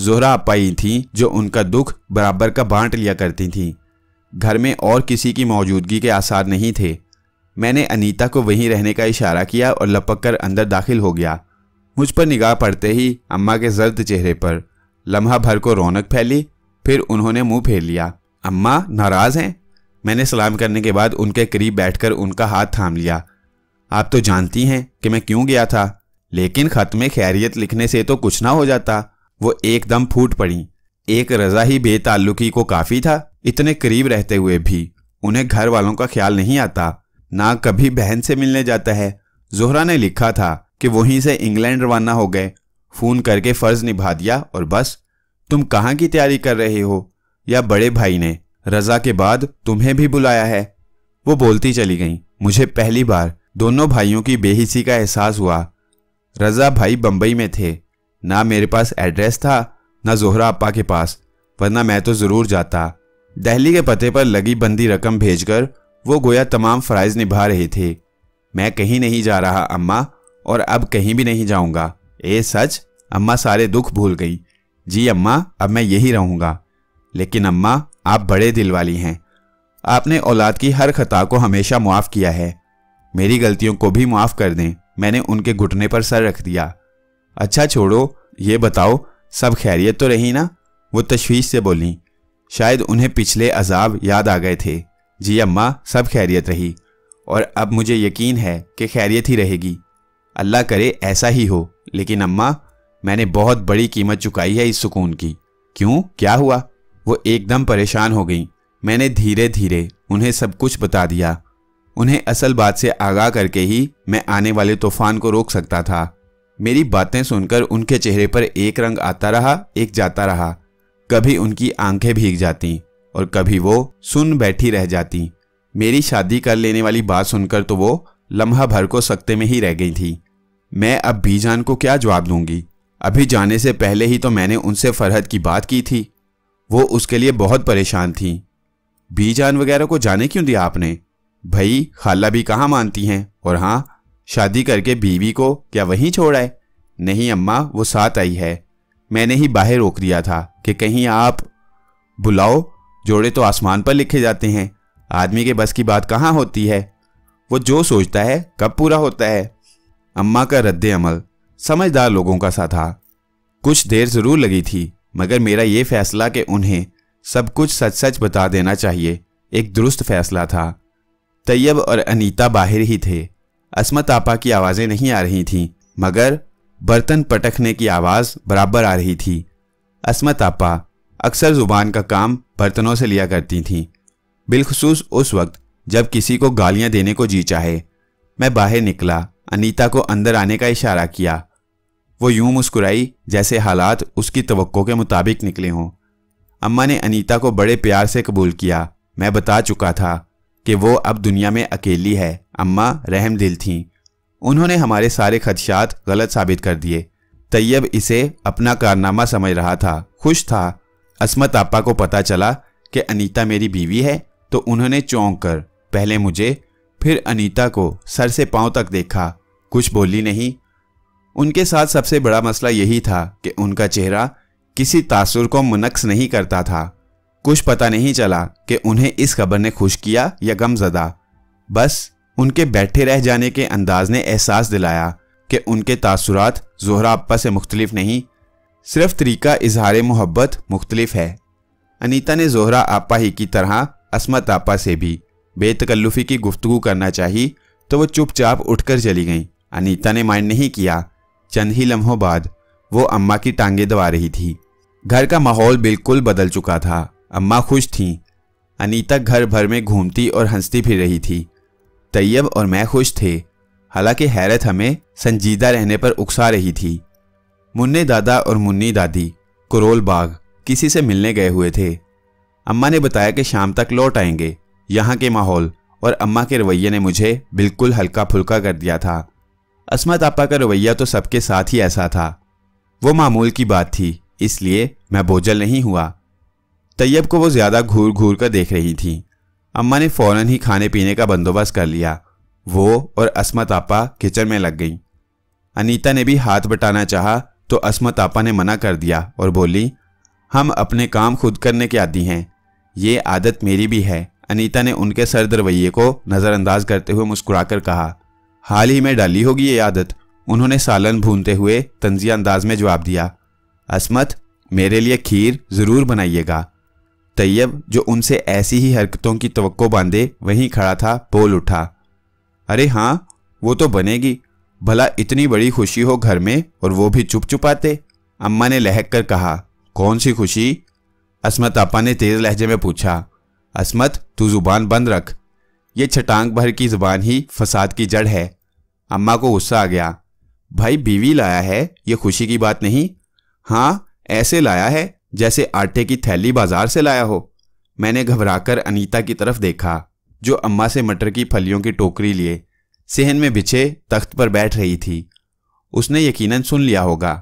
जोहरा आपा ही थी जो उनका दुख बराबर का बांट लिया करती थी घर में और किसी की मौजूदगी के आसार नहीं थे मैंने अनीता को वहीं रहने का इशारा किया और लपक कर अंदर दाखिल हो गया मुझ पर निगाह पड़ते ही अम्मा के जर्द चेहरे पर लम्हा भर को रौनक फैली फिर उन्होंने मुंह फेर लिया अम्मा नाराज़ हैं मैंने सलाम करने के बाद उनके करीब बैठकर उनका हाथ थाम लिया आप तो जानती हैं कि मैं क्यों गया था लेकिन खत में खैरियत लिखने से तो कुछ ना हो जाता वो एकदम फूट पड़ी एक रजा ही बेताल्लुकी को काफी था इतने करीब रहते हुए भी उन्हें घर वालों का ख्याल नहीं आता ना कभी बहन से मिलने जाता है जोहरा ने लिखा था कि वहीं से इंग्लैंड रवाना हो गए फोन करके फर्ज निभा दिया और बस तुम कहाँ की तैयारी कर रहे हो या बड़े भाई ने रजा के बाद तुम्हें भी बुलाया है वो बोलती चली गई मुझे पहली बार दोनों भाइयों की बेहिसी का एहसास हुआ रज़ा भाई बम्बई में थे ना मेरे पास एड्रेस था ना जोहरा अपा के पास वरना मैं तो ज़रूर जाता दहली के पते पर लगी बंदी रकम भेजकर वो गोया तमाम फ़राइज़ निभा रहे थे मैं कहीं नहीं जा रहा अम्मा और अब कहीं भी नहीं जाऊंगा ए सच अम्मा सारे दुख भूल गई जी अम्मा अब मैं यही रहूंगा लेकिन अम्मा आप बड़े दिल वाली हैं आपने औलाद की हर खता को हमेशा मुआफ़ किया है मेरी गलतियों को भी माफ कर दें मैंने उनके घुटने पर सर रख दिया अच्छा छोड़ो ये बताओ सब खैरियत तो रही ना वो तशवीश से बोली शायद उन्हें पिछले अजाब याद आ गए थे जी अम्मा सब खैरियत रही और अब मुझे यकीन है कि खैरियत ही रहेगी अल्लाह करे ऐसा ही हो लेकिन अम्मा मैंने बहुत बड़ी कीमत चुकाई है इस सुकून की क्यों क्या हुआ वो एकदम परेशान हो गई मैंने धीरे धीरे उन्हें सब कुछ बता दिया उन्हें असल बात से आगाह करके ही मैं आने वाले तूफान को रोक सकता था मेरी बातें सुनकर उनके चेहरे पर एक रंग आता रहा एक जाता रहा कभी उनकी आंखें भीग जाती और कभी वो सुन बैठी रह जाती मेरी शादी कर लेने वाली बात सुनकर तो वो लम्हा भर को सकते में ही रह गई थी मैं अब बीजान को क्या जवाब दूंगी अभी जाने से पहले ही तो मैंने उनसे फरहद की बात की थी वो उसके लिए बहुत परेशान थी बीजान वगैरह को जाने क्यों दिया आपने भाई खाला भी कहाँ मानती हैं और हाँ शादी करके बीवी को क्या वहीं छोड़ा है नहीं अम्मा वो साथ आई है मैंने ही बाहर रोक दिया था कि कहीं आप बुलाओ जोड़े तो आसमान पर लिखे जाते हैं आदमी के बस की बात कहाँ होती है वो जो सोचता है कब पूरा होता है अम्मा का रद्द अमल समझदार लोगों का सा था कुछ देर ज़रूर लगी थी मगर मेरा ये फैसला कि उन्हें सब कुछ सच सच बता देना चाहिए एक दुरुस्त फैसला था तैयब और अनीता बाहर ही थे असमत आपा की आवाज़ें नहीं आ रही थीं मगर बर्तन पटकने की आवाज़ बराबर आ रही थी असमत आपा अक्सर ज़ुबान का काम बर्तनों से लिया करती थीं बिलखसूस उस वक्त जब किसी को गालियां देने को जी चाहे मैं बाहर निकला अनीता को अंदर आने का इशारा किया वो यूं मुस्कुराई जैसे हालात उसकी तो के मुताबिक निकले हों अम्मा ने अनीता को बड़े प्यार से कबूल किया मैं बता चुका था कि वो अब दुनिया में अकेली है अम्मा रहम दिल थीं उन्होंने हमारे सारे खदशात गलत साबित कर दिए तैयब इसे अपना कारनामा समझ रहा था खुश था असमत आपा को पता चला कि अनीता मेरी बीवी है तो उन्होंने चौंक कर पहले मुझे फिर अनीता को सर से पांव तक देखा कुछ बोली नहीं उनके साथ सबसे बड़ा मसला यही था कि उनका चेहरा किसी तासुर को मुनक्स नहीं करता था कुछ पता नहीं चला कि उन्हें इस खबर ने खुश किया या गमजदा बस उनके बैठे रह जाने के अंदाज ने एहसास दिलाया कि उनके तासुरात जोहरा अप्पा से मुख्तलिफ नहीं सिर्फ तरीका इजहार मोहब्बत मुख्तलिफ है अनीता ने जोहरा आपा ही की तरह असमत आपा से भी बेतकल्लुफ़ी की गुफ्तु करना चाही तो वह चुपचाप उठकर चली गई अनीता ने माइंड नहीं किया चंद ही लम्हों बाद वो अम्मा की टांगे दबा रही थी घर का माहौल बिल्कुल बदल चुका था अम्मा खुश थीं अनीता घर भर में घूमती और हंसती फिर रही थी तैयब और मैं खुश थे हालांकि हैरत हमें संजीदा रहने पर उकसा रही थी मुन्ने दादा और मुन्नी दादी करोल बाग किसी से मिलने गए हुए थे अम्मा ने बताया कि शाम तक लौट आएंगे यहाँ के माहौल और अम्मा के रवैये ने मुझे बिल्कुल हल्का फुल्का कर दिया था असमत आपा का रवैया तो सबके साथ ही ऐसा था वो मामूल की बात थी इसलिए मैं बोझल नहीं हुआ तैयब को वो ज़्यादा घूर घूर कर देख रही थी अम्मा ने फ़ौरन ही खाने पीने का बंदोबस्त कर लिया वो और असमत आपा किचन में लग गईं अनीता ने भी हाथ बटाना चाहा तो असमत आपा ने मना कर दिया और बोली हम अपने काम खुद करने के आदि हैं ये आदत मेरी भी है अनीता ने उनके सर दरवैये को नज़रअंदाज करते हुए मुस्कुराकर कहा हाल ही में डाली होगी ये आदत उन्होंने सालन भूनते हुए तंजिया अंदाज में जवाब दिया असमत मेरे लिए खीर ज़रूर बनाइएगा तैयब जो उनसे ऐसी ही हरकतों की तवक्को बांधे वहीं खड़ा था बोल उठा अरे हाँ वो तो बनेगी भला इतनी बड़ी खुशी हो घर में और वो भी चुप चुपाते अम्मा ने लहक कर कहा कौन सी खुशी असमत आपा ने तेज लहजे में पूछा असमत तू जुबान बंद रख ये छटांग भर की जुबान ही फसाद की जड़ है अम्मा को गुस्सा आ गया भाई बीवी लाया है ये खुशी की बात नहीं हाँ ऐसे लाया है जैसे आटे की थैली बाजार से लाया हो मैंने घबराकर अनीता की तरफ देखा जो अम्मा से मटर की फलियों की टोकरी लिए सेहन में बिछे तख्त पर बैठ रही थी उसने यकीनन सुन लिया होगा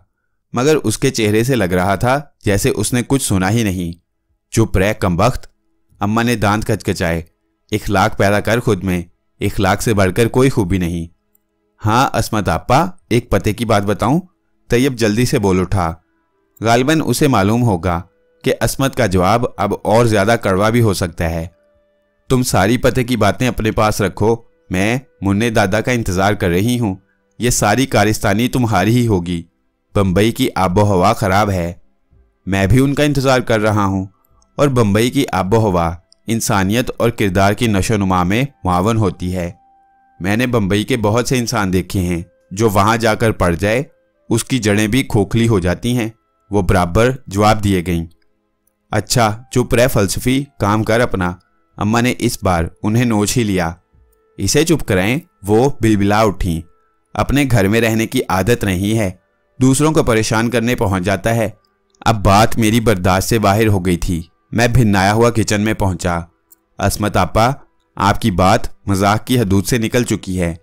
मगर उसके चेहरे से लग रहा था जैसे उसने कुछ सुना ही नहीं चुप रह कम वक्त अम्मा ने दांत कचकचाए इखलाक पैदा कर खुद में इखलाक से बढ़कर कोई खूबी नहीं हाँ असमत आपा एक पते की बात बताऊं तैयब जल्दी से बोल उठा गालबन उसे मालूम होगा कि असमत का जवाब अब और ज्यादा कड़वा भी हो सकता है तुम सारी पते की बातें अपने पास रखो मैं मुन्ने दादा का इंतजार कर रही हूँ ये सारी कारिस्तानी तुम्हारी ही होगी बम्बई की आबो हवा ख़राब है मैं भी उनका इंतज़ार कर रहा हूँ और बम्बई की आबो हवा इंसानियत और किरदार की नशोनुमा में मावन होती है मैंने बम्बई के बहुत से इंसान देखे हैं जो वहां जाकर पड़ जाए उसकी जड़ें भी खोखली हो जाती हैं वो बराबर जवाब दिए गईं अच्छा चुप रह फलसफी काम कर अपना अम्मा ने इस बार उन्हें नोच ही लिया इसे चुप कराएं वो बिलबिला उठी अपने घर में रहने की आदत नहीं है दूसरों को परेशान करने पहुंच जाता है अब बात मेरी बर्दाश्त से बाहर हो गई थी मैं भिन्नाया हुआ किचन में पहुंचा असमत आपा आपकी बात मजाक की हदूद से निकल चुकी है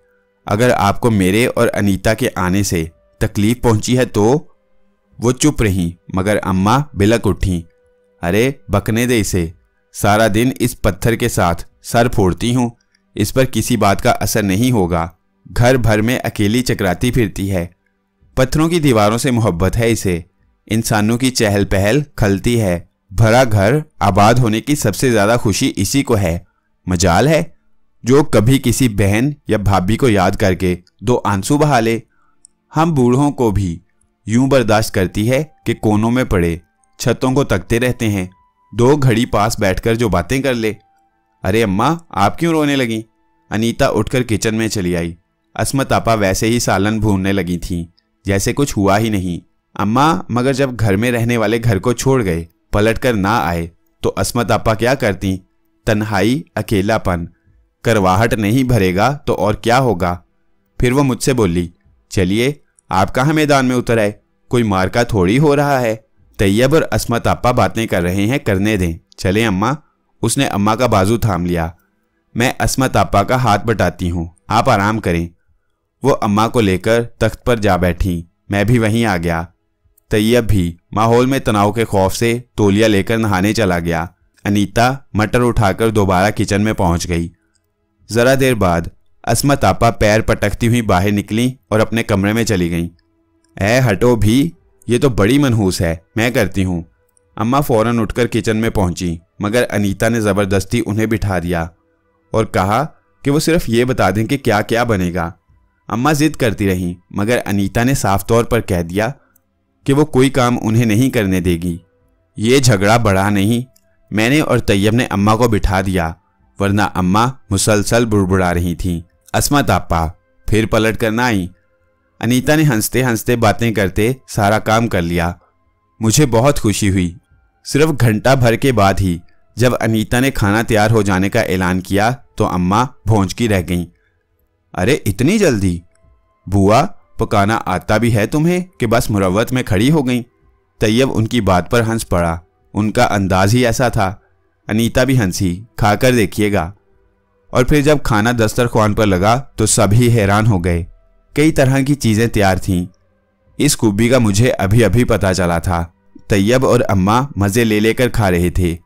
अगर आपको मेरे और अनीता के आने से तकलीफ पहुंची है तो वो चुप रही मगर अम्मा बिलक उठी अरे बकने दे इसे सारा दिन इस पत्थर के साथ सर फोड़ती हूँ इस पर किसी बात का असर नहीं होगा घर भर में अकेली चकराती फिरती है पत्थरों की दीवारों से मोहब्बत है इसे इंसानों की चहल पहल खलती है भरा घर आबाद होने की सबसे ज़्यादा खुशी इसी को है मजाल है जो कभी किसी बहन या भाभी को याद करके दो आंसू बहा ले हम बूढ़ों को भी यूं बर्दाश्त करती है कि कोनों में पड़े छतों को तकते रहते हैं दो घड़ी पास बैठकर जो बातें कर ले अरे अम्मा आप क्यों रोने लगी अनीता उठकर किचन में चली आई असमत आपा वैसे ही सालन भूनने लगी थी जैसे कुछ हुआ ही नहीं अम्मा मगर जब घर में रहने वाले घर को छोड़ गए पलट कर ना आए तो असमत आपा क्या करती तन्हाई अकेलापन करवाहट नहीं भरेगा तो और क्या होगा फिर वो मुझसे बोली चलिए आप कहा मैदान में उतर आए कोई मारका थोड़ी हो रहा है तैयब और असमत आपा बातें कर रहे हैं करने दें चले अम्मा उसने अम्मा का बाजू थाम लिया मैं असमत आपा का हाथ बटाती हूँ आप आराम करें वो अम्मा को लेकर तख्त पर जा बैठी मैं भी वहीं आ गया तैयब भी माहौल में तनाव के खौफ से तोलिया लेकर नहाने चला गया अनीता मटर उठाकर दोबारा किचन में पहुंच गई ज़रा देर बाद असमत आपा पैर पटकती हुई बाहर निकली और अपने कमरे में चली गईं। ऐ हटो भी ये तो बड़ी मनहूस है मैं करती हूँ अम्मा फ़ौरन उठकर किचन में पहुंची मगर अनीता ने ज़बरदस्ती उन्हें बिठा दिया और कहा कि वो सिर्फ ये बता दें कि क्या क्या बनेगा अम्मा ज़िद करती रहीं मगर अनीता ने साफ तौर पर कह दिया कि वो कोई काम उन्हें नहीं करने देगी ये झगड़ा बढ़ा नहीं मैंने और तैयब ने अम्मा को बिठा दिया वरना अम्मा मुसलसल बुड़बुड़ा रही थीं असमत आपा फिर पलट कर ना आई अनीता ने हंसते हंसते बातें करते सारा काम कर लिया मुझे बहुत खुशी हुई सिर्फ घंटा भर के बाद ही जब अनीता ने खाना तैयार हो जाने का ऐलान किया तो अम्मा भोंज की रह गईं अरे इतनी जल्दी बुआ पकाना आता भी है तुम्हें कि बस मुरवत में खड़ी हो गई तैयब उनकी बात पर हंस पड़ा उनका अंदाज ही ऐसा था अनीता भी हंसी खाकर देखिएगा और फिर जब खाना दस्तरखान पर लगा तो सभी हैरान हो गए कई तरह की चीज़ें तैयार थीं इस खूबी का मुझे अभी अभी पता चला था तैयब और अम्मा मज़े ले लेकर खा रहे थे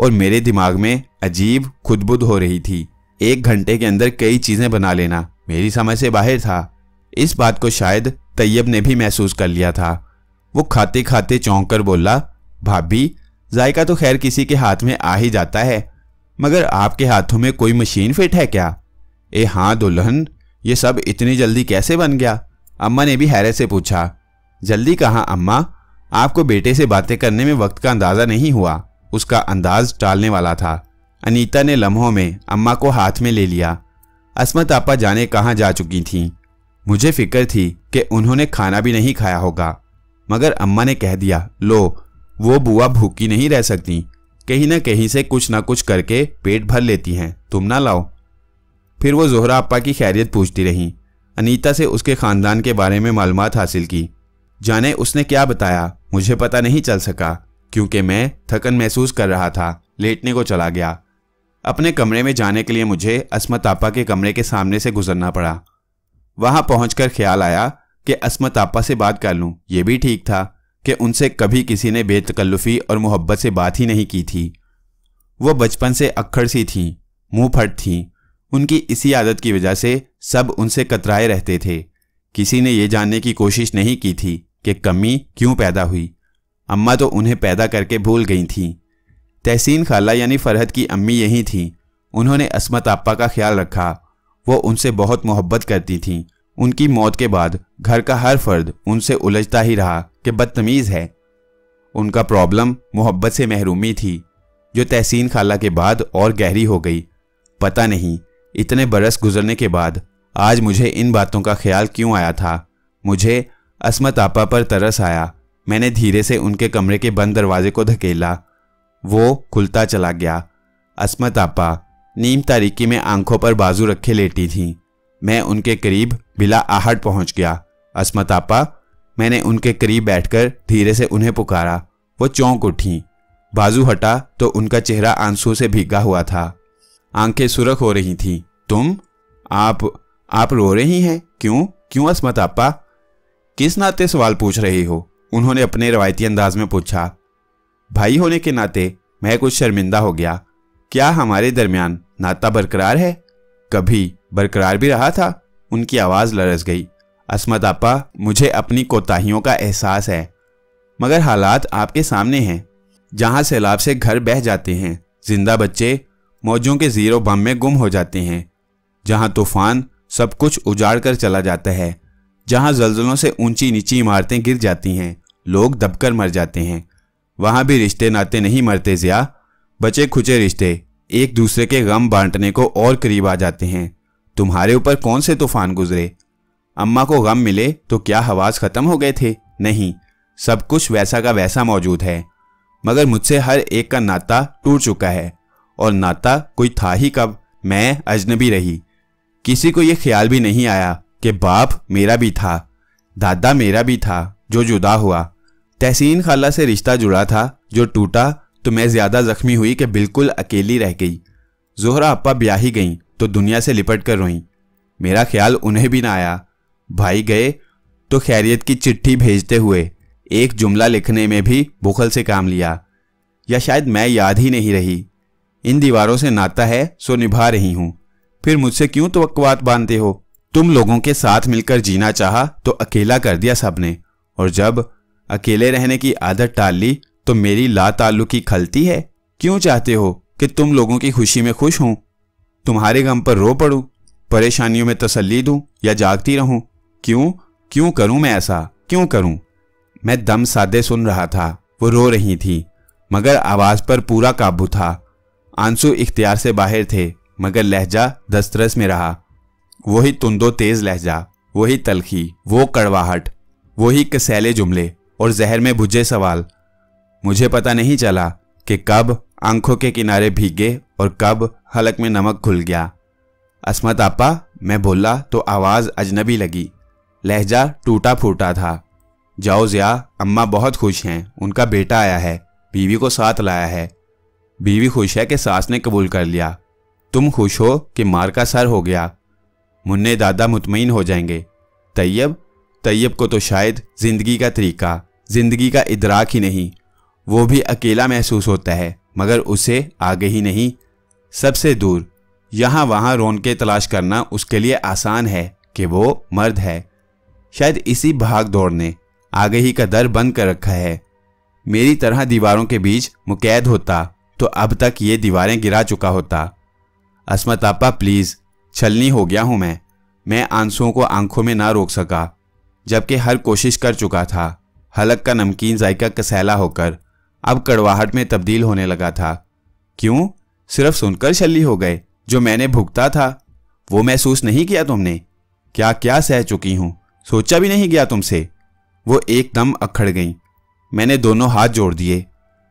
और मेरे दिमाग में अजीब खुदबुद हो रही थी एक घंटे के अंदर कई चीज़ें बना लेना मेरी समझ से बाहर था इस बात को शायद तैयब ने भी महसूस कर लिया था वो खाते खाते चौंक कर बोला भाभी जायका तो खैर किसी के हाथ में आ ही जाता है मगर आपके हाथों में कोई मशीन फिट है क्या ए हाँ दुल्हन ये सब इतनी जल्दी कैसे बन गया अम्मा ने भी हैरत से पूछा जल्दी कहा अम्मा आपको बेटे से बातें करने में वक्त का अंदाज़ा नहीं हुआ उसका अंदाज टालने वाला था अनीता ने लम्हों में अम्मा को हाथ में ले लिया असमत आपा जाने कहाँ जा चुकी थीं मुझे फिक्र थी कि उन्होंने खाना भी नहीं खाया होगा मगर अम्मा ने कह दिया लो वो बुआ भूखी नहीं रह सकती कहीं ना कहीं से कुछ ना कुछ करके पेट भर लेती हैं तुम ना लाओ फिर वो जोहरा अपा की खैरियत पूछती रहीं अनीता से उसके ख़ानदान के बारे में मालूम हासिल की जाने उसने क्या बताया मुझे पता नहीं चल सका क्योंकि मैं थकन महसूस कर रहा था लेटने को चला गया अपने कमरे में जाने के लिए मुझे असमत आपा के कमरे के सामने से गुजरना पड़ा वहां पहुंचकर ख्याल आया कि असमत आपा से बात कर लूं यह भी ठीक था कि उनसे कभी किसी ने बेतकल्लुफ़ी और मोहब्बत से बात ही नहीं की थी वो बचपन से अक्खड़ सी थीं मुंह फट थीं उनकी इसी आदत की वजह से सब उनसे कतराए रहते थे किसी ने ये जानने की कोशिश नहीं की थी कि कमी क्यों पैदा हुई अम्मा तो उन्हें पैदा करके भूल गई थीं तहसीन खाला यानी फरहत की अम्मी यही थीं उन्होंने असमत आपा का ख्याल रखा वो उनसे बहुत मोहब्बत करती थीं उनकी मौत के बाद घर का हर फर्द उनसे उलझता ही रहा कि बदतमीज़ है उनका प्रॉब्लम मोहब्बत से महरूमी थी जो तहसीन खाला के बाद और गहरी हो गई पता नहीं इतने बरस गुजरने के बाद आज मुझे इन बातों का ख्याल क्यों आया था मुझे असमत आपा पर तरस आया मैंने धीरे से उनके कमरे के बंद दरवाजे को धकेला वो खुलता चला गया असमत आपा नीम तारीकी में आंखों पर बाजू रखे लेटी थीं मैं उनके करीब बिला आहट पहुंच गया असमत आपा मैंने उनके करीब बैठकर धीरे से उन्हें पुकारा वो चौंक उठी बाजू हटा तो उनका चेहरा आंसू से भीगा हुआ था आंखें सुरख हो रही थी तुम आप आप रो रही हैं क्यों क्यों असमत आपा किस नाते सवाल पूछ रही हो उन्होंने अपने रवायती अंदाज में पूछा भाई होने के नाते मैं कुछ शर्मिंदा हो गया क्या हमारे दरमियान नाता बरकरार है कभी बरकरार भी रहा था उनकी आवाज़ लरस गई असमत आपा मुझे अपनी कोताहियों का एहसास है मगर हालात आपके सामने हैं जहां सैलाब से घर बह जाते हैं जिंदा बच्चे मौजों के ज़ीरो बम में गुम हो जाते हैं जहां तूफान सब कुछ उजाड़ कर चला जाता है जहां जल्जलों से ऊंची नीची इमारतें गिर जाती हैं लोग दबकर मर जाते हैं वहां भी रिश्ते नाते नहीं मरते ज़िया बचे खुचे रिश्ते एक दूसरे के गम बांटने को और करीब आ जाते हैं तुम्हारे ऊपर कौन से तूफान गुजरे अम्मा को गम मिले तो क्या हवास खत्म हो गए थे नहीं सब कुछ वैसा का वैसा मौजूद है मगर मुझसे हर एक का नाता टूट चुका है और नाता कोई था ही कब मैं अजनबी रही किसी को यह ख्याल भी नहीं आया कि बाप मेरा भी था दादा मेरा भी था जो जुदा हुआ तहसीन खाला से रिश्ता जुड़ा था जो टूटा तो मैं ज्यादा जख्मी हुई कि बिल्कुल अकेली रह गई जोहरा अपा ही गईं तो दुनिया से लिपट कर रोईं मेरा ख्याल उन्हें भी ना आया भाई गए तो खैरियत की चिट्ठी भेजते हुए एक जुमला लिखने में भी बुखल से काम लिया या शायद मैं याद ही नहीं रही इन दीवारों से नाता है सो निभा रही हूं फिर मुझसे क्यों तवक्वात बांधते हो तुम लोगों के साथ मिलकर जीना चाहा तो अकेला कर दिया सबने और जब अकेले रहने की आदत टाल ली तो मेरी ला ताल्लुकी खलती है क्यों चाहते हो कि तुम लोगों की खुशी में खुश हूं तुम्हारे गम पर रो पड़ू परेशानियों में तसल्ली दू या जागती रहूं क्यों क्यों करूं मैं ऐसा क्यों करूं मैं दम सादे सुन रहा था वो रो रही थी मगर आवाज पर पूरा काबू था आंसू इख्तियार से बाहर थे मगर लहजा दस्तरस में रहा वही तुंदो तेज लहजा वही तलखी वो कड़वाहट वही कसैले जुमले और जहर में बुझे सवाल मुझे पता नहीं चला कि कब आंखों के किनारे भीगे और कब हलक में नमक खुल गया असमत आपा मैं बोला तो आवाज़ अजनबी लगी लहजा टूटा फूटा था जाओ ज़िया अम्मा बहुत खुश हैं उनका बेटा आया है बीवी को साथ लाया है बीवी खुश है कि सास ने कबूल कर लिया तुम खुश हो कि मार का सर हो गया मुन्ने दादा मुतमिन हो जाएंगे तैयब तैयब को तो शायद ज़िंदगी का तरीका ज़िंदगी का इदराक ही नहीं वो भी अकेला महसूस होता है मगर उसे आगे ही नहीं सबसे दूर यहाँ वहाँ रोन के तलाश करना उसके लिए आसान है कि वो मर्द है शायद इसी भाग दौड़ ने आगे ही का दर बंद कर रखा है मेरी तरह दीवारों के बीच मुकैद होता तो अब तक ये दीवारें गिरा चुका होता असमत आपा प्लीज़ छलनी हो गया हूँ मैं मैं आंसुओं को आंखों में ना रोक सका जबकि हर कोशिश कर चुका था हलक का नमकीन जायका कसैला होकर अब कड़वाहट में तब्दील होने लगा था क्यों सिर्फ सुनकर शल्ली हो गए जो मैंने भुगता था वो महसूस नहीं किया तुमने क्या क्या सह चुकी हूं सोचा भी नहीं गया तुमसे वो एकदम अखड़ गई मैंने दोनों हाथ जोड़ दिए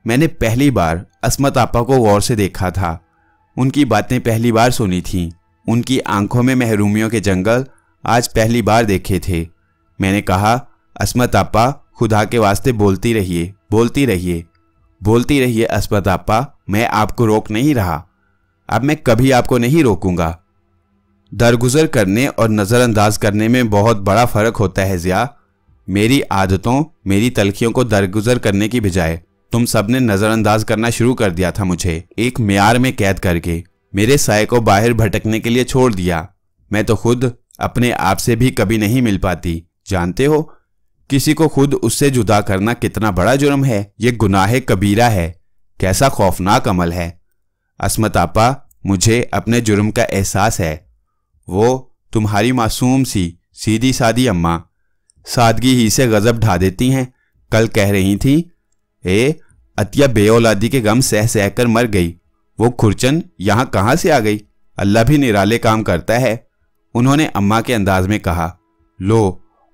मैंने पहली बार असमत आपा को गौर से देखा था उनकी बातें पहली बार सुनी थीं उनकी आंखों में महरूमियों के जंगल आज पहली बार देखे थे मैंने कहा असमत आपा खुदा के वास्ते बोलती रहिए बोलती रहिए बोलती रहिए आपा मैं आपको रोक नहीं रहा अब मैं कभी आपको नहीं रोकूंगा दरगुजर करने और नज़रअंदाज करने में बहुत बड़ा फ़र्क होता है ज़िया मेरी आदतों मेरी तलखियों को दरगुजर करने की बजाय तुम सब ने नज़रअंदाज करना शुरू कर दिया था मुझे एक म्यार में कैद करके मेरे साय को बाहर भटकने के लिए छोड़ दिया मैं तो खुद अपने आप से भी कभी नहीं मिल पाती जानते हो किसी को खुद उससे जुदा करना कितना बड़ा जुर्म है ये गुनाहे कबीरा है कैसा खौफनाक अमल है असमत आपा मुझे अपने जुर्म का एहसास है वो तुम्हारी मासूम सी सीधी सादी अम्मा सादगी ही से गज़ब ढा देती हैं कल कह रही थी ए अतिया बे के गम सह सह कर मर गई वो खुरचन यहाँ कहाँ से आ गई अल्लाह भी निराले काम करता है उन्होंने अम्मा के अंदाज में कहा लो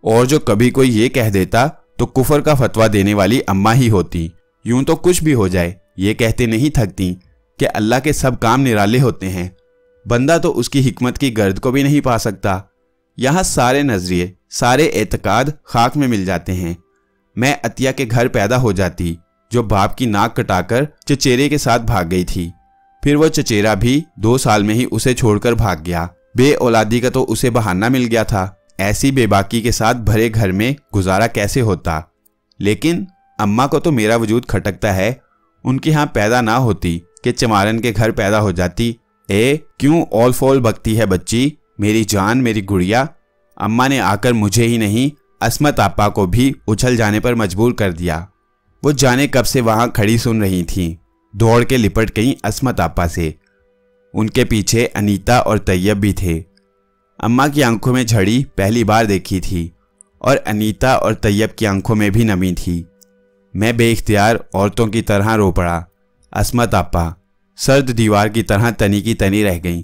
और जो कभी कोई ये कह देता तो कुफर का फतवा देने वाली अम्मा ही होती यूं तो कुछ भी हो जाए ये कहते नहीं थकती कि अल्लाह के सब काम निराले होते हैं बंदा तो उसकी हिकमत की गर्द को भी नहीं पा सकता यहाँ सारे नज़रिए सारे एतकाद खाक में मिल जाते हैं मैं अतिया के घर पैदा हो जाती जो बाप की नाक कटाकर चचेरे के साथ भाग गई थी फिर वो चचेरा भी दो साल में ही उसे छोड़कर भाग गया बे औलादी का तो उसे बहाना मिल गया था ऐसी बेबाकी के साथ भरे घर में गुजारा कैसे होता लेकिन अम्मा को तो मेरा वजूद खटकता है उनके यहाँ पैदा ना होती कि चमारन के घर पैदा हो जाती ए क्यों ऑल फॉल भगती है बच्ची मेरी जान मेरी गुड़िया अम्मा ने आकर मुझे ही नहीं असमत आपा को भी उछल जाने पर मजबूर कर दिया वो जाने कब से वहाँ खड़ी सुन रही थी दौड़ के लिपट गई असमत आपा से उनके पीछे अनीता और तैयब भी थे अम्मा की आंखों में झड़ी पहली बार देखी थी और अनीता और तैयब की आंखों में भी नमी थी मैं बेख्तियार औरतों की तरह रो पड़ा असमत आपा सर्द दीवार की तरह तनी की तनी रह गई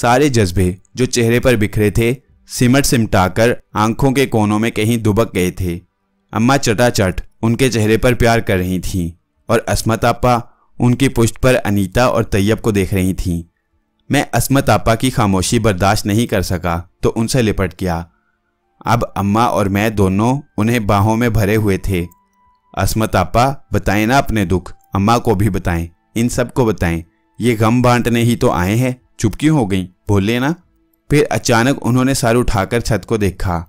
सारे जज्बे जो चेहरे पर बिखरे थे सिमट सिमटाकर आंखों के कोनों में कहीं दुबक गए थे अम्मा चटाचट उनके चेहरे पर प्यार कर रही थीं और असमत आपा उनकी पुष्ट पर अनीता और तैयब को देख रही थीं मैं असमत आपा की खामोशी बर्दाश्त नहीं कर सका तो उनसे लिपट गया अब अम्मा और मैं दोनों उन्हें बाहों में भरे हुए थे असमत आपा बताएं ना अपने दुख अम्मा को भी बताएं इन सबको बताएं ये गम बांटने ही तो आए हैं चुपकी हो गई बोले ना फिर अचानक उन्होंने सर उठाकर छत को देखा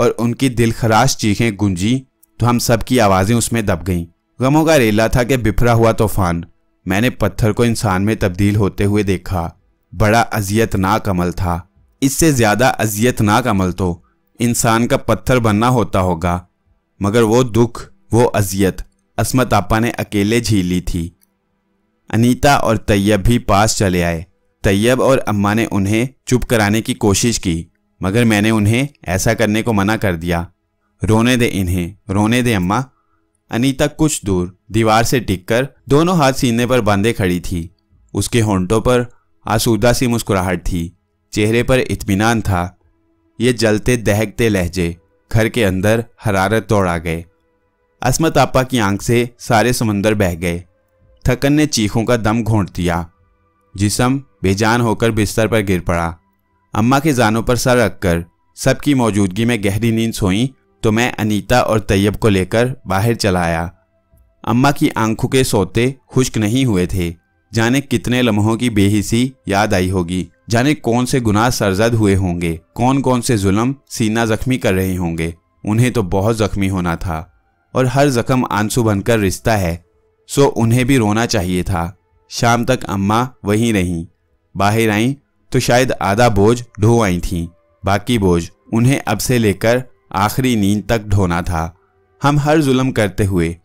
और उनकी दिल खराश चीखें गुंजी तो हम सब की आवाज़ें उसमें दब गईं गमों का रेला था कि बिफरा हुआ तूफान मैंने पत्थर को इंसान में तब्दील होते हुए देखा बड़ा अजियतनाक अमल था इससे ज़्यादा अजियतनाक अमल तो इंसान का पत्थर बनना होता होगा मगर वो दुख वो अजियत असमत आपा ने अकेले ली थी अनीता और तैयब भी पास चले आए तैयब और अम्मा ने उन्हें चुप कराने की कोशिश की मगर मैंने उन्हें ऐसा करने को मना कर दिया रोने दे इन्हें रोने दे अम्मा अनीता कुछ दूर दीवार से टिककर दोनों हाथ सीने पर बांधे खड़ी थी उसके होंठों पर आसूदा सी मुस्कुराहट थी चेहरे पर इतमान था ये जलते दहकते लहजे घर के अंदर हरारत तोड़ आ गए असमत आपा की आंख से सारे समंदर बह गए थकन ने चीखों का दम घोंट दिया जिसम बेजान होकर बिस्तर पर गिर पड़ा अम्मा के जानों पर सर रखकर सबकी मौजूदगी में गहरी नींद सोई तो मैं अनीता और तैयब को लेकर बाहर चला आया अम्मा की आंखों के सोते खुश्क नहीं हुए थे जाने कितने लम्हों की बेहिसी याद आई होगी जाने कौन से गुनाह सरजद हुए होंगे कौन कौन से जुल्म सीना जख्मी कर रहे होंगे उन्हें तो बहुत जख्मी होना था और हर जख्म आंसू बनकर रिश्ता है सो उन्हें भी रोना चाहिए था शाम तक अम्मा वहीं रहीं बाहर आईं तो शायद आधा बोझ ढो आई थीं बाकी बोझ उन्हें अब से लेकर आखिरी नींद तक ढोना था हम हर जुल्म करते हुए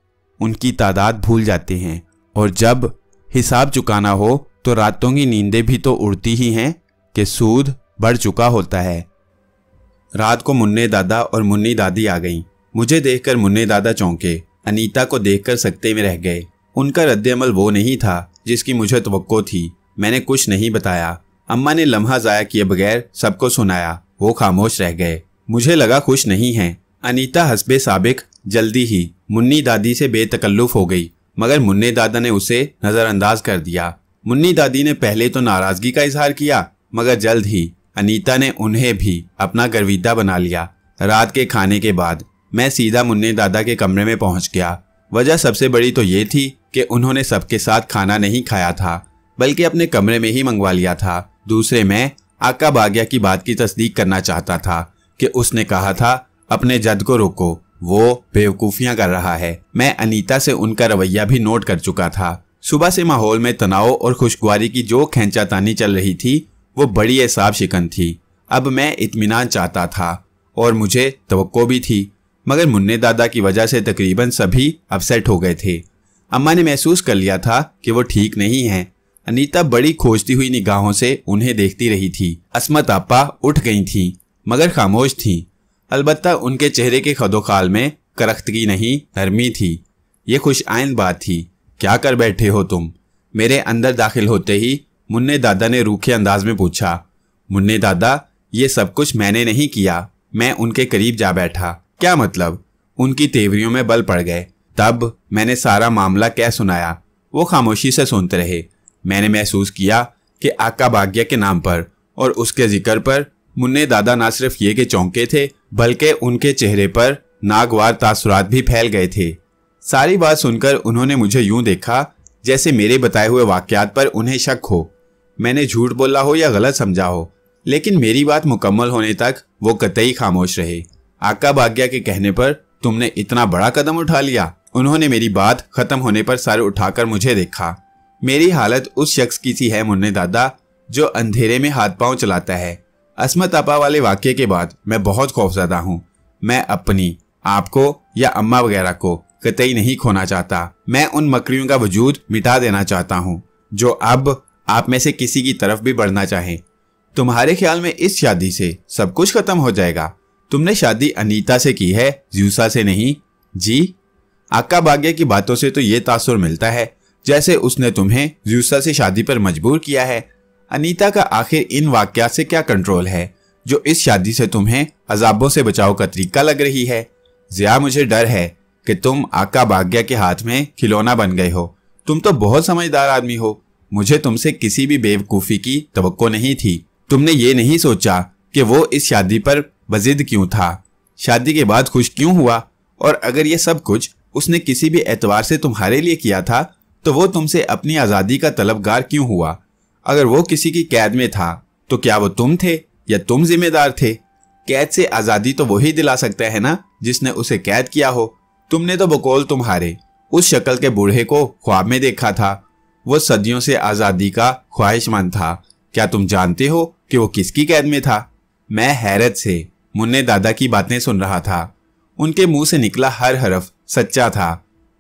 उनकी तादाद भूल जाते हैं और जब हिसाब चुकाना हो तो रातों की नींदें भी तो उड़ती ही हैं कि सूद बढ़ चुका होता है रात को मुन्ने दादा और मुन्नी दादी आ गईं मुझे देखकर मुन्ने दादा चौंके अनीता को देखकर सकते में रह गए उनका रद्दअमल वो नहीं था जिसकी मुझे तो थी मैंने कुछ नहीं बताया अम्मा ने लम्हा ज़ाया किए बगैर सबको सुनाया वो खामोश रह गए मुझे लगा खुश नहीं है अनीता हसबे साबिक जल्दी ही मुन्नी दादी से बेतकल्लुफ हो गई मगर मुन्ने दादा ने उसे नज़रअंदाज कर दिया मुन्नी दादी ने पहले तो नाराज़गी का इजहार किया मगर जल्द ही अनीता ने उन्हें भी अपना गर्विदा बना लिया रात के खाने के बाद मैं सीधा मुन्ने दादा के कमरे में पहुंच गया वजह सबसे बड़ी तो ये थी कि उन्होंने सबके साथ खाना नहीं खाया था बल्कि अपने कमरे में ही मंगवा लिया था दूसरे मैं आका बाग्या की बात की तस्दीक करना चाहता था कि उसने कहा था अपने जद को रोको वो बेवकूफियां कर रहा है मैं अनीता से उनका रवैया भी नोट कर चुका था सुबह से माहौल में तनाव और खुशगवारी की जो खेचातानी चल रही थी वो बड़ी एसाब शिकन थी अब मैं इतमान चाहता था और मुझे तो भी थी मगर मुन्ने दादा की वजह से तकरीबन सभी अपसेट हो गए थे अम्मा ने महसूस कर लिया था कि वो ठीक नहीं है अनीता बड़ी खोजती हुई निगाहों से उन्हें देखती रही थी असमत आपा उठ गई थी मगर खामोश थी अलबत्ता उनके चेहरे के खदोखाल में करख्तगी नहीं नरमी थी ये खुश आयन बात थी क्या कर बैठे हो तुम मेरे अंदर दाखिल होते ही मुन्ने दादा ने रूखे अंदाज में पूछा मुन्ने दादा ये सब कुछ मैंने नहीं किया मैं उनके करीब जा बैठा क्या मतलब उनकी तेवरियों में बल पड़ गए तब मैंने सारा मामला कह सुनाया वो खामोशी से सुनते रहे मैंने महसूस किया कि आका भाग्य के नाम पर और उसके जिक्र पर मुन्ने दादा ना सिर्फ ये के चौंके थे बल्कि उनके चेहरे पर नागवार तासुरात भी फैल गए थे सारी बात सुनकर उन्होंने मुझे यूं देखा जैसे मेरे बताए हुए वाक्यात पर उन्हें शक हो मैंने झूठ बोला हो या गलत समझा हो लेकिन मेरी बात मुकम्मल होने तक वो कतई खामोश रहे आका भाग्या के कहने पर तुमने इतना बड़ा कदम उठा लिया उन्होंने मेरी बात खत्म होने पर सर उठाकर मुझे देखा मेरी हालत उस शख्स की सी है मुन्ने दादा जो अंधेरे में हाथ पांव चलाता है असमत आपा वाले वाक्य के बाद मैं बहुत खौफजदा हूँ मैं अपनी आपको या अम्मा वगैरह को कतई नहीं खोना चाहता मैं उन मकड़ियों का वजूद मिटा देना चाहता हूँ जो अब आप में से किसी की तरफ भी बढ़ना चाहे तुम्हारे ख्याल में इस शादी से सब कुछ खत्म हो जाएगा तुमने शादी अनीता से की है जूसा से नहीं जी आका भाग्य की बातों से तो ये तासुर मिलता है जैसे उसने तुम्हें जूसा से शादी पर मजबूर किया है अनीता का आखिर इन वाक्या से क्या कंट्रोल है जो इस शादी से तुम्हें अजाबों से बचाव का तरीका लग रही है जिया मुझे डर है कि तुम आका भाग्या के हाथ में खिलौना बन गए हो तुम तो बहुत समझदार आदमी हो मुझे तुमसे किसी भी बेवकूफ़ी की तो नहीं थी तुमने ये नहीं सोचा कि वो इस शादी पर बजिद क्यों था शादी के बाद खुश क्यों हुआ और अगर ये सब कुछ उसने किसी भी एतवार से तुम्हारे लिए किया था तो वो तुमसे अपनी आज़ादी का तलबगार क्यों हुआ अगर वो किसी की कैद में था तो क्या वो तुम थे या तुम जिम्मेदार थे कैद से आजादी तो वही दिला सकता है ना जिसने उसे कैद किया हो तुमने तो बकौल तुम्हारे उस शक्ल के बूढ़े को ख्वाब में देखा था वो सदियों से आजादी का ख्वाहिशमंद था क्या तुम जानते हो कि वो किसकी कैद में था मैं हैरत से मुन्ने दादा की बातें सुन रहा था उनके मुंह से निकला हर हरफ सच्चा था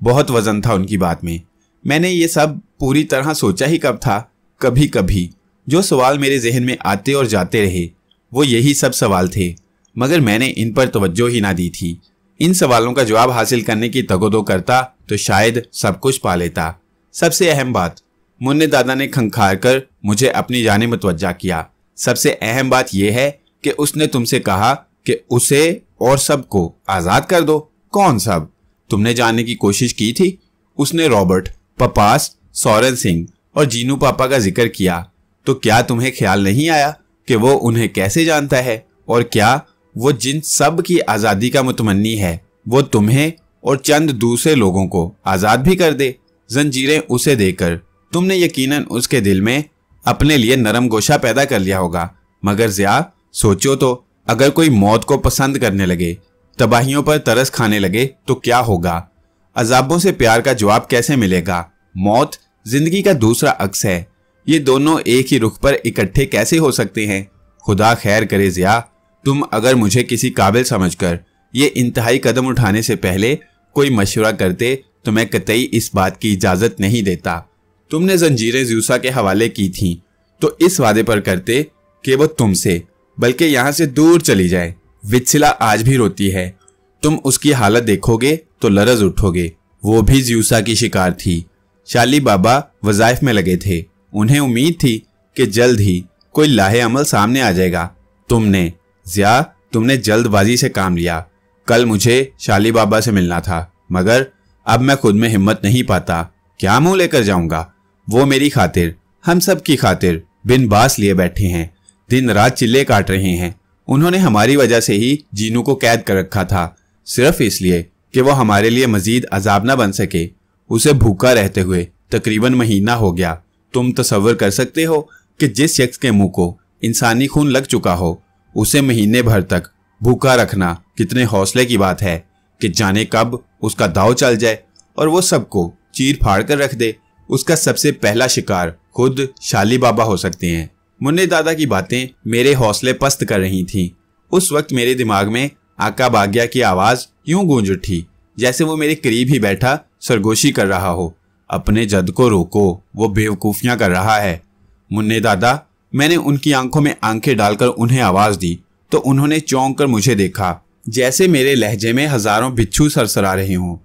बहुत वजन था उनकी बात में मैंने ये सब पूरी तरह सोचा ही कब था कभी कभी जो सवाल मेरे जहन में आते और जाते रहे वो यही सब सवाल थे मगर मैंने इन पर तवज्जो ही ना दी थी इन सवालों का जवाब हासिल करने की तगोदो करता तो शायद सब कुछ पा लेता सबसे अहम बात मुन्ने दादा ने खंखार कर मुझे अपनी जाने मतवजा किया सबसे अहम बात यह है कि उसने तुमसे कहा कि उसे और सबको आज़ाद कर दो कौन सब तुमने जानने की कोशिश की थी उसने रॉबर्ट पपास सौरन सिंह और जीनू पापा का जिक्र किया तो क्या तुम्हें ख्याल नहीं आया कि वो उन्हें कैसे जानता है और क्या वो जिन सब की आज़ादी का मुतमनी है वो तुम्हें और चंद दूसरे लोगों को आज़ाद भी कर दे जंजीरें उसे देकर तुमने यकीनन उसके दिल में अपने लिए नरम गोशा पैदा कर लिया होगा मगर ज़्या सोचो तो अगर कोई मौत को पसंद करने लगे तबाहियों पर तरस खाने लगे तो क्या होगा अजाबों से प्यार का जवाब कैसे मिलेगा मौत जिंदगी का दूसरा अक्स है ये दोनों एक ही रुख पर इकट्ठे कैसे हो सकते हैं खुदा खैर करे जिया तुम अगर मुझे किसी काबिल समझकर ये इंतहाई कदम उठाने से पहले कोई मशवरा करते तो मैं कतई इस बात की इजाज़त नहीं देता तुमने जंजीरें ज्यूसा के हवाले की थी तो इस वादे पर करते कि वो तुमसे बल्कि यहाँ से दूर चली जाए विचिला आज भी रोती है तुम उसकी हालत देखोगे तो लरज उठोगे वो भी ज्यूसा की शिकार थी शाली बाबा वजायफ में लगे थे उन्हें उम्मीद थी कि जल्द ही कोई लाहे अमल सामने आ जाएगा तुमने जिया तुमने जल्दबाजी से काम लिया कल मुझे शाली बाबा से मिलना था मगर अब मैं खुद में हिम्मत नहीं पाता क्या मुंह लेकर जाऊंगा वो मेरी खातिर हम सब की खातिर बिन बास लिए बैठे हैं दिन रात चिल्ले काट रहे हैं उन्होंने हमारी वजह से ही जीनू को कैद कर रखा था सिर्फ इसलिए कि वो हमारे लिए मजीद अजाब ना बन सके उसे भूखा रहते हुए तकरीबन महीना हो गया तुम तस्वर कर सकते हो कि जिस शख्स के मुंह को इंसानी खून लग चुका हो उसे महीने भर तक भूखा रखना कितने हौसले की बात है कि जाने कब उसका दाव चल जाए और वो सबको चीर फाड़ कर रख दे उसका सबसे पहला शिकार खुद शाली बाबा हो सकते हैं मुन्ने दादा की बातें मेरे हौसले पस्त कर रही थीं। उस वक्त मेरे दिमाग में आका बाग्या की आवाज़ यूं गूंज उठी जैसे वो मेरे करीब ही बैठा सरगोशी कर रहा हो अपने जद को रोको वो बेवकूफियां कर रहा है मुन्ने दादा मैंने उनकी आंखों में आंखें डालकर उन्हें आवाज दी तो उन्होंने चौंक कर मुझे देखा जैसे मेरे लहजे में हजारों बिच्छू सरसरा रहे हों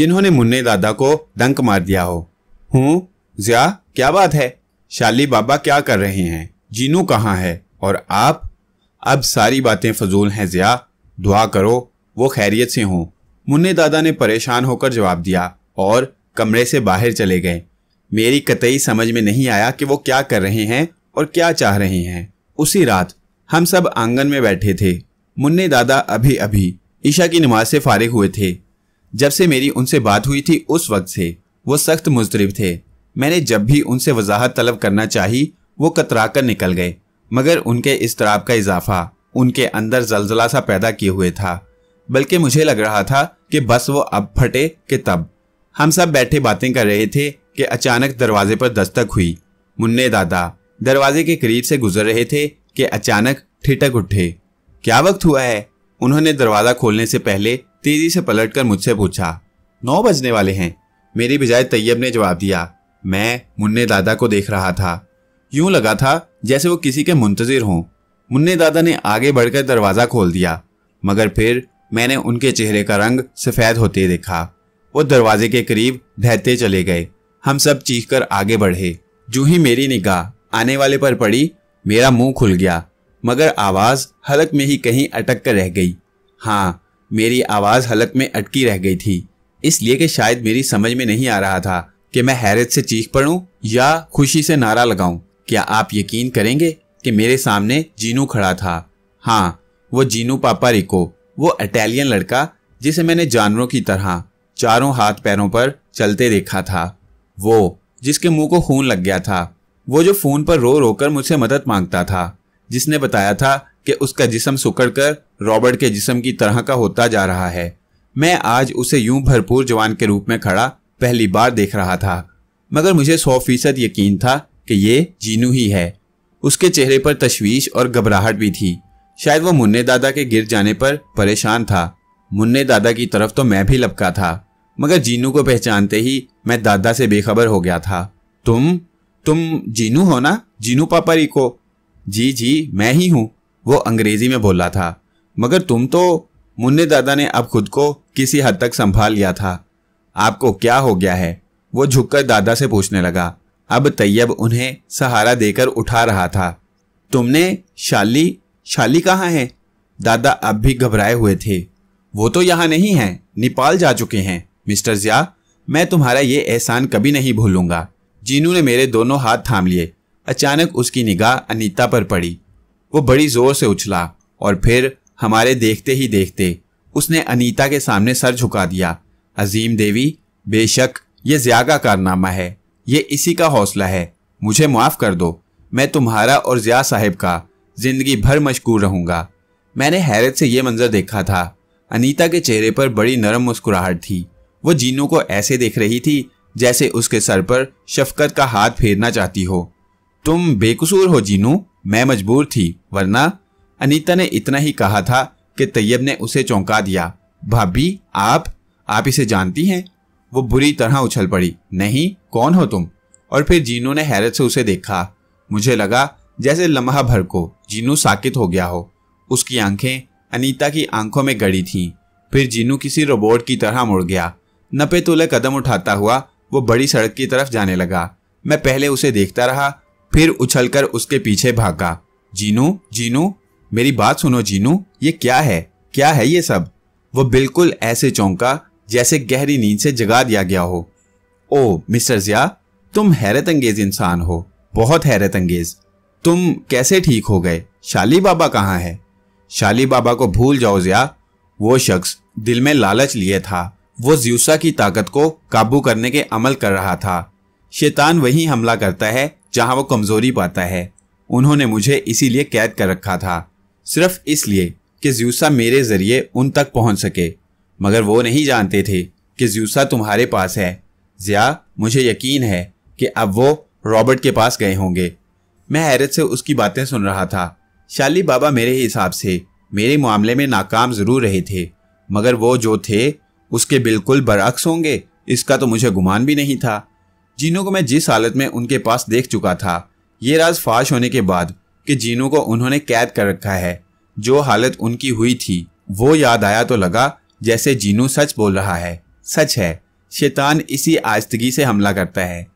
जिन्होंने मुन्ने दादा को डंक मार दिया हो हूँ जिया क्या बात है शाली बाबा क्या कर रहे हैं जीनू कहाँ है और आप अब सारी बातें फजूल हैं जिया दुआ करो वो खैरियत से हों मुन्ने दादा ने परेशान होकर जवाब दिया और कमरे से बाहर चले गए मेरी कतई समझ में नहीं आया कि वो क्या कर रहे हैं और क्या चाह रहे हैं उसी रात हम सब आंगन में बैठे थे मुन्ने दादा अभी अभी ईशा की नमाज से फारिग हुए थे जब से मेरी उनसे बात हुई थी उस वक्त से वो सख्त मुजतरब थे मैंने जब भी उनसे वजाहत तलब करना चाही वो कतरा कर निकल गए मगर उनके इस तराब का इजाफा उनके अंदर जलजला सा पैदा किए हुए था बल्कि मुझे लग रहा था कि बस वो अब फटे कि तब हम सब बैठे बातें कर रहे थे कि अचानक दरवाजे पर दस्तक हुई मुन्ने दादा दरवाजे के करीब से गुजर रहे थे कि अचानक ठिटक उठे क्या वक्त हुआ है उन्होंने दरवाजा खोलने से पहले तेजी से पलटकर मुझसे पूछा नौ बजने वाले हैं मेरी बजाय तैयब ने जवाब दिया मैं मुन्ने दादा को देख रहा था यूं लगा था जैसे वो किसी के मुंतजिर हों मुन्ने दादा ने आगे बढ़कर दरवाज़ा खोल दिया मगर फिर मैंने उनके चेहरे का रंग सफेद होते देखा वो दरवाजे के करीब ढहते चले गए हम सब चीख कर आगे बढ़े जू ही मेरी निगाह आने वाले पर पड़ी मेरा मुंह खुल गया मगर आवाज हलक में ही कहीं अटक कर रह गई हाँ मेरी आवाज हलक में अटकी रह गई थी इसलिए कि शायद मेरी समझ में नहीं आ रहा था कि मैं हैरत से चीख पड़ूं या खुशी से नारा लगाऊं क्या आप यकीन करेंगे कि मेरे सामने जीनू खड़ा था हाँ वो जीनू पापा रिको वो इटालियन लड़का जिसे मैंने जानवरों की तरह चारों हाथ पैरों पर चलते देखा था वो जिसके मुंह को खून लग गया था वो जो फोन पर रो रोकर मुझसे मदद मांगता था जिसने बताया था कि उसका जिसम सुकड़ कर रॉबर्ट के जिसम की तरह का होता जा रहा है मैं आज उसे यूं भरपूर जवान के रूप में खड़ा पहली बार देख रहा था मगर मुझे सौ फीसद यकीन था कि ये जीनू ही है उसके चेहरे पर तशवीश और घबराहट भी थी शायद वो मुन्ने दादा के गिर जाने पर परेशान था मुन्ने दादा की तरफ तो मैं भी लपका था मगर जीनू को पहचानते ही मैं दादा से बेखबर हो गया था तुम तुम जीनू हो ना जीनू पापरी को जी जी मैं ही हूँ वो अंग्रेजी में बोला था मगर तुम तो मुन्ने दादा ने अब खुद को किसी हद तक संभाल लिया था आपको क्या हो गया है वो झुककर दादा से पूछने लगा अब तैयब उन्हें सहारा देकर उठा रहा था तुमने शाली शाली कहाँ है दादा अब भी घबराए हुए थे वो तो यहाँ नहीं है नेपाल जा चुके हैं मिस्टर जिया मैं तुम्हारा ये एहसान कभी नहीं भूलूंगा जीनू ने मेरे दोनों हाथ थाम लिए अचानक उसकी निगाह अनीता पर पड़ी वो बड़ी जोर से उछला और फिर हमारे देखते ही देखते उसने अनीता के सामने सर झुका दिया अजीम देवी बेशक ये जिया का कारनामा है ये इसी का हौसला है मुझे माफ़ कर दो मैं तुम्हारा और जिया साहेब का जिंदगी भर मशहूर रहूंगा मैंने हैरत से यह मंजर देखा था अनीता के चेहरे पर बड़ी नरम मुस्कुराहट थी वो जीनू को ऐसे देख रही थी जैसे उसके सर पर शफकत का हाथ फेरना चाहती हो तुम बेकसूर हो जीनू मैं मजबूर थी वरना अनीता ने इतना ही कहा था कि तैयब ने उसे चौंका दिया भाभी आप आप इसे जानती हैं वो बुरी तरह उछल पड़ी नहीं कौन हो तुम और फिर जीनू ने हैरत से उसे देखा मुझे लगा जैसे लम्हा भर को जीनू साकित हो गया हो उसकी आंखें अनीता की आंखों में गड़ी थीं फिर जीनू किसी रोबोट की तरह मुड़ गया नपे तुले कदम उठाता हुआ वो बड़ी सड़क की तरफ जाने लगा मैं पहले उसे देखता रहा फिर उछलकर उसके पीछे भागा जीनू जीनू मेरी बात सुनो जीनू ये क्या है क्या है ये सब वो बिल्कुल ऐसे चौंका जैसे गहरी नींद से जगा दिया गया हो ओ मिस्टर जिया तुम हैरत अंगेज इंसान हो बहुत हैरत अंगेज तुम कैसे ठीक हो गए शाली बाबा कहाँ है शाली बाबा को भूल जाओ जिया वो शख्स दिल में लालच लिए था वो ज्यूसा की ताकत को काबू करने के अमल कर रहा था शैतान वही हमला करता है जहां वो कमजोरी पाता है उन्होंने मुझे इसीलिए कैद कर रखा था सिर्फ इसलिए कि ज्यूसा मेरे जरिए उन तक पहुंच सके मगर वो नहीं जानते थे कि ज्यूसा तुम्हारे पास है जिया मुझे यकीन है कि अब वो रॉबर्ट के पास गए होंगे मैं हैरत से उसकी बातें सुन रहा था शाली बाबा मेरे हिसाब से मेरे मामले में नाकाम जरूर रहे थे मगर वो जो थे उसके बिल्कुल बरअक्स होंगे इसका तो मुझे गुमान भी नहीं था जीनू को मैं जिस हालत में उनके पास देख चुका था ये राज फाश होने के बाद कि जीनू को उन्होंने कैद कर रखा है जो हालत उनकी हुई थी वो याद आया तो लगा जैसे जीनू सच बोल रहा है सच है शैतान इसी आजतगी से हमला करता है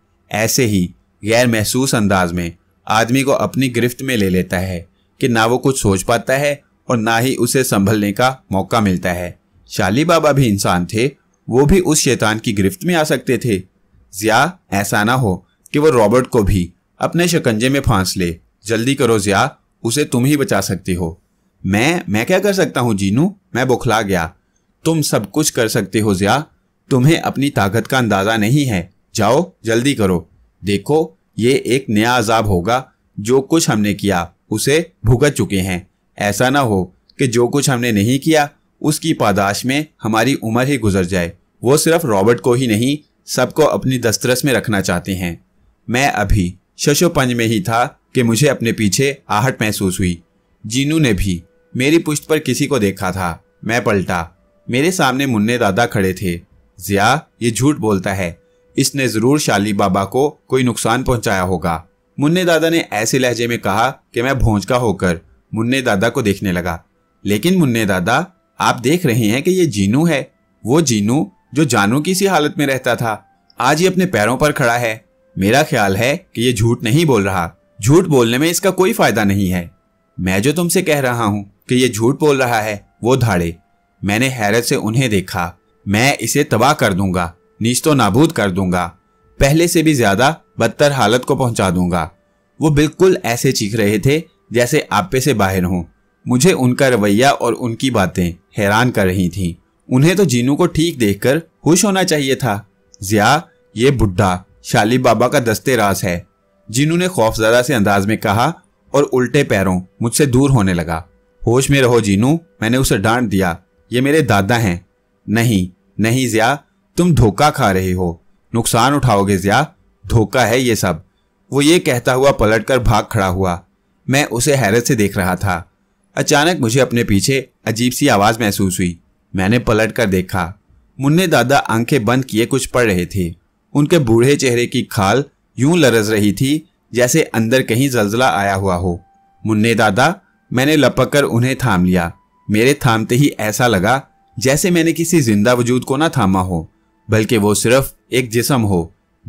ऐसे ही गैर महसूस अंदाज में आदमी को अपनी गिरफ्त में ले लेता है कि ना वो कुछ सोच पाता है और ना ही उसे संभलने का मौका मिलता है शाली बाबा भी इंसान थे वो भी उस शैतान की गिरफ्त में आ सकते थे जिया ऐसा ना हो कि वो रॉबर्ट को भी अपने शिकंजे में फांस ले जल्दी करो जिया उसे तुम ही बचा सकते हो मैं मैं क्या कर सकता हूँ जीनू मैं बुखला गया तुम सब कुछ कर सकते हो जिया तुम्हें अपनी ताकत का अंदाजा नहीं है जाओ जल्दी करो देखो ये एक नया अजाब होगा जो कुछ हमने किया उसे भुगत चुके हैं ऐसा ना हो कि जो कुछ हमने नहीं किया उसकी पादाश में हमारी उम्र ही गुजर जाए वो सिर्फ रॉबर्ट को ही नहीं सबको अपनी दस्तरस में रखना चाहते हैं मैं अभी शशोपंज में ही था कि मुझे अपने पीछे आहट महसूस हुई जीनू ने भी मेरी पुश्त पर किसी को देखा था मैं पलटा मेरे सामने मुन्ने दादा खड़े थे जिया ये झूठ बोलता है इसने जरूर शाली बाबा को कोई नुकसान पहुंचाया होगा मुन्ने दादा ने ऐसे लहजे में कहा कि मैं का होकर मुन्ने दादा को देखने लगा लेकिन मुन्ने दादा आप देख रहे हैं कि ये जीनू है वो जीनू जो जानू की सी हालत में रहता था आज ये अपने पैरों पर खड़ा है मेरा ख्याल है कि ये झूठ नहीं बोल रहा झूठ बोलने में इसका कोई फायदा नहीं है मैं जो तुमसे कह रहा हूँ कि ये झूठ बोल रहा है वो धाड़े मैंने हैरत से उन्हें देखा मैं इसे तबाह कर दूंगा नीचतो नाबूद कर दूंगा पहले से भी ज्यादा बदतर हालत को पहुंचा दूंगा वो बिल्कुल ऐसे चीख रहे थे जैसे आपे से बाहर हों मुझे उनका रवैया और उनकी बातें हैरान कर रही थीं उन्हें तो जीनू को ठीक देखकर खुश होना चाहिए था जिया ये बुढ़ा शाली बाबा का दस्ते रास है जीनू ने खौफजदा से अंदाज में कहा और उल्टे पैरों मुझसे दूर होने लगा होश में रहो जीनू मैंने उसे डांट दिया ये मेरे दादा हैं नहीं नहीं जिया तुम धोखा खा रहे हो नुकसान उठाओगे ज़िया धोखा है ये सब वो ये कहता हुआ पलटकर भाग खड़ा हुआ मैं उसे हैरत से देख रहा था अचानक मुझे अपने पीछे अजीब सी आवाज़ महसूस हुई मैंने पलट कर देखा मुन्ने दादा आंखें बंद किए कुछ पढ़ रहे थे उनके बूढ़े चेहरे की खाल यूं लरज रही थी जैसे अंदर कहीं जलजला आया हुआ हो मुन्ने दादा मैंने लपक कर उन्हें थाम लिया मेरे थामते ही ऐसा लगा जैसे मैंने किसी जिंदा वजूद को ना थामा हो बल्कि वो सिर्फ एक जिसम हो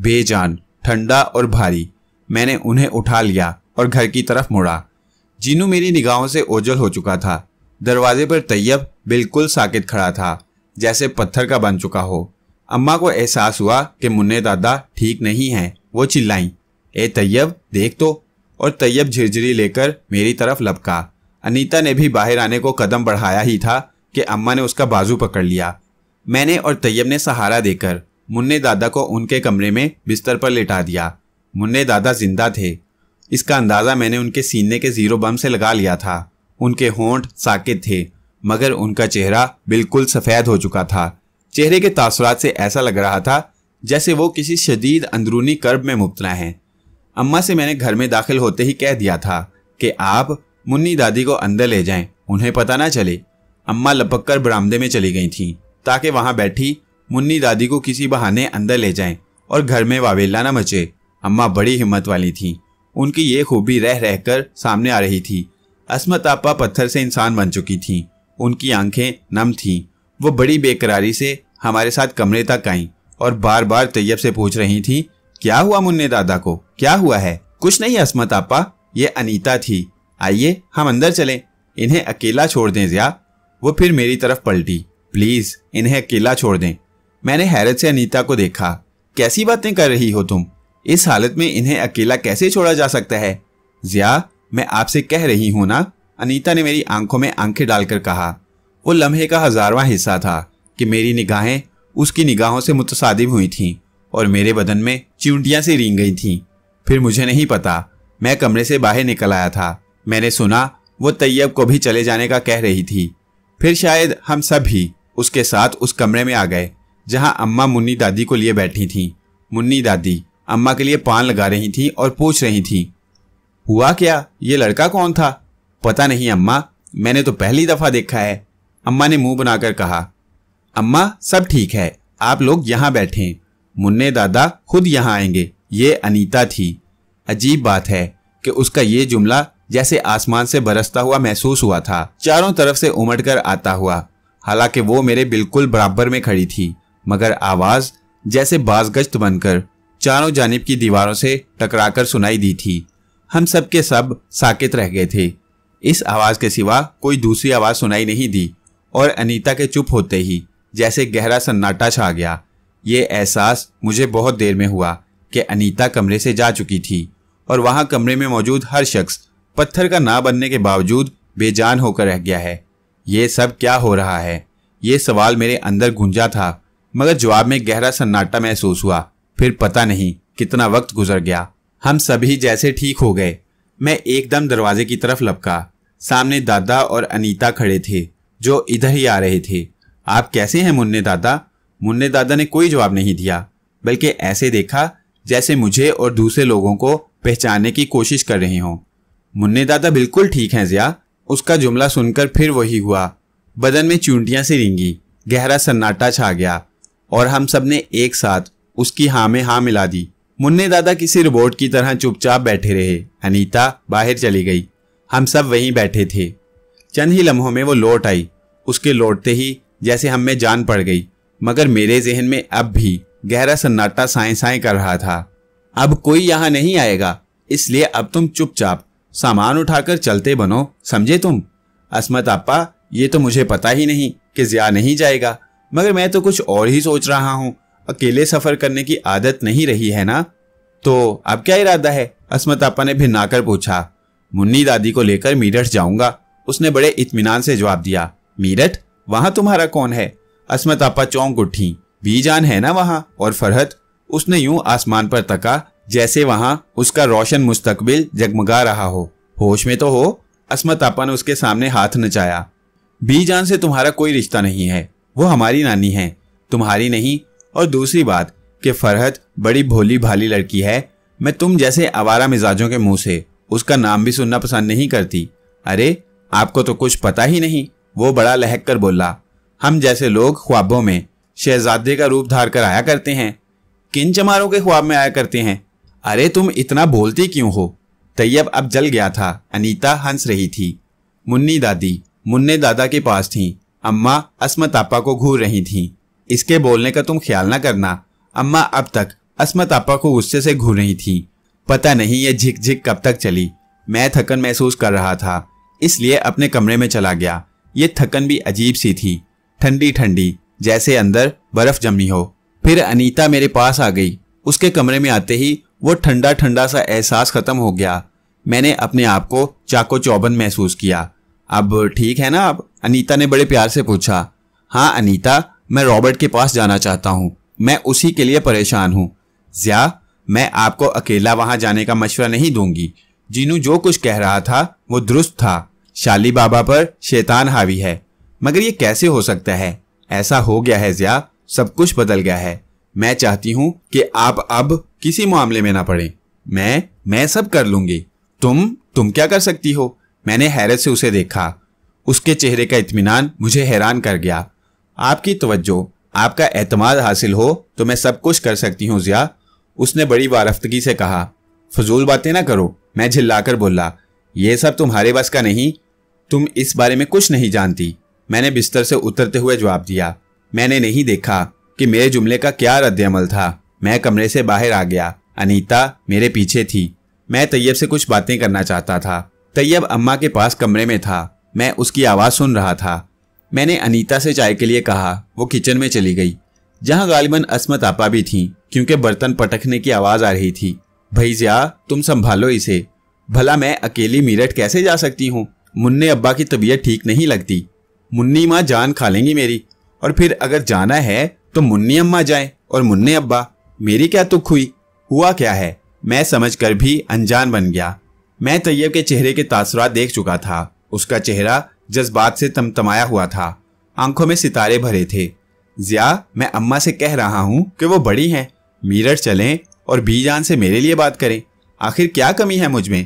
बेजान ठंडा और भारी मैंने उन्हें उठा लिया और घर की तरफ मुड़ा जीनू मेरी निगाहों से ओझल हो चुका था दरवाजे पर तैयब बिल्कुल साकित खड़ा था जैसे पत्थर का बन चुका हो अम्मा को एहसास हुआ कि मुन्ने दादा ठीक नहीं हैं वो चिल्लाई ए तैयब देख तो और तैयब झिरझिरी लेकर मेरी तरफ लपका अनीता ने भी बाहर आने को कदम बढ़ाया ही था कि अम्मा ने उसका बाजू पकड़ लिया मैंने और तैयब ने सहारा देकर मुन्ने दादा को उनके कमरे में बिस्तर पर लिटा दिया मुन्ने दादा जिंदा थे इसका अंदाज़ा मैंने उनके सीने के ज़ीरो बम से लगा लिया था उनके होंठ साकित थे मगर उनका चेहरा बिल्कुल सफ़ेद हो चुका था चेहरे के तासरात से ऐसा लग रहा था जैसे वो किसी शदीद अंदरूनी कर्ब में मुबतला हैं अम्मा से मैंने घर में दाखिल होते ही कह दिया था कि आप मुन्नी दादी को अंदर ले जाएं उन्हें पता ना चले अम्मा लपक कर बरामदे में चली गई थीं ताकि वहां बैठी मुन्नी दादी को किसी बहाने अंदर ले जाएं और घर में वावेला न मचे अम्मा बड़ी हिम्मत वाली थी उनकी ये खूबी रह रहकर सामने आ रही थी असमत आपा पत्थर से इंसान बन चुकी थी उनकी आंखें नम थीं वो बड़ी बेकरारी से हमारे साथ कमरे तक आईं और बार बार तैयब से पूछ रही थीं क्या हुआ मुन्ने दादा को क्या हुआ है कुछ नहीं असमत आपा ये अनीता थी आइए हम अंदर चलें इन्हें अकेला छोड़ दें ज़्या वो फिर मेरी तरफ पलटी प्लीज इन्हें अकेला छोड़ दें मैंने हैरत से अनीता को देखा कैसी बातें कर रही हो तुम इस हालत में इन्हें अकेला कैसे छोड़ा जा सकता है जिया मैं आपसे कह रही हूं ना अनीता ने मेरी आंखों में आंखें डालकर कहा वो लम्हे का हजारवां हिस्सा था कि मेरी निगाहें उसकी निगाहों से मुतसादिब हुई थीं और मेरे बदन में चिमटियाँ से रींग गई थीं फिर मुझे नहीं पता मैं कमरे से बाहर निकल आया था मैंने सुना वो तैयब को भी चले जाने का कह रही थी फिर शायद हम सब भी उसके साथ उस कमरे में आ गए जहां अम्मा मुन्नी दादी को लिए बैठी थी मुन्नी दादी अम्मा के लिए पान लगा रही थी और पूछ रही थी हुआ क्या ये लड़का कौन था पता नहीं अम्मा मैंने तो पहली दफा देखा है अम्मा ने मुंह बनाकर कहा अम्मा सब ठीक है आप लोग यहाँ बैठे मुन्ने दादा खुद यहाँ आएंगे ये अनीता थी अजीब बात है कि उसका ये जुमला जैसे आसमान से बरसता हुआ महसूस हुआ था चारों तरफ से उमड़ कर आता हुआ हालांकि वो मेरे बिल्कुल बराबर में खड़ी थी मगर आवाज जैसे बाजगश्त बनकर चारों जानब की दीवारों से टकराकर सुनाई दी थी हम सब के सब साकेत रह गए थे इस आवाज के सिवा कोई दूसरी आवाज सुनाई नहीं दी और अनीता के चुप होते ही जैसे गहरा सन्नाटा छा गया ये एहसास मुझे बहुत देर में हुआ कि अनीता कमरे से जा चुकी थी और वहाँ कमरे में मौजूद हर शख्स पत्थर का ना बनने के बावजूद बेजान होकर रह गया है ये सब क्या हो रहा है ये सवाल मेरे अंदर गूंजा था मगर जवाब में गहरा सन्नाटा महसूस हुआ फिर पता नहीं कितना वक्त गुजर गया हम सभी जैसे ठीक हो गए मैं एकदम दरवाजे की तरफ लपका सामने दादा और अनीता खड़े थे जो इधर ही आ रहे थे आप कैसे हैं मुन्ने दादा मुन्ने दादा ने कोई जवाब नहीं दिया बल्कि ऐसे देखा जैसे मुझे और दूसरे लोगों को पहचानने की कोशिश कर रहे हों मुन्ने दादा बिल्कुल ठीक हैं जिया उसका जुमला सुनकर फिर वही हुआ बदन में चूंटियां से रिंगी गहरा सन्नाटा छा गया और हम सब ने एक साथ उसकी हाँ में हाँ मिला दी मुन्ने दादा किसी रोबोट की तरह चुपचाप बैठे रहे अनीता बाहर चली गई हम सब वहीं बैठे थे चंद ही लम्हों में वो लौट आई उसके लौटते ही जैसे हम में जान पड़ गई मगर मेरे जहन में अब भी गहरा सन्नाटा साए साए कर रहा था अब कोई यहाँ नहीं आएगा इसलिए अब तुम चुपचाप सामान उठाकर चलते बनो समझे तुम असमत आपा ये तो मुझे पता ही नहीं कि ज़िया नहीं जाएगा मगर मैं तो कुछ और ही सोच रहा हूँ अकेले सफ़र करने की आदत नहीं रही है ना तो अब क्या इरादा है असमत आपा ने भिन्नाकर पूछा मुन्नी दादी को लेकर मीरठ जाऊंगा उसने बड़े इतमान से जवाब दिया मीरठ वहाँ तुम्हारा कौन है असमत आपा चौंक उठी बीजान है ना वहाँ और फरहत उसने यूं आसमान पर तका जैसे वहां उसका रोशन मुस्तकबिल जगमगा रहा हो होश में तो हो असमत आपा ने उसके सामने हाथ नचाया बी जान से तुम्हारा कोई रिश्ता नहीं है वो हमारी नानी है तुम्हारी नहीं और दूसरी बात कि फरहत बड़ी भोली भाली लड़की है मैं तुम जैसे आवारा मिजाजों के मुंह से उसका नाम भी सुनना पसंद नहीं करती अरे आपको तो कुछ पता ही नहीं वो बड़ा लहक कर बोला हम जैसे लोग ख्वाबों में शहजादे का रूप धार कर आया करते हैं किन चमारों के ख्वाब में आया करते हैं अरे तुम इतना बोलती क्यों हो तैयब अब जल गया था अनीता हंस रही थी मुन्नी दादी मुन्ने दादा के पास थी अम्मा अस्मतापा को घूर रही थी इसके बोलने का तुम ख्याल ना करना अम्मा अब तक अस्मतापा को गुस्से से घूर रही थी पता नहीं ये झिकझिक कब तक चली मैं थकन महसूस कर रहा था इसलिए अपने कमरे में चला गया ये थकन भी अजीब सी थी ठंडी ठंडी जैसे अंदर बर्फ जमी हो फिर अनीता मेरे पास आ गई उसके कमरे में आते ही वो ठंडा ठंडा सा एहसास खत्म हो गया मैंने अपने आप को चाको चौबन महसूस किया अब ठीक है ना अब अनीता ने बड़े प्यार से पूछा हाँ अनीता मैं रॉबर्ट के पास जाना चाहता हूँ मैं उसी के लिए परेशान हूँ ज्या मैं आपको अकेला वहां जाने का मशवरा नहीं दूंगी जीनू जो कुछ कह रहा था वो दुरुस्त था शाली बाबा पर शैतान हावी है मगर ये कैसे हो सकता है ऐसा हो गया है ज्या सब कुछ बदल गया है मैं चाहती हूँ कि आप अब किसी मामले में ना पड़े मैं मैं सब कर लूंगी तुम तुम क्या कर सकती हो मैंने हैरत से उसे देखा उसके चेहरे का इत्मीनान मुझे हैरान कर गया आपकी तवज्जो आपका एतमाद हासिल हो तो मैं सब कुछ कर सकती हूँ जिया उसने बड़ी वारफ्तगी से कहा फजूल बातें ना करो मैं झिल्लाकर बोला ये सब तुम्हारे बस का नहीं तुम इस बारे में कुछ नहीं जानती मैंने बिस्तर से उतरते हुए जवाब दिया मैंने नहीं देखा कि मेरे जुमले का क्या रद्द अमल था मैं कमरे से बाहर आ गया अनीता मेरे पीछे थी मैं तैयब से कुछ बातें करना चाहता था तैयब अम्मा के पास कमरे में था मैं उसकी आवाज़ सुन रहा था मैंने अनीता से चाय के लिए कहा वो किचन में चली गई जहाँ गालिबन असमत आपा भी थी क्योंकि बर्तन पटकने की आवाज़ आ रही थी भैया तुम संभालो इसे भला मैं अकेली मीरठ कैसे जा सकती हूँ मुन्ने अब्बा की तबीयत ठीक नहीं लगती मुन्नी माँ जान खा लेंगी मेरी और फिर अगर जाना है तो मुन्नी अम्मा जाए और मुन्ने अब्बा मेरी क्या तुख हुई हुआ क्या है मैं समझ कर भी अनजान बन गया मैं तैयब के चेहरे के तासरा देख चुका था उसका चेहरा जज्बात से तमतमाया हुआ था आंखों में सितारे भरे थे जिया मैं अम्मा से कह रहा हूँ कि वो बड़ी हैं मीरठ चलें और बीजान से मेरे लिए बात करें आखिर क्या कमी है मुझ में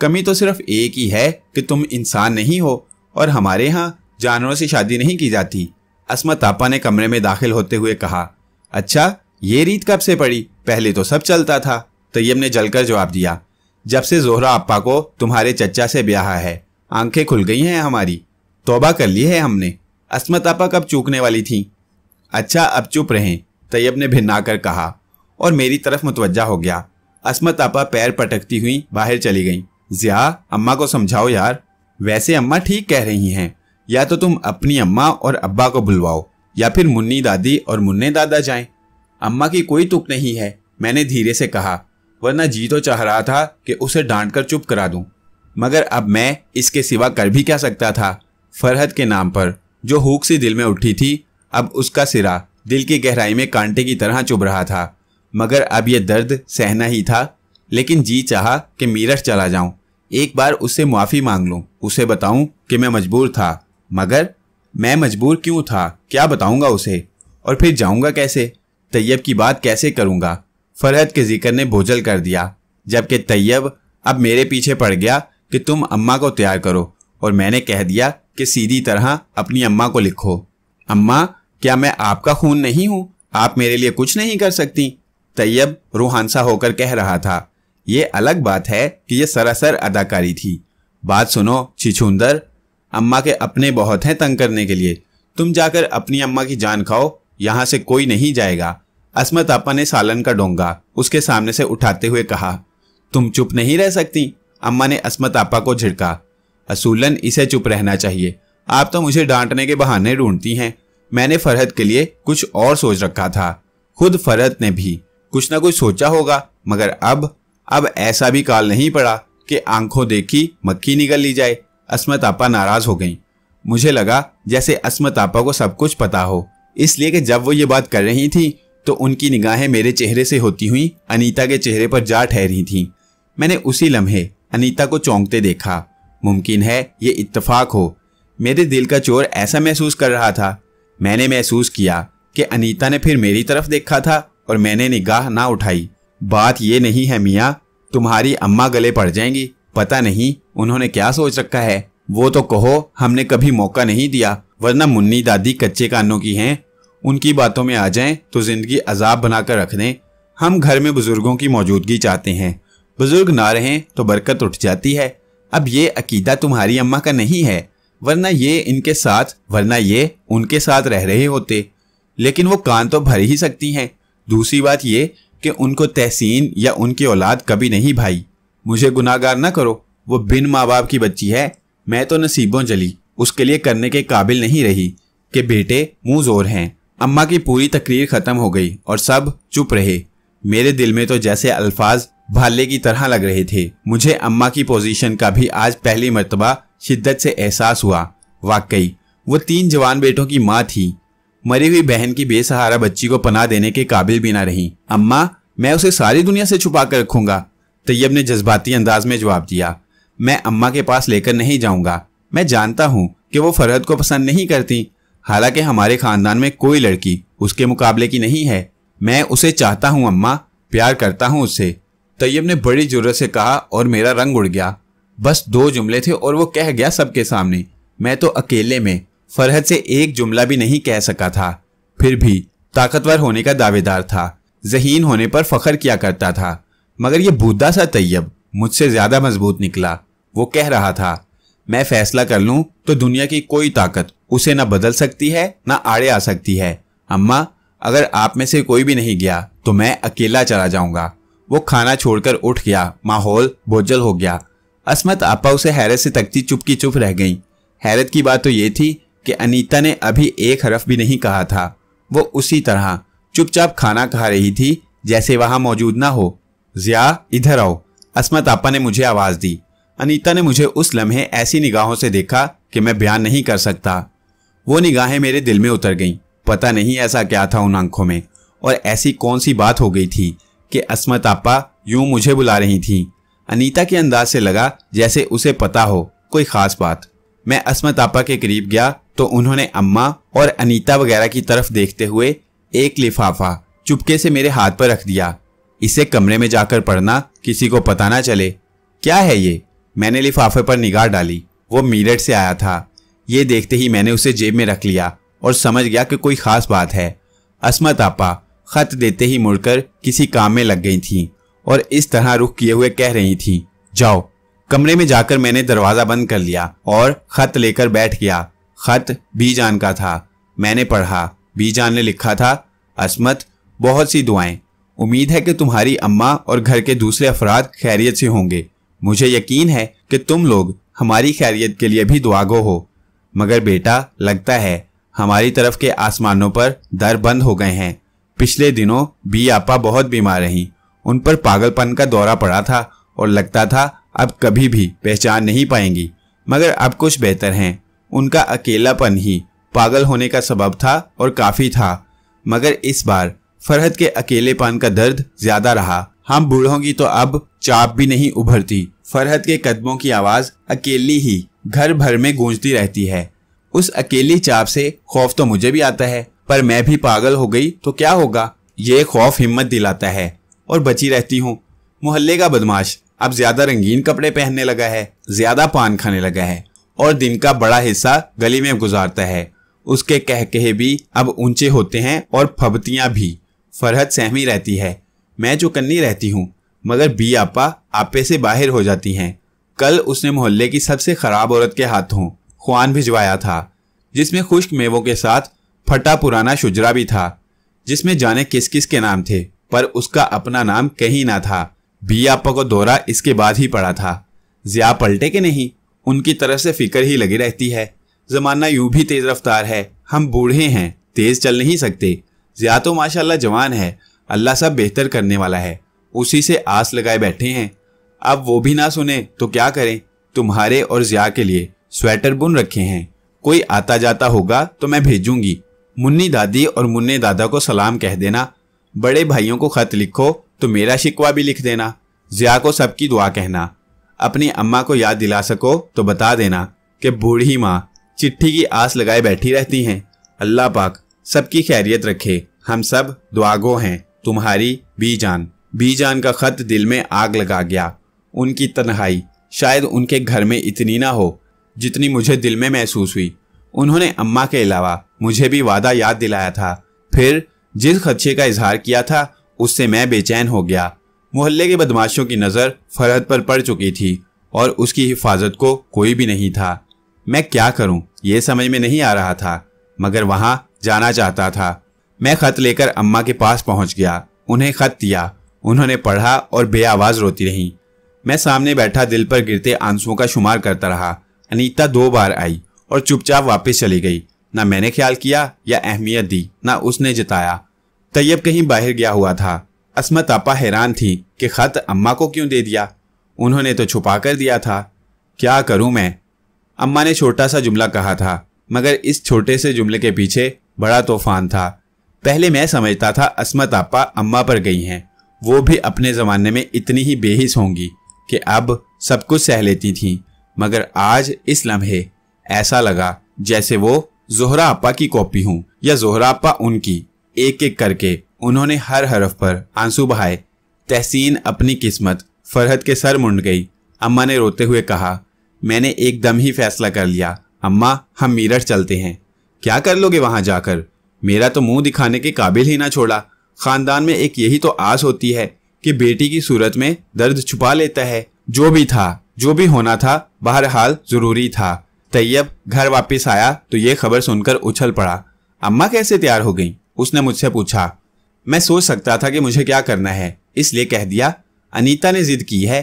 कमी तो सिर्फ एक ही है कि तुम इंसान नहीं हो और हमारे यहाँ जानवरों से शादी नहीं की जाती असमत आपा ने कमरे में दाखिल होते हुए कहा अच्छा ये रीत कब से पड़ी पहले तो सब चलता था तैयब ने जलकर जवाब दिया जब से जोहरा अप्पा को तुम्हारे चचा से ब्याह है आंखें खुल गई हैं हमारी तोबा कर ली है हमने असमत आपा कब चूकने वाली थी अच्छा अब चुप रहें तैयब ने भिन्ना कर कहा और मेरी तरफ मुतवजा हो गया असमत आपा पैर पटकती हुई बाहर चली गई जिया अम्मा को समझाओ यार वैसे अम्मा ठीक कह रही हैं या तो तुम अपनी अम्मा और अब्बा को बुलवाओ या फिर मुन्नी दादी और मुन्ने दादा जाएं अम्मा की कोई तुक नहीं है मैंने धीरे से कहा वरना जी तो चाह रहा था कि उसे डांट कर चुप करा दूं मगर अब मैं इसके सिवा कर भी क्या सकता था फरहद के नाम पर जो हूक सी दिल में उठी थी अब उसका सिरा दिल की गहराई में कांटे की तरह चुभ रहा था मगर अब यह दर्द सहना ही था लेकिन जी चाहा कि मीरठ चला जाऊं एक बार उससे माफ़ी मांग लूं उसे बताऊं कि मैं मजबूर था मगर मैं मजबूर क्यों था क्या बताऊंगा उसे और फिर जाऊंगा कैसे तैयब की बात कैसे करूंगा फरहत के जिक्र ने भोजल कर दिया जबकि तैयब अब मेरे पीछे पड़ गया कि तुम अम्मा को तैयार करो और मैंने कह दिया कि सीधी तरह अपनी अम्मा को लिखो अम्मा क्या मैं आपका खून नहीं हूँ आप मेरे लिए कुछ नहीं कर सकती तैयब रूहानसा होकर कह रहा था ये अलग बात है कि यह सरासर अदाकारी थी बात सुनो छिछुंदर अम्मा के अपने बहुत हैं तंग करने के लिए तुम जाकर अपनी अम्मा की जान खाओ यहाँ से कोई नहीं जाएगा असमत अपा ने सालन का डोंगा उसके सामने से उठाते हुए कहा तुम चुप नहीं रह सकती अम्मा ने असमत आपा को झिड़का असूलन इसे चुप रहना चाहिए आप तो मुझे डांटने के बहाने ढूंढती हैं मैंने फरहत के लिए कुछ और सोच रखा था खुद फरहत ने भी कुछ ना कुछ सोचा होगा मगर अब अब ऐसा भी काल नहीं पड़ा कि आंखों देखी मक्खी निकल ली जाए असमत आपा नाराज हो गई मुझे लगा जैसे असमत आपा को सब कुछ पता हो इसलिए कि जब वो ये बात कर रही थी तो उनकी निगाहें मेरे चेहरे से होती हुई अनीता के चेहरे पर जा ठहरी थीं। मैंने उसी लम्हे अनीता को चौंकते देखा मुमकिन है ये इत्तफाक हो मेरे दिल का चोर ऐसा महसूस कर रहा था मैंने महसूस किया कि अनीता ने फिर मेरी तरफ देखा था और मैंने निगाह ना उठाई बात ये नहीं है मियाँ तुम्हारी अम्मा गले पड़ जाएंगी पता नहीं उन्होंने क्या सोच रखा है वो तो कहो हमने कभी मौका नहीं दिया वरना मुन्नी दादी कच्चे कानों की हैं उनकी बातों में आ जाएं तो ज़िंदगी अजाब बनाकर रख दें हम घर में बुज़ुर्गों की मौजूदगी चाहते हैं बुज़ुर्ग ना रहें तो बरकत उठ जाती है अब ये अकीदा तुम्हारी अम्मा का नहीं है वरना ये इनके साथ वरना ये उनके साथ रह रहे होते लेकिन वो कान तो भर ही सकती हैं दूसरी बात ये कि उनको तहसीन या उनकी औलाद कभी नहीं भाई मुझे गुनागार ना करो वो बिन माँ बाप की बच्ची है मैं तो नसीबों जली उसके लिए करने के काबिल नहीं रही कि बेटे मुंह जोर हैं अम्मा की पूरी तकरीर खत्म हो गई और सब चुप रहे मेरे दिल में तो जैसे अल्फाज भाले की तरह लग रहे थे मुझे अम्मा की पोजीशन का भी आज पहली मरतबा शिद्दत से एहसास हुआ वाकई वो तीन जवान बेटों की माँ थी मरी हुई बहन की बेसहारा बच्ची को पनाह देने के काबिल भी ना रही अम्मा मैं उसे सारी दुनिया से छुपा कर रखूंगा तैयब ने जज्बाती अंदाज में जवाब दिया मैं अम्मा के पास लेकर नहीं जाऊंगा मैं जानता हूँ कि वो फरहद को पसंद नहीं करती हालांकि हमारे खानदान में कोई लड़की उसके मुकाबले की नहीं है मैं उसे चाहता हूँ अम्मा प्यार करता हूँ उससे तैयब ने बड़ी जरूरत से कहा और मेरा रंग उड़ गया बस दो जुमले थे और वो कह गया सबके सामने मैं तो अकेले में फरहद से एक जुमला भी नहीं कह सका था फिर भी ताकतवर होने का दावेदार था जहीन होने पर फखर किया करता था मगर यह बूदा सा तैयब मुझसे ज्यादा मजबूत निकला वो कह रहा था मैं फैसला कर लूं तो दुनिया की कोई ताकत उसे ना बदल सकती है ना आड़े आ सकती है अम्मा अगर आप में से कोई भी नहीं गया तो मैं अकेला चला जाऊंगा वो खाना छोड़कर उठ गया माहौल बोझल हो गया असमत आपा उसे हैरत से तकती चुप की चुप रह गई हैरत की बात तो ये थी कि अनीता ने अभी एक हरफ भी नहीं कहा था वो उसी तरह चुपचाप खाना खा रही थी जैसे वहां मौजूद ना हो जिया इधर आओ असमत आपा ने मुझे आवाज दी अनीता ने मुझे उस लम्हे ऐसी निगाहों से देखा कि मैं बयान नहीं कर सकता वो निगाहें मेरे दिल में उतर गईं पता नहीं ऐसा क्या था उन आंखों में और ऐसी कौन सी बात हो गई थी कि असमत आपा यूं मुझे बुला रही थी अनीता के अंदाज से लगा जैसे उसे पता हो कोई खास बात मैं असमत आपा के करीब गया तो उन्होंने अम्मा और अनीता वगैरह की तरफ देखते हुए एक लिफाफा चुपके से मेरे हाथ पर रख दिया इसे कमरे में जाकर पढ़ना किसी को पता ना चले क्या है ये मैंने लिफाफे पर निगाह डाली वो मीरठ से आया था ये देखते ही मैंने उसे जेब में रख लिया और समझ गया कि कोई खास बात है असमत आपा खत देते ही मुड़कर किसी काम में लग गई थी और इस तरह रुख किए हुए कह रही थी जाओ कमरे में जाकर मैंने दरवाजा बंद कर लिया और खत लेकर बैठ गया खत बीजान का था मैंने पढ़ा बीजान ने लिखा था असमत बहुत सी दुआएं उम्मीद है कि तुम्हारी अम्मा और घर के दूसरे अफराद खैरियत से होंगे मुझे यकीन है कि तुम लोग हमारी खैरियत के लिए भी दुआगो हो मगर बेटा लगता है हमारी तरफ के आसमानों पर दर बंद हो गए हैं पिछले दिनों बी आपा बहुत बीमार रही उन पर पागलपन का दौरा पड़ा था और लगता था अब कभी भी पहचान नहीं पाएंगी मगर अब कुछ बेहतर हैं उनका अकेलापन ही पागल होने का सबब था और काफ़ी था मगर इस बार फरहत के अकेलेपन का दर्द ज़्यादा रहा हम बूढ़ोंगी तो अब चाप भी नहीं उभरती फरहत के कदमों की आवाज़ अकेली ही घर भर में गूंजती रहती है उस अकेली चाप से खौफ तो मुझे भी आता है पर मैं भी पागल हो गई तो क्या होगा ये खौफ हिम्मत दिलाता है और बची रहती हूँ मोहल्ले का बदमाश अब ज्यादा रंगीन कपड़े पहनने लगा है ज्यादा पान खाने लगा है और दिन का बड़ा हिस्सा गली में गुजारता है उसके कह कहे भी अब ऊंचे होते हैं और फबतियां भी फरहत सहमी रहती है मैं चुकन्नी रहती हूँ मगर बी आपा आपे से बाहर हो जाती हैं कल उसने मोहल्ले की सबसे खराब औरत के हाथों खुआन भिजवाया था जिसमें खुश्क मेवों के साथ फटा पुराना शुजरा भी था जिसमें जाने किस किस के नाम थे पर उसका अपना नाम कहीं ना था भी आपा को दौरा इसके बाद ही पड़ा था जिया पलटे के नहीं उनकी तरफ से फिक्र ही लगी रहती है जमाना यूं भी तेज रफ्तार है हम बूढ़े हैं तेज चल नहीं सकते जिया तो माशाल्लाह जवान है अल्लाह सब बेहतर करने वाला है उसी से आस लगाए बैठे हैं अब वो भी ना सुने तो क्या करें तुम्हारे और जिया के लिए स्वेटर बुन रखे हैं कोई आता जाता होगा तो मैं भेजूंगी मुन्नी दादी और मुन्ने दादा को सलाम कह देना बड़े भाइयों को खत लिखो तो मेरा शिकवा भी लिख देना जिया को सबकी दुआ कहना अपनी अम्मा को याद दिला सको तो बता देना कि बूढ़ी माँ चिट्ठी की आस लगाए बैठी रहती हैं अल्लाह पाक सबकी खैरियत रखे हम सब दुआगो हैं तुम्हारी बीजान बीजान का खत दिल में आग लगा गया उनकी तन्हाई शायद उनके घर में इतनी ना हो जितनी मुझे दिल में महसूस हुई उन्होंने अम्मा के अलावा मुझे भी वादा याद दिलाया था फिर जिस खदशे का इजहार किया था उससे मैं बेचैन हो गया मोहल्ले के बदमाशों की नज़र फरहद पर पड़ चुकी थी और उसकी हिफाजत को कोई भी नहीं था मैं क्या करूं ये समझ में नहीं आ रहा था मगर वहां जाना चाहता था मैं खत लेकर अम्मा के पास पहुंच गया उन्हें खत दिया उन्होंने पढ़ा और बेआवाज रोती रहीं मैं सामने बैठा दिल पर गिरते आंसुओं का शुमार करता रहा अनीता दो बार आई और चुपचाप वापस चली गई ना मैंने ख्याल किया या अहमियत दी ना उसने जताया तैयब कहीं बाहर गया हुआ था असमत आपा हैरान थी कि खत अम्मा को क्यों दे दिया उन्होंने तो छुपा कर दिया था क्या करूं मैं अम्मा ने छोटा सा जुमला कहा था मगर इस छोटे से जुमले के पीछे बड़ा तूफान था पहले मैं समझता था असमत आपा अम्मा पर गई हैं वो भी अपने ज़माने में इतनी ही बेहिस होंगी कि अब सब कुछ सह लेती थी मगर आज इस लम्हे ऐसा लगा जैसे वो जोहरा अप्पा की कॉपी हूं या जोहरा अपा उनकी एक एक करके उन्होंने हर हरफ पर आंसू बहाए तहसीन अपनी किस्मत फरहत के सर मुंड गई अम्मा ने रोते हुए कहा मैंने एकदम ही फैसला कर लिया अम्मा हम मीरठ चलते हैं क्या कर लोगे वहां जाकर मेरा तो मुंह दिखाने के काबिल ही ना छोड़ा खानदान में एक यही तो आस होती है कि बेटी की सूरत में दर्द छुपा लेता है जो भी था जो भी होना था बहरहाल जरूरी था तैयब घर वापस आया तो ये खबर सुनकर उछल पड़ा अम्मा कैसे तैयार हो गई उसने मुझसे पूछा मैं सोच सकता था कि मुझे क्या करना है इसलिए कह दिया अनीता ने जिद की है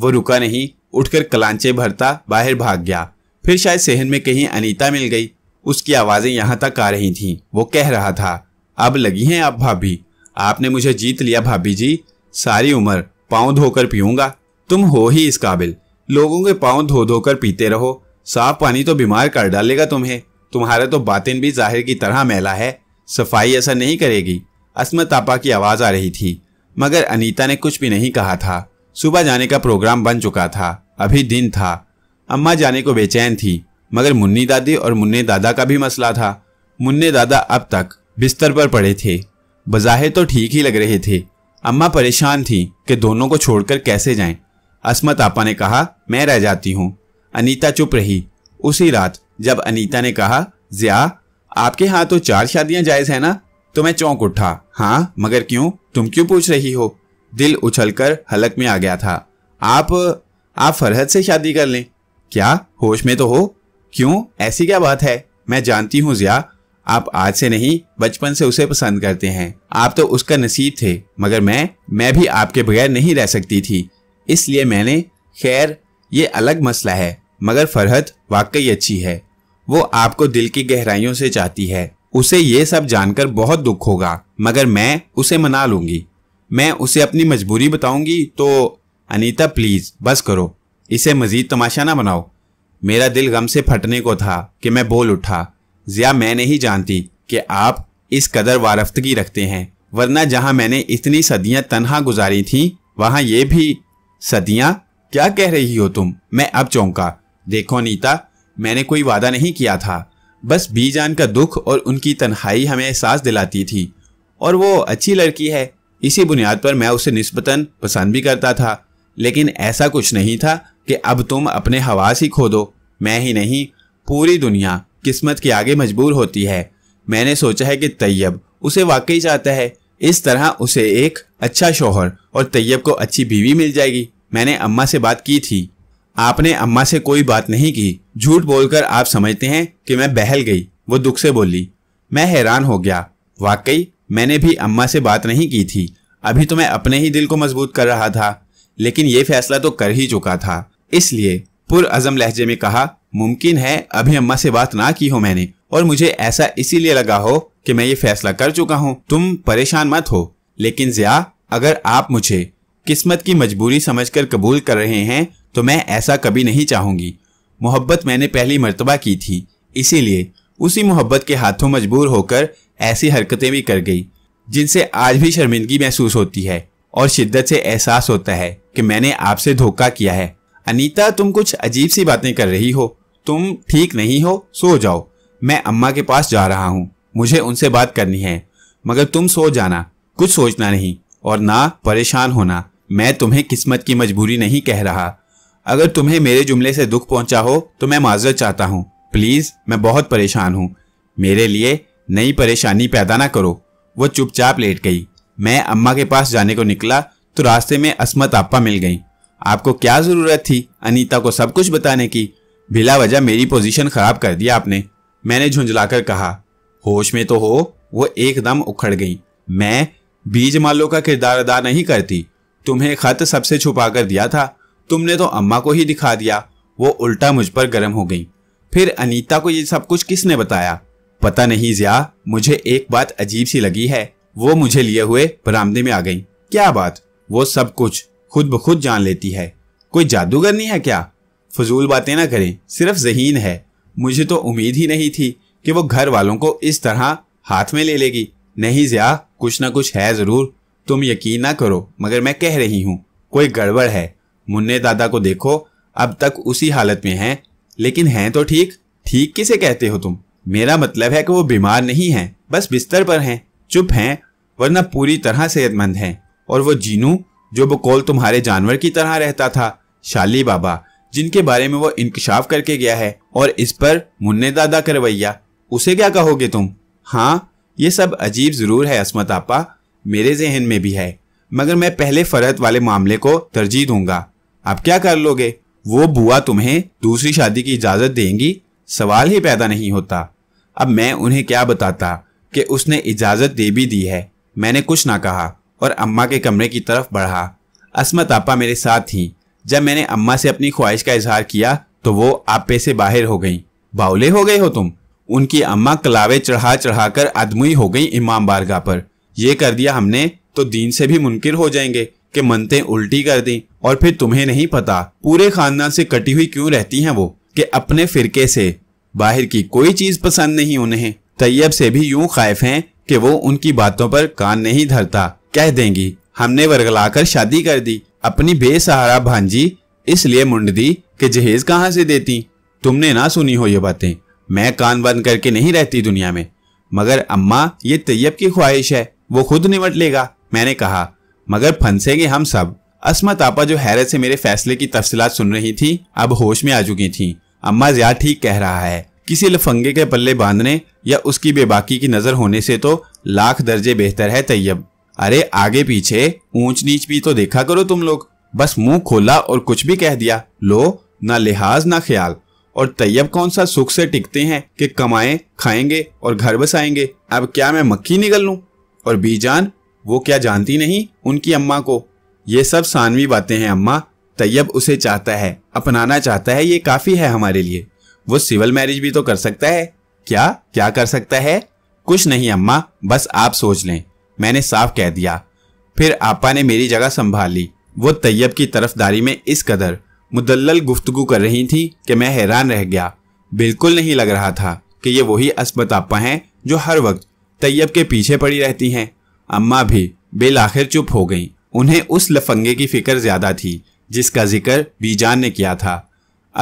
वो रुका नहीं उठकर कलांचे भरता बाहर भाग गया फिर शायद सेहन में कहीं अनीता मिल गई उसकी आवाज़ें यहाँ तक आ रही थीं वो कह रहा था अब लगी हैं आप भाभी आपने मुझे जीत लिया भाभी जी सारी उम्र पाँव धोकर पीऊंगा तुम हो ही इस काबिल लोगों के पाँव धो धोकर पीते रहो साफ पानी तो बीमार कर डालेगा तुम्हें तुम्हारा तो बातिन भी जाहिर की तरह मैला है सफाई ऐसा नहीं करेगी असमत की आवाज़ आ रही थी मगर अनीता ने कुछ भी नहीं कहा था सुबह जाने का प्रोग्राम बन चुका था अभी दिन था अम्मा जाने को बेचैन थी मगर मुन्नी दादी और मुन्ने दादा का भी मसला था मुन्ने दादा अब तक बिस्तर पर पड़े थे बजाहे तो ठीक ही लग रहे थे अम्मा परेशान थी कि दोनों को छोड़कर कैसे जाएं। असमत आपा ने कहा मैं रह जाती हूँ अनीता चुप रही उसी रात जब अनीता ने कहा जिया आपके यहाँ तो चार शादियां जायज़ है ना तो मैं चौंक उठा हाँ मगर क्यों तुम क्यों पूछ रही हो दिल उछलकर हलक में आ गया था आप आप फरहत से शादी कर लें क्या होश में तो हो क्यों ऐसी क्या बात है मैं जानती हूँ जिया आप आज से नहीं बचपन से उसे पसंद करते हैं आप तो उसका नसीब थे मगर मैं मैं भी आपके बगैर नहीं रह सकती थी इसलिए मैंने खैर ये अलग मसला है मगर फरहत वाकई अच्छी है वो आपको दिल की गहराइयों से चाहती है उसे ये सब जानकर बहुत दुख होगा मगर मैं उसे मना लूंगी मैं उसे अपनी मजबूरी बताऊंगी तो अनीता प्लीज बस करो इसे मजीद तमाशा ना बनाओ मेरा दिल गम से फटने को था कि मैं बोल उठा ज़िया मैं नहीं जानती कि आप इस कदर वारफ्तगी रखते हैं वरना जहां मैंने इतनी सदियां तनहा गुजारी थी वहां ये भी सदियां क्या कह रही हो तुम मैं अब चौंका देखो नीता मैंने कोई वादा नहीं किया था बस बीजान का दुख और उनकी तन्हाई हमें एहसास दिलाती थी और वो अच्छी लड़की है इसी बुनियाद पर मैं उसे निस्बतन पसंद भी करता था लेकिन ऐसा कुछ नहीं था कि अब तुम अपने हवास ही खो दो मैं ही नहीं पूरी दुनिया किस्मत के आगे मजबूर होती है मैंने सोचा है कि तैयब उसे वाकई चाहता है इस तरह उसे एक अच्छा शोहर और तैयब को अच्छी बीवी मिल जाएगी मैंने अम्मा से बात की थी आपने अम्मा से कोई बात नहीं की झूठ बोलकर आप समझते हैं कि मैं बहल गई वो दुख से बोली मैं हैरान हो गया वाकई मैंने भी अम्मा से बात नहीं की थी अभी तो मैं अपने ही दिल को मजबूत कर रहा था लेकिन ये फैसला तो कर ही चुका था इसलिए पुर अजम लहजे में कहा मुमकिन है अभी अम्मा से बात ना की हो मैंने और मुझे ऐसा इसीलिए लगा हो कि मैं ये फैसला कर चुका हूँ तुम परेशान मत हो लेकिन जिया अगर आप मुझे किस्मत की मजबूरी समझकर कबूल कर रहे हैं तो मैं ऐसा कभी नहीं चाहूंगी मोहब्बत मैंने पहली मरतबा की थी इसीलिए उसी मोहब्बत के हाथों मजबूर होकर ऐसी हरकतें भी कर गई जिनसे आज भी शर्मिंदगी महसूस होती है और शिद्दत से एहसास होता है कि मैंने आपसे धोखा किया है अनीता तुम कुछ अजीब सी बातें कर रही हो तुम ठीक नहीं हो सो जाओ मैं अम्मा के पास जा रहा हूँ मुझे उनसे बात करनी है मगर तुम सो जाना कुछ सोचना नहीं और ना परेशान होना मैं तुम्हें किस्मत की मजबूरी नहीं कह रहा अगर तुम्हें मेरे जुमले से दुख पहुंचा हो तो मैं माजरत चाहता हूँ प्लीज़ मैं बहुत परेशान हूँ मेरे लिए नई परेशानी पैदा ना करो वो चुपचाप लेट गई मैं अम्मा के पास जाने को निकला तो रास्ते में असमत आपा मिल गई आपको क्या ज़रूरत थी अनीता को सब कुछ बताने की बिला वजह मेरी पोजीशन खराब कर दिया आपने मैंने झुंझलाकर कहा होश में तो हो वो एकदम उखड़ गई मैं बीज मालो का किरदार अदा नहीं करती तुम्हें खत सबसे छुपा कर दिया था तुमने तो अम्मा को ही दिखा दिया वो उल्टा मुझ पर गर्म हो गई फिर अनीता को ये सब कुछ किसने बताया पता नहीं जिया मुझे एक बात अजीब सी लगी है वो मुझे लिए हुए बरामदे में आ गई क्या बात वो सब कुछ खुद ब खुद जान लेती है कोई जादूगरनी है क्या फजूल बातें ना करें सिर्फ जहीन है मुझे तो उम्मीद ही नहीं थी कि वो घर वालों को इस तरह हाथ में ले लेगी नहीं ज्या कुछ ना कुछ है जरूर तुम यकीन ना करो मगर मैं कह रही हूँ कोई गड़बड़ है मुन्ने दादा को देखो अब तक उसी हालत में हैं लेकिन हैं तो ठीक ठीक किसे कहते हो तुम मेरा मतलब है कि वो बीमार नहीं हैं बस बिस्तर पर हैं चुप हैं वरना पूरी तरह सेहतमंद हैं और वो जीनू जो बकोल तुम्हारे जानवर की तरह रहता था शाली बाबा जिनके बारे में वो इंकशाफ करके गया है और इस पर मुन्ने दादा करवैया उसे क्या कहोगे तुम हाँ ये सब अजीब जरूर है असमत आपा मेरे जहन में भी है मगर मैं पहले फरहत वाले मामले को तरजीह दूंगा अब क्या कर लोगे वो बुआ तुम्हें दूसरी शादी की इजाजत देंगी सवाल ही पैदा नहीं होता अब मैं उन्हें क्या बताता कि उसने इजाजत दे भी दी है मैंने कुछ ना कहा और अम्मा के कमरे की तरफ बढ़ा असमत आपा मेरे साथ थी जब मैंने अम्मा से अपनी ख्वाहिश का इजहार किया तो वो आपे से बाहर हो गयी बाउले हो गए हो तुम उनकी अम्मा कलावे चढ़ा चढ़ा कर अदमुई हो गई इमाम बारगाह पर यह कर दिया हमने तो दीन से भी मुनकिर हो जाएंगे कि मनते उल्टी कर दी और फिर तुम्हें नहीं पता पूरे खानदान से कटी हुई क्यों रहती हैं वो कि अपने फिरके से बाहर की कोई चीज पसंद नहीं उन्हें तैयब से भी यूं खाइफ हैं कि वो उनकी बातों पर कान नहीं धरता कह देंगी हमने कर शादी कर दी अपनी बेसहारा भांजी इसलिए मुंड दी कि जहेज कहाँ से देती तुमने ना सुनी हो ये बातें मैं कान बंद करके नहीं रहती दुनिया में मगर अम्मा ये तैयब की ख्वाहिश है वो खुद निमट लेगा मैंने कहा मगर फंसेंगे हम सब असमत आपा जो हैरत से मेरे फैसले की तफसलात सुन रही थी अब होश में आ चुकी थी अम्मा ज्यादा ठीक कह रहा है किसी लफंगे के पल्ले बांधने या उसकी बेबाकी की नजर होने से तो लाख दर्जे बेहतर है तैयब अरे आगे पीछे ऊंच नीच भी तो देखा करो तुम लोग बस मुंह खोला और कुछ भी कह दिया लो ना लिहाज ना ख्याल और तैयब कौन सा सुख से टिकते हैं कि कमाए खाएंगे और घर बसाएंगे अब क्या मैं मक्खी निकल लूं और बीजान वो क्या जानती नहीं उनकी अम्मा को ये सब सानवी बातें हैं अम्मा तैयब उसे चाहता है अपनाना चाहता है ये काफी है हमारे लिए वो सिविल मैरिज भी तो कर सकता है क्या क्या कर सकता है कुछ नहीं अम्मा बस आप सोच लें मैंने साफ कह दिया फिर आपा ने मेरी जगह संभाल ली वो तैयब की तरफदारी में इस कदर मुदल गुफ्तगु कर रही थी कि मैं हैरान रह गया बिल्कुल नहीं लग रहा था कि ये वही असमत आपा हैं जो हर वक्त तैयब के पीछे पड़ी रहती हैं अम्मा भी बेल आखिर चुप हो गईं उन्हें उस लफंगे की फिक्र ज्यादा थी जिसका जिक्र बीजान ने किया था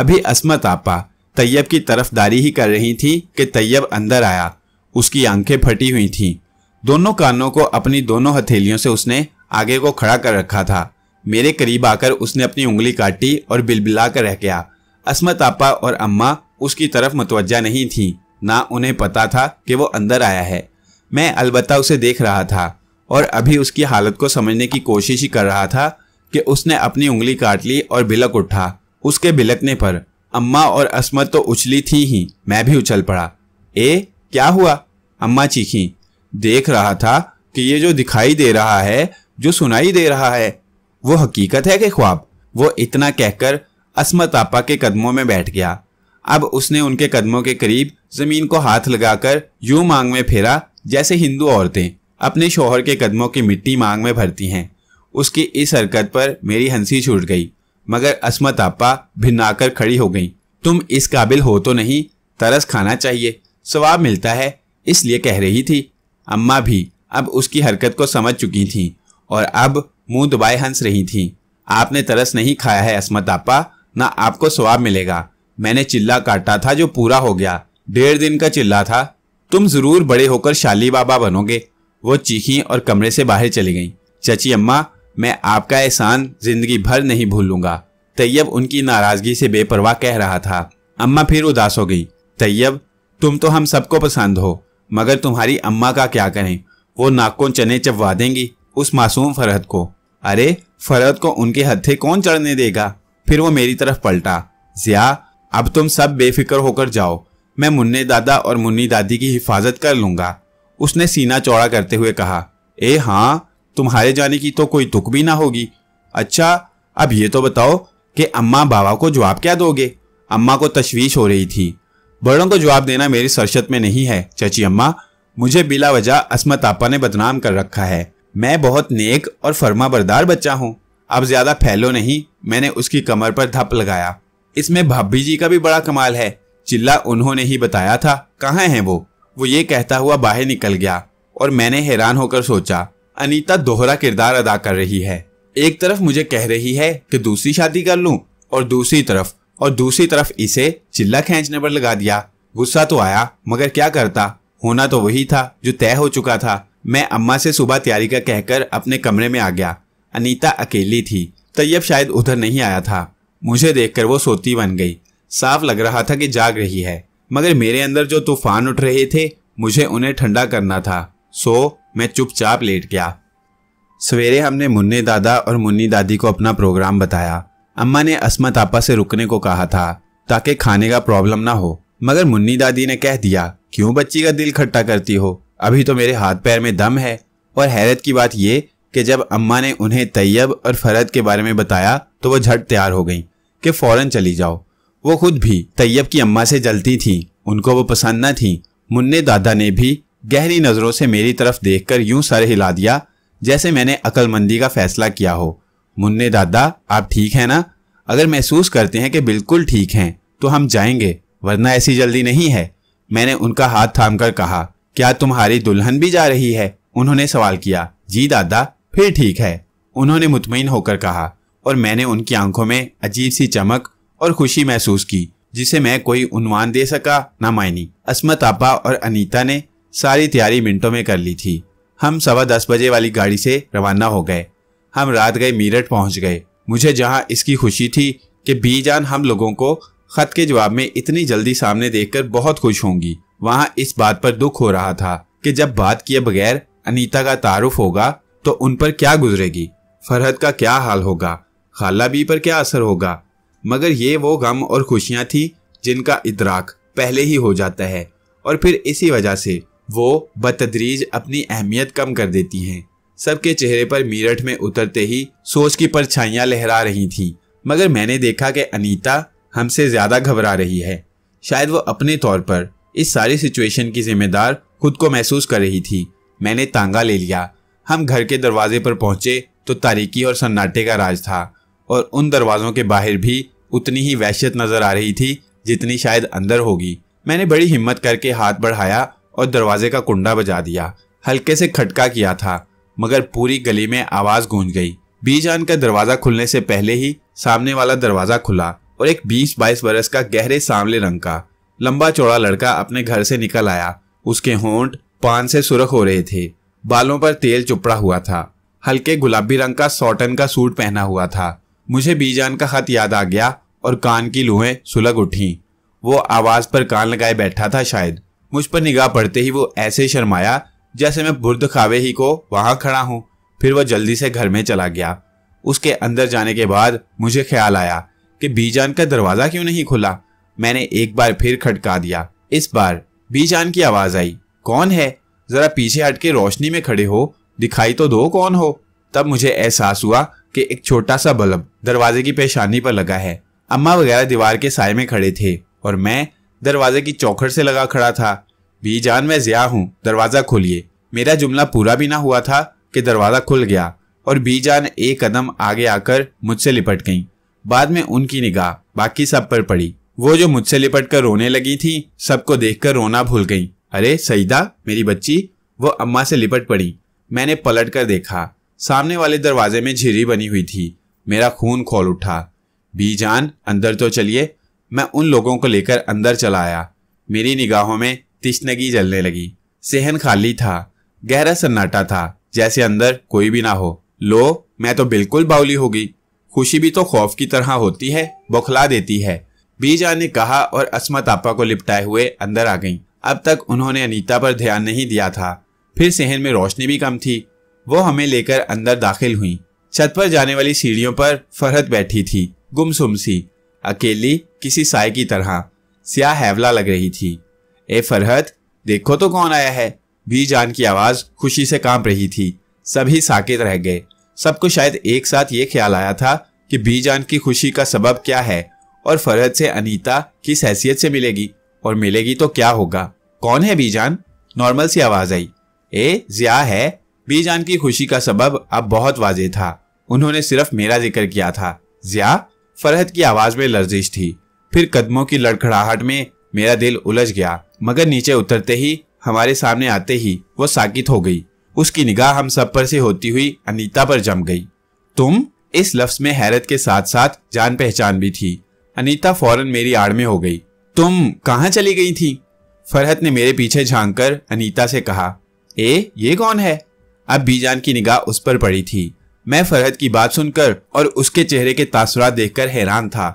अभी असमत आपा तैयब की तरफदारी ही कर रही थी कि तैयब अंदर आया उसकी आंखें फटी हुई थीं दोनों कानों को अपनी दोनों हथेलियों से उसने आगे को खड़ा कर रखा था मेरे करीब आकर उसने अपनी उंगली काटी और बिलबिला कर रह गया असमत आपा और अम्मा उसकी तरफ मतवजा नहीं थी ना उन्हें पता था कि वो अंदर आया है मैं अलबत्ता उसे देख रहा था और अभी उसकी हालत को समझने की कोशिश ही कर रहा था कि उसने अपनी उंगली काट ली और बिलक उठा उसके बिलकने पर अम्मा और असमत तो उछली थी ही मैं भी उछल पड़ा ए क्या हुआ अम्मा चीखी देख रहा था कि ये जो दिखाई दे रहा है जो सुनाई दे रहा है वो हकीकत है कि ख्वाब वो इतना कहकर असमत आपा के कदमों में बैठ गया अब उसने उनके कदमों के करीब जमीन को हाथ लगाकर यूं मांग में फेरा जैसे हिंदू औरतें अपने शोहर के कदमों की मिट्टी मांग में भरती हैं उसकी इस हरकत पर मेरी हंसी छूट गई मगर असमत आपा भिन्नाकर खड़ी हो गई तुम इस काबिल हो तो नहीं तरस खाना चाहिए स्वाब मिलता है इसलिए कह रही थी अम्मा भी अब उसकी हरकत को समझ चुकी थीं और अब मुंह दुबाए हंस रही थीं आपने तरस नहीं खाया है असमत आपा ना आपको स्वाब मिलेगा मैंने चिल्ला काटा था जो पूरा हो गया डेढ़ दिन का चिल्ला था तुम जरूर बड़े होकर शाली बाबा बनोगे वो चीखी और कमरे से बाहर चली गईं चची अम्मा मैं आपका एहसान जिंदगी भर नहीं भूलूंगा तैयब उनकी नाराजगी से बेपरवाह कह रहा था अम्मा फिर उदास हो गई तैयब तुम तो हम सबको पसंद हो मगर तुम्हारी अम्मा का क्या करें वो नाकों चने चबवा देंगी उस मासूम फरहत को अरे फरहत को उनके हथे कौन चढ़ने देगा फिर वो मेरी तरफ पलटा जिया अब तुम सब बेफिक्र होकर जाओ मैं मुन्ने दादा और मुन्नी दादी की हिफाजत कर लूंगा उसने सीना चौड़ा करते हुए कहा ए हाँ तुम्हारे जाने की तो कोई दुख भी ना होगी अच्छा अब ये तो बताओ कि अम्मा बाबा को जवाब क्या दोगे अम्मा को तशवीश हो रही थी बड़ों को जवाब देना मेरी सरसत में नहीं है चाची अम्मा मुझे बिला वजह असमत आपा ने बदनाम कर रखा है मैं बहुत नेक और फर्मा बरदार बच्चा हूँ अब ज्यादा फैलो नहीं मैंने उसकी कमर पर धप लगाया इसमें भाभी जी का भी बड़ा कमाल है चिल्ला उन्होंने ही बताया था कहाँ है वो वो ये कहता हुआ बाहर निकल गया और मैंने हैरान होकर सोचा अनीता दोहरा किरदार अदा कर रही है एक तरफ मुझे कह रही है कि दूसरी शादी कर लूं और दूसरी तरफ और दूसरी तरफ इसे चिल्ला खींचने पर लगा दिया गुस्सा तो आया मगर क्या करता होना तो वही था जो तय हो चुका था मैं अम्मा से सुबह तैयारी का कहकर अपने कमरे में आ गया अनीता अकेली थी तैयब शायद उधर नहीं आया था मुझे देखकर वो सोती बन गई साफ लग रहा था कि जाग रही है मगर मेरे अंदर जो तूफान उठ रहे थे मुझे उन्हें ठंडा करना था सो मैं चुपचाप लेट गया सवेरे हमने मुन्ने दादा और मुन्नी दादी को अपना प्रोग्राम बताया अम्मा ने असमत आपा से रुकने को कहा था ताकि खाने का प्रॉब्लम ना हो मगर मुन्नी दादी ने कह दिया क्यों बच्ची का दिल खट्टा करती हो अभी तो मेरे हाथ पैर में दम है और हैरत की बात ये कि जब अम्मा ने उन्हें तैयब और फरद के बारे में बताया तो वो झट तैयार हो गई कि फौरन चली जाओ वो खुद भी तैयब की अम्मा से जलती थी उनको वो पसंद न थी मुन्ने दादा ने भी गहरी नज़रों से मेरी तरफ देखकर यूं सर हिला दिया जैसे मैंने अकलमंदी का फैसला किया हो मुन्ने दादा आप ठीक हैं ना अगर महसूस करते हैं कि बिल्कुल ठीक हैं तो हम जाएंगे वरना ऐसी जल्दी नहीं है मैंने उनका हाथ थाम कर कहा क्या तुम्हारी दुल्हन भी जा रही है उन्होंने सवाल किया जी दादा फिर ठीक है उन्होंने मुतमिन होकर कहा और मैंने उनकी आंखों में अजीब सी चमक और खुशी महसूस की जिसे मैं कोई उन्वान दे सका ना मायनी असमत आपा और अनीता ने सारी तैयारी मिनटों में कर ली थी हम सवा दस बजे वाली गाड़ी से रवाना हो गए हम रात गए मीरठ पहुंच गए मुझे जहां इसकी खुशी थी कि बीजान हम लोगों को खत के जवाब में इतनी जल्दी सामने देखकर बहुत खुश होंगी वहां इस बात पर दुख हो रहा था कि जब बात किए बगैर अनीता का तारुफ होगा तो उन पर क्या गुजरेगी फरहद का क्या हाल होगा खाला बी पर क्या असर होगा मगर ये वो गम और खुशियां थी जिनका इतराक पहले ही हो जाता है और फिर इसी वजह से वो बतदरीज अपनी अहमियत कम कर देती हैं सबके चेहरे पर मीरठ में उतरते ही सोच की परछाइयां लहरा रही थीं मगर मैंने देखा कि अनीता हमसे ज्यादा घबरा रही है शायद वो अपने तौर पर इस सारी सिचुएशन की जिम्मेदार खुद को महसूस कर रही थी मैंने तांगा ले लिया हम घर के दरवाजे पर पहुंचे तो तारीकी और सन्नाटे का राज था और उन दरवाजों के बाहर भी उतनी ही वहशियत नजर आ रही थी जितनी शायद अंदर होगी मैंने बड़ी हिम्मत करके हाथ बढ़ाया और दरवाजे का कुंडा बजा दिया हल्के से खटका किया था मगर पूरी गली में आवाज गूंज गई बीजान का दरवाजा खुलने से पहले ही सामने वाला दरवाजा खुला और एक 20-22 बरस का गहरे सांवले रंग का लंबा चौड़ा लड़का अपने घर से निकल आया उसके होंठ पान से सुरख हो रहे थे बालों पर तेल चुपड़ा हुआ था हल्के गुलाबी रंग का सॉटन का सूट पहना हुआ था मुझे बीजान का खत याद आ गया और कान की लुहें सुलग उठी वो आवाज पर कान लगाए बैठा था शायद मुझ पर निगाह पड़ते ही वो ऐसे शर्माया जैसे मैं बुर्द खावे ही को वहां खड़ा हूं फिर वह जल्दी से घर में चला गया उसके अंदर जाने के बाद मुझे ख्याल आया कि बीजान का दरवाज़ा क्यों नहीं खुला मैंने एक बार फिर खटका दिया इस बार बीजान की आवाज़ आई कौन है ज़रा पीछे हट के रोशनी में खड़े हो दिखाई तो दो कौन हो तब मुझे एहसास हुआ कि एक छोटा सा बल्ब दरवाजे की पेशानी पर लगा है अम्मा वगैरह दीवार के साय में खड़े थे और मैं दरवाजे की चौखट से लगा खड़ा था भी जान मैं जिया हूँ दरवाजा खोलिए मेरा जुमला पूरा भी ना हुआ था कि दरवाजा खुल गया और बीजान एक कदम आगे आकर मुझसे लिपट गई बाद में उनकी निगाह बाकी सब पर पड़ी वो जो मुझसे लिपट कर रोने लगी थी सबको देख कर रोना भूल गई अरे सईदा मेरी बच्ची वो अम्मा से लिपट पड़ी मैंने पलट कर देखा सामने वाले दरवाजे में झिरी बनी हुई थी मेरा खून खोल उठा बीजान अंदर तो चलिए मैं उन लोगों को लेकर अंदर चला आया मेरी निगाहों में तिश्नगी जलने लगी सेहन खाली था गहरा सन्नाटा था जैसे अंदर कोई भी ना हो लो मैं तो बिल्कुल बाउली होगी खुशी भी तो खौफ की तरह होती है बौखला देती है बीजा ने कहा और असमत आपा को लिपटाए हुए अंदर आ गईं। अब तक उन्होंने अनीता पर ध्यान नहीं दिया था फिर सेहन में रोशनी भी कम थी वो हमें लेकर अंदर दाखिल हुई छत पर जाने वाली सीढ़ियों पर फरहत बैठी थी गुमसुम सी अकेली किसी साय की तरह स्याह हैवला लग रही थी ए फरहत देखो तो कौन आया है भी जान की आवाज खुशी से कांप रही थी सभी साकेत रह गए सबको शायद एक साथ ये ख्याल आया था कि बीजान की खुशी का सबब क्या है और फरहत से अनीता किस हैसियत से मिलेगी और मिलेगी तो क्या होगा कौन है बीजान नॉर्मल सी आवाज आई ए जिया है बीजान की खुशी का सबब अब बहुत वाजे था उन्होंने सिर्फ मेरा जिक्र किया था जिया फरहत की आवाज में लर्जिश थी फिर कदमों की लड़खड़ाहट में मेरा दिल उलझ गया मगर नीचे उतरते ही हमारे सामने आते ही वो साकित हो गई उसकी निगाह हम सब पर से होती हुई अनीता पर जम गई तुम इस लफ्ज में हैरत के साथ साथ जान पहचान भी थी अनीता फौरन मेरी आड़ में हो गई तुम कहाँ चली गई थी फरहत ने मेरे पीछे झांक कर अनीता से कहा ए ये कौन है अब बीजान की निगाह उस पर पड़ी थी मैं फरहत की बात सुनकर और उसके चेहरे के तासुरात देखकर हैरान था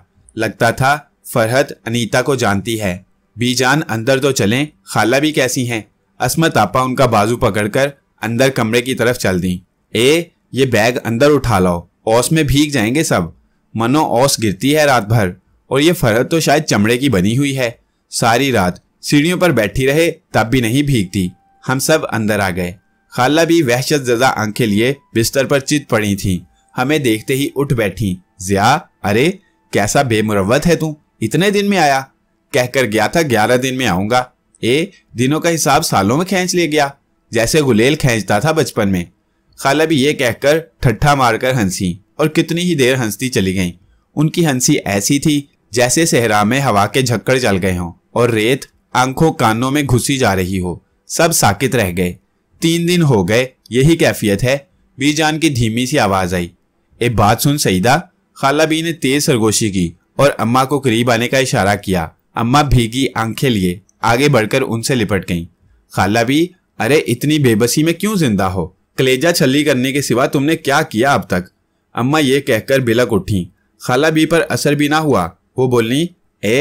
लगता था फरहत अनीता को जानती है बीजान अंदर तो चलें खाला भी कैसी हैं असमत आपा उनका बाजू पकड़कर अंदर कमरे की तरफ चल दी ए ये बैग अंदर उठा लो ओस में भीग जाएंगे सब मनो ओस गिरती है रात भर और ये फरहत तो शायद चमड़े की बनी हुई है सारी रात सीढ़ियों पर बैठी रहे तब भी नहीं भीगती हम सब अंदर आ गए खाला भी वहशत जदा आंखें लिए बिस्तर पर चित पड़ी थी हमें देखते ही उठ बैठी जिया अरे कैसा बेमुरवत है तू इतने दिन में आया कहकर गया था ग्यारह दिन में आऊंगा ए दिनों का हिसाब सालों में खींच ले गया जैसे गुलेल खींचता था बचपन में खाला भी ये कहकर ठट्ठा मारकर हंसी और कितनी ही देर हंसती चली गई उनकी हंसी ऐसी थी जैसे सहरा में हवा के झक्कड़ चल गए हों और रेत आंखों कानों में घुसी जा रही हो सब साकित रह गए तीन दिन हो गए यही कैफियत है बीजान की धीमी सी आवाज आई ए बात सुन सईदा खाला बी ने तेज सरगोशी की और अम्मा को करीब आने का इशारा किया अम्मा भीगी आंखें लिए आगे बढ़कर उनसे लिपट गईं खाला भी अरे इतनी बेबसी में क्यों जिंदा हो कलेजा छली करने के सिवा तुमने क्या किया अब तक अम्मा ये कहकर बिलक उठी खाला भी पर असर भी ना हुआ वो बोलनी ए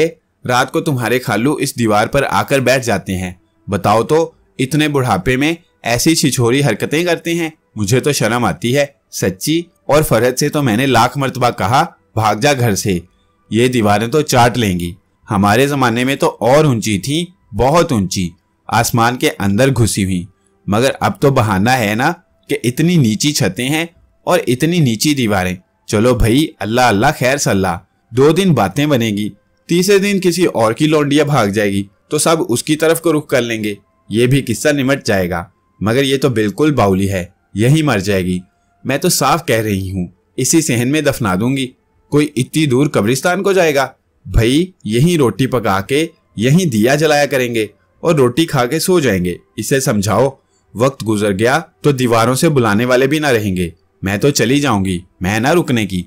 रात को तुम्हारे खालू इस दीवार पर आकर बैठ जाते हैं बताओ तो इतने बुढ़ापे में ऐसी छिछोरी हरकतें करते हैं मुझे तो शर्म आती है सच्ची और फरहत से तो मैंने लाख मरतबा कहा भाग जा घर से ये दीवारें तो चाट लेंगी हमारे ज़माने में तो और ऊंची थी बहुत ऊंची आसमान के अंदर घुसी हुई मगर अब तो बहाना है ना कि इतनी नीची छतें हैं और इतनी नीची दीवारें चलो भाई अल्लाह अल्लाह खैर सल्लाह दो दिन बातें बनेगी तीसरे दिन किसी और की लौंडिया भाग जाएगी तो सब उसकी तरफ को रुख कर लेंगे ये भी किस्सा निमट जाएगा मगर ये तो बिल्कुल बाउली है यही मर जाएगी मैं तो साफ कह रही हूँ इसी सहन में दफना दूंगी कोई इतनी दूर कब्रिस्तान को जाएगा भाई यही रोटी पका के यही दिया जलाया करेंगे और रोटी खा के सो जाएंगे इसे समझाओ वक्त गुजर गया तो दीवारों से बुलाने वाले भी ना रहेंगे मैं तो चली जाऊंगी मैं ना रुकने की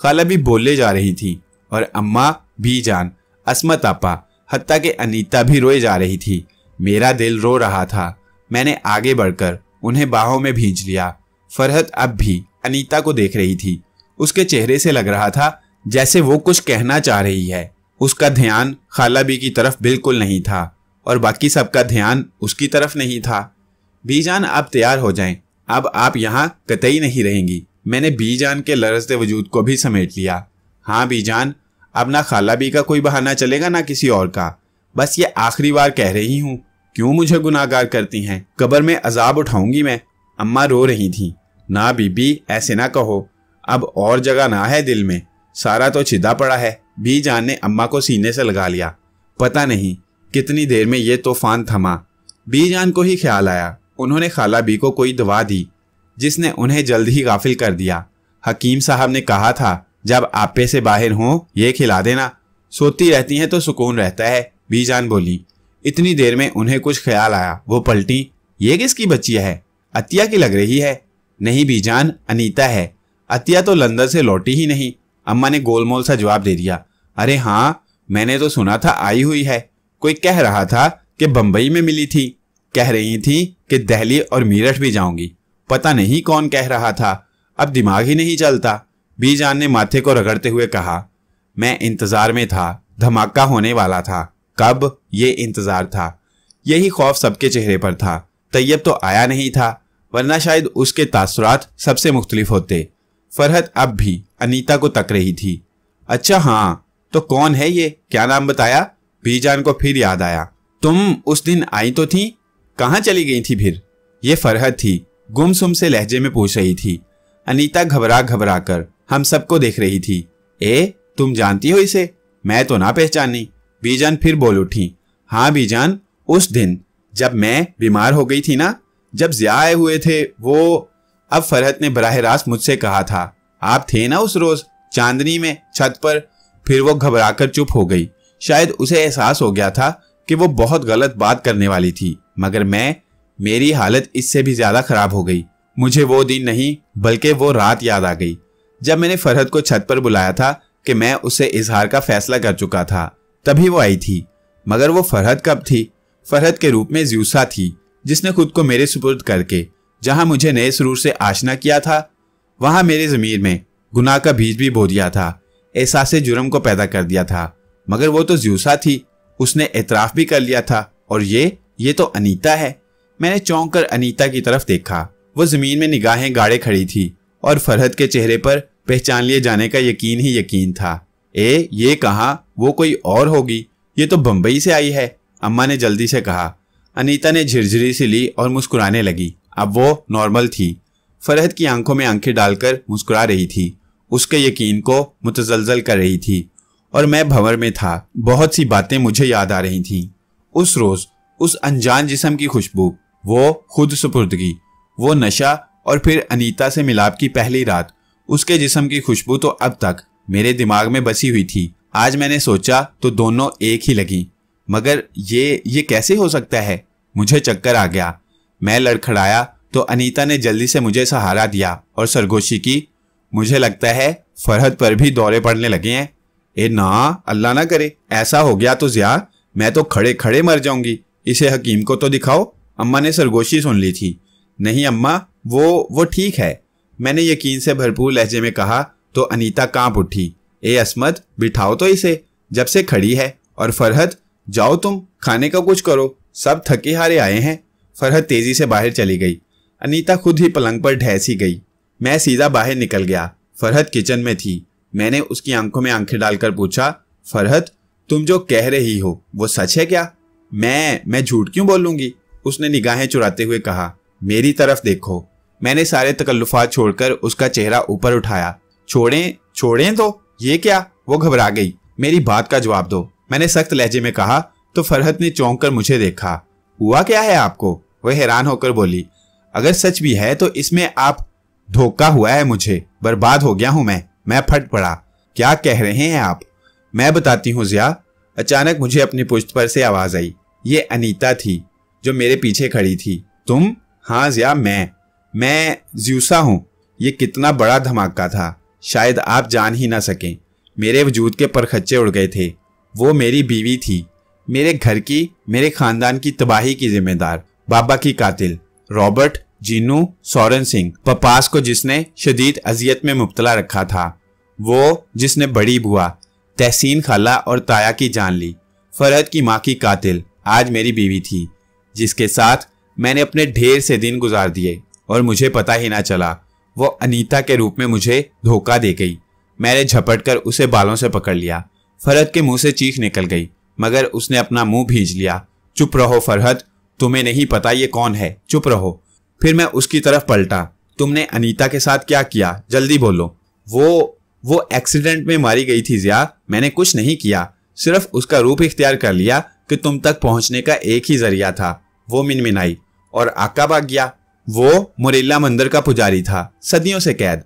खाला भी बोले जा रही थी और अम्मा भी जान असमत आपा हत्या के अनीता भी रोए जा रही थी मेरा दिल रो रहा था मैंने आगे बढ़कर उन्हें बाहों में भींच लिया फरहत अब भी अनीता को देख रही थी उसके चेहरे से लग रहा था जैसे वो कुछ कहना चाह रही है उसका ध्यान खाला बी की तरफ बिल्कुल नहीं था और बाकी सबका ध्यान उसकी तरफ नहीं था बीजान आप तैयार हो जाएं अब आप यहाँ कतई नहीं रहेंगी मैंने बीजान के लरजते वजूद को भी समेट लिया हाँ बीजान अब ना खाला बी का कोई बहाना चलेगा ना किसी और का बस ये आखिरी बार कह रही हूँ क्यों मुझे गुनाहगार करती हैं कबर में अजाब उठाऊंगी मैं अम्मा रो रही थी ना बीबी ऐसे ना कहो अब और जगह ना है दिल में सारा तो छिदा पड़ा है भी जान ने अम्मा को सीने से लगा लिया पता नहीं कितनी देर में ये तूफान थमा बीजान को ही ख्याल आया उन्होंने खाला बी को कोई दवा दी जिसने उन्हें जल्द ही गाफिल कर दिया हकीम साहब ने कहा था जब आपे से बाहर हो ये खिला देना सोती रहती हैं तो सुकून रहता है बीजान बोली इतनी देर में उन्हें कुछ ख्याल आया वो पलटी ये किसकी बच्ची है अतिया की लग रही है नहीं बीजान अनीता है अतिया तो लंदन से लौटी ही नहीं अम्मा ने गोलमोल सा जवाब दे दिया अरे हाँ मैंने तो सुना था आई हुई है कोई कह रहा था कि बंबई में मिली थी कह रही थी कि दहली और मेरठ भी जाऊंगी पता नहीं कौन कह रहा था अब दिमाग ही नहीं चलता बीजान ने माथे को रगड़ते हुए कहा मैं इंतजार में था धमाका होने वाला था कब ये इंतजार था यही खौफ सबके चेहरे पर था तैयब तो आया नहीं था वरना शायद उसके तासरात सबसे मुख्तलिफ होते फरहत अब भी अनीता को तक रही थी अच्छा हाँ तो कौन है ये क्या नाम बताया बीजान को फिर याद आया तुम उस दिन आई तो थी कहाँ चली गई थी फिर ये फरहत थी गुमसुम से लहजे में पूछ रही थी अनीता घबरा घबरा कर हम सबको देख रही थी ए तुम जानती हो इसे मैं तो ना पहचानी बीजान फिर बोल उठी हाँ बीजान उस दिन जब मैं बीमार हो गई थी ना जब जिया आए हुए थे वो अब फरहत ने बराह रास्त मुझसे कहा था आप थे ना उस रोज चांदनी में छत पर फिर वो घबराकर चुप हो गई शायद उसे एहसास हो गया था कि वो बहुत गलत बात करने वाली थी मगर मैं मेरी हालत इससे भी ज्यादा खराब हो गई मुझे वो दिन नहीं बल्कि वो रात याद आ गई जब मैंने फरहत को छत पर बुलाया था कि मैं उससे इजहार का फैसला कर चुका था तभी वो आई थी मगर वो फरहत कब थी फरहत के रूप में ज्यूसा थी जिसने खुद को मेरे सुपुर्द करके जहां मुझे नए सुरूर से आशना किया था वहां मेरे ज़मीर में गुनाह का बीज भी बो दिया था एहसास जुर्म को पैदा कर दिया था मगर वो तो ज्यूसा थी उसने एतराफ़ भी कर लिया था और ये ये तो अनीता है मैंने चौंक कर अनीता की तरफ देखा वो ज़मीन में निगाहें गाड़े खड़ी थी और फरहद के चेहरे पर पहचान लिए जाने का यकीन ही यकीन था ए ये कहा वो कोई और होगी ये तो बम्बई से आई है अम्मा ने जल्दी से कहा अनीता ने झिरझिरी सी ली और मुस्कुराने लगी अब वो नॉर्मल थी फरहद की आंखों में आंखें डालकर मुस्कुरा रही थी उसके यकीन को मुतजलजल कर रही थी और मैं भंवर में था बहुत सी बातें मुझे याद आ रही थीं उस रोज़ उस अनजान जिसम की खुशबू वो खुद सुपुर्दगी वो नशा और फिर अनीता से मिलाप की पहली रात उसके जिसम की खुशबू तो अब तक मेरे दिमाग में बसी हुई थी आज मैंने सोचा तो दोनों एक ही लगी मगर ये ये कैसे हो सकता है मुझे चक्कर आ गया मैं लड़खड़ाया तो अनीता ने जल्दी से मुझे सहारा दिया और सरगोशी की मुझे लगता है फरहद पर भी दौरे पड़ने लगे हैं ए ना अल्लाह ना करे ऐसा हो गया तो जिया मैं तो खड़े खड़े मर जाऊंगी इसे हकीम को तो दिखाओ अम्मा ने सरगोशी सुन ली थी नहीं अम्मा वो वो ठीक है मैंने यकीन से भरपूर लहजे में कहा तो अनीता कांप उठी ए असमत बिठाओ तो इसे जब से खड़ी है और फरहद जाओ तुम खाने का कुछ करो सब थके हारे आए हैं फरहत तेजी से बाहर चली गई अनीता खुद ही पलंग पर ढहसी गई मैं सीधा बाहर निकल गया फरहत किचन में थी मैंने उसकी आंखों में आंखें डालकर पूछा फरहत तुम जो कह रही हो वो सच है क्या मैं मैं झूठ क्यों बोलूंगी उसने निगाहें चुराते हुए कहा मेरी तरफ देखो मैंने सारे तकल्लुफात छोड़कर उसका चेहरा ऊपर उठाया छोड़ें छोड़ें तो ये क्या वो घबरा गई मेरी बात का जवाब दो मैंने सख्त लहजे में कहा तो फरहत ने चौंक कर मुझे देखा हुआ क्या है आपको वह हैरान होकर बोली अगर सच भी है तो इसमें आप धोखा हुआ है मुझे बर्बाद हो गया हूं मैं मैं फट पड़ा क्या कह रहे हैं आप मैं बताती हूँ जिया अचानक मुझे अपनी पुश्त पर से आवाज आई ये अनीता थी जो मेरे पीछे खड़ी थी तुम हाँ जिया मैं मैं ज्यूसा हूँ ये कितना बड़ा धमाका था शायद आप जान ही ना सकें मेरे वजूद के परखच्चे उड़ गए थे वो मेरी बीवी थी मेरे घर की मेरे खानदान की तबाही की जिम्मेदार बाबा की कातिल रॉबर्ट जीनू सोरेन सिंह पपास को जिसने शदीद अजियत में मुबतला रखा था वो जिसने बड़ी बुआ तहसीन खाला और ताया की जान ली फरहद की माँ की कातिल आज मेरी बीवी थी जिसके साथ मैंने अपने ढेर से दिन गुजार दिए और मुझे पता ही ना चला वो अनीता के रूप में मुझे धोखा दे गई मैंने झपट कर उसे बालों से पकड़ लिया फरहद के मुंह से चीख निकल गई मगर उसने अपना मुंह भीज लिया चुप रहो फरहत तुम्हें नहीं पता ये कौन है चुप रहो फिर मैं उसकी तरफ पलटा तुमने अनीता के साथ क्या किया जल्दी बोलो वो वो एक्सीडेंट में मारी गई थी जिया मैंने कुछ नहीं किया सिर्फ उसका रूप इख्तियार कर लिया कि तुम तक पहुंचने का एक ही जरिया था वो मिनमिनाई और आका भाग गया वो मुरेला मंदिर का पुजारी था सदियों से कैद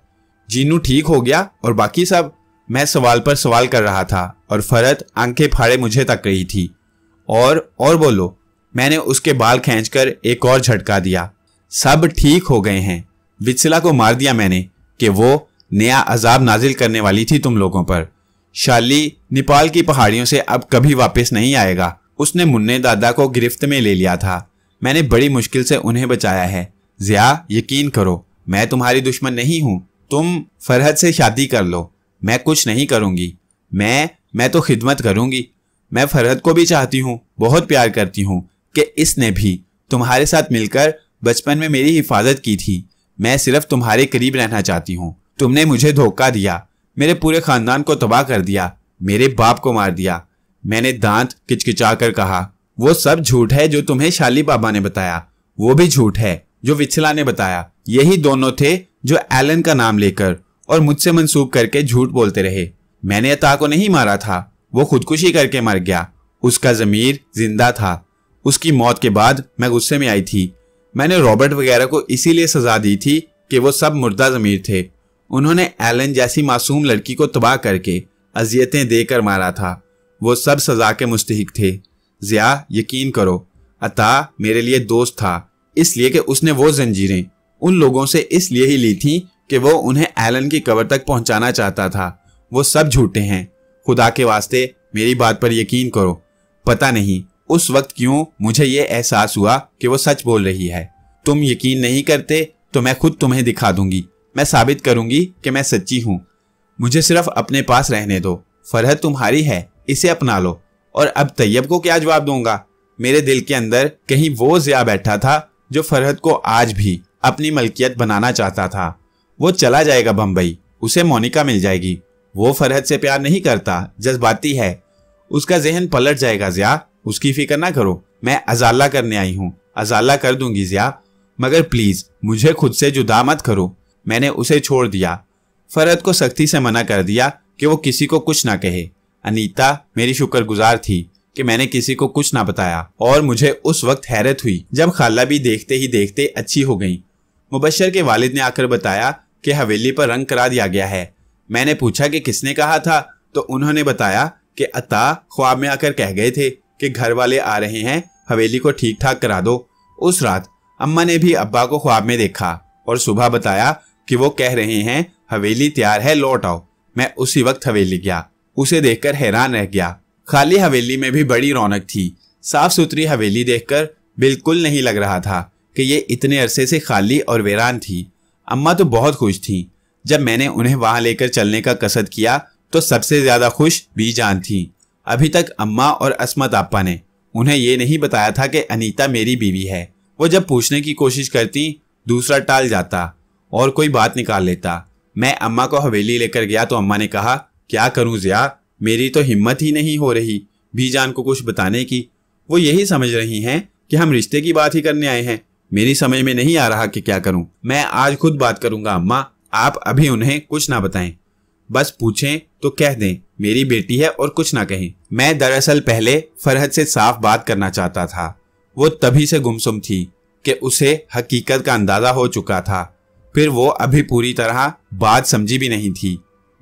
जीनू ठीक हो गया और बाकी सब मैं सवाल पर सवाल कर रहा था और फरत आंखें फाड़े मुझे तक रही थी और और बोलो मैंने उसके बाल खींचकर एक और झटका दिया सब ठीक हो गए हैं विचला को मार दिया मैंने कि वो नया अजाब नाजिल करने वाली थी तुम लोगों पर शाली नेपाल की पहाड़ियों से अब कभी वापस नहीं आएगा उसने मुन्ने दादा को गिरफ्त में ले लिया था मैंने बड़ी मुश्किल से उन्हें बचाया है जिया यकीन करो मैं तुम्हारी दुश्मन नहीं हूँ तुम फरहद से शादी कर लो मैं कुछ नहीं करूँगी मैं मैं तो खिदमत करूँगी मैं फरहद को भी चाहती हूँ बहुत प्यार करती हूँ कि इसने भी तुम्हारे साथ मिलकर बचपन में मेरी हिफाजत की थी मैं सिर्फ तुम्हारे करीब रहना चाहती हूँ तुमने मुझे धोखा दिया मेरे पूरे खानदान को तबाह कर दिया मेरे बाप को मार दिया मैंने दांत किचकिचा कर कहा वो सब झूठ है जो तुम्हें शाली बाबा ने बताया वो भी झूठ है जो विचला ने बताया यही दोनों थे जो एलन का नाम लेकर और मुझसे मनसूख करके झूठ बोलते रहे मैंने अता को नहीं मारा था वो खुदकुशी करके मर गया उसका जमीर जिंदा था उसकी मौत के बाद मैं गुस्से में आई थी मैंने रॉबर्ट वगैरह को इसीलिए सजा दी थी कि वो सब मुर्दा जमीर थे उन्होंने एलन जैसी मासूम लड़की को तबाह करके अजियतें देकर मारा था वो सब सजा के मुस्तक थे ज़िया यकीन करो अता मेरे लिए दोस्त था इसलिए कि उसने वो जंजीरें उन लोगों से इसलिए ही ली थी कि वो उन्हें एलन की कबर तक पहुंचाना चाहता था वो सब झूठे हैं खुदा के वास्ते मेरी बात पर यकीन करो पता नहीं उस वक्त क्यों मुझे ये एहसास हुआ कि वो सच बोल रही है तुम यकीन नहीं करते तो मैं खुद तुम्हें दिखा दूंगी मैं साबित करूंगी कि मैं सच्ची हूँ मुझे सिर्फ अपने पास रहने दो फरहत तुम्हारी है इसे अपना लो और अब तैयब को क्या जवाब दूंगा मेरे दिल के अंदर कहीं वो जिया बैठा था जो फरहत को आज भी अपनी मलकियत बनाना चाहता था वो चला जाएगा बम्बई उसे मोनिका मिल जाएगी वो फरहत से प्यार नहीं करता जज्बाती है उसका जहन पलट जाएगा जिया उसकी फिक्र ना करो मैं अजाला करने आई हूँ अजाला कर दूंगी जिया मगर प्लीज मुझे खुद से जुदा मत करो मैंने उसे छोड़ दिया फरहत को सख्ती से मना कर दिया कि वो किसी को कुछ ना कहे अनीता मेरी शुक्रगुजार थी कि मैंने किसी को कुछ ना बताया और मुझे उस वक्त हैरत हुई जब खाला भी देखते ही देखते अच्छी हो गई मुबशर के वालिद ने आकर बताया कि हवेली पर रंग करा दिया गया है मैंने पूछा कि किसने कहा था तो उन्होंने बताया कि अता ख्वाब में आकर कह गए थे कि घर वाले आ रहे हैं हवेली को ठीक ठाक करा दो उस रात अम्मा ने भी अब्बा को ख्वाब में देखा और सुबह बताया कि वो कह रहे हैं हवेली तैयार है लौट आओ मैं उसी वक्त हवेली गया उसे देखकर हैरान रह गया खाली हवेली में भी बड़ी रौनक थी साफ सुथरी हवेली देखकर बिल्कुल नहीं लग रहा था कि ये इतने अरसे से खाली और वीरान थी अम्मा तो बहुत खुश थी जब मैंने उन्हें वहां लेकर चलने का कसद किया तो सबसे ज्यादा खुश बीजान थी अभी तक अम्मा और असमत आपा ने उन्हें ये नहीं बताया था कि अनीता मेरी बीवी है वो जब पूछने की कोशिश करती दूसरा टाल जाता और कोई बात निकाल लेता मैं अम्मा को हवेली लेकर गया तो अम्मा ने कहा क्या करूं जिया मेरी तो हिम्मत ही नहीं हो रही भी जान को कुछ बताने की वो यही समझ रही हैं कि हम रिश्ते की बात ही करने आए हैं मेरी समझ में नहीं आ रहा कि क्या करूं मैं आज खुद बात करूंगा अम्मा आप अभी उन्हें कुछ ना बताएं बस पूछें तो कह दें मेरी बेटी है और कुछ ना कहें मैं दरअसल पहले फरहद से साफ बात करना चाहता था वो तभी से गुमसुम थी कि उसे हकीकत का अंदाजा हो चुका था फिर वो अभी पूरी तरह बात समझी भी नहीं थी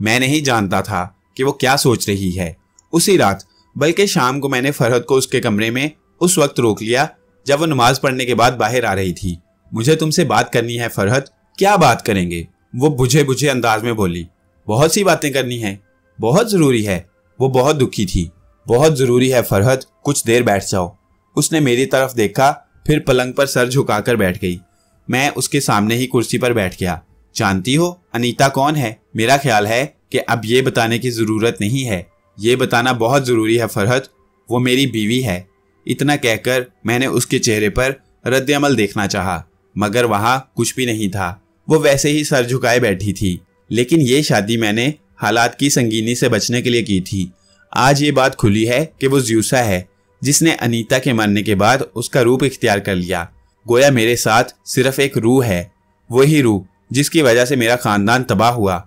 मैं नहीं जानता था कि वो क्या सोच रही है उसी रात बल्कि शाम को मैंने फरहद को उसके कमरे में उस वक्त रोक लिया जब वो नमाज पढ़ने के बाद बाहर आ रही थी मुझे तुमसे बात करनी है फरहद क्या बात करेंगे वो बुझे बुझे अंदाज में बोली बहुत सी बातें करनी है बहुत ज़रूरी है वो बहुत दुखी थी बहुत ज़रूरी है फरहत कुछ देर बैठ जाओ उसने मेरी तरफ देखा फिर पलंग पर सर झुकाकर बैठ गई मैं उसके सामने ही कुर्सी पर बैठ गया जानती हो अनीता कौन है मेरा ख्याल है कि अब ये बताने की ज़रूरत नहीं है ये बताना बहुत ज़रूरी है फरहत वो मेरी बीवी है इतना कहकर मैंने उसके चेहरे पर रद्दअमल देखना चाहा मगर वहाँ कुछ भी नहीं था वो वैसे ही सर झुकाए बैठी थी लेकिन ये शादी मैंने हालात की संगीनी से बचने के लिए की थी आज ये बात खुली है कि वो ज्यूसा है जिसने अनीता के मरने के बाद उसका रूप इख्तियार कर लिया गोया मेरे साथ सिर्फ एक रूह है वही रूह जिसकी वजह से मेरा खानदान तबाह हुआ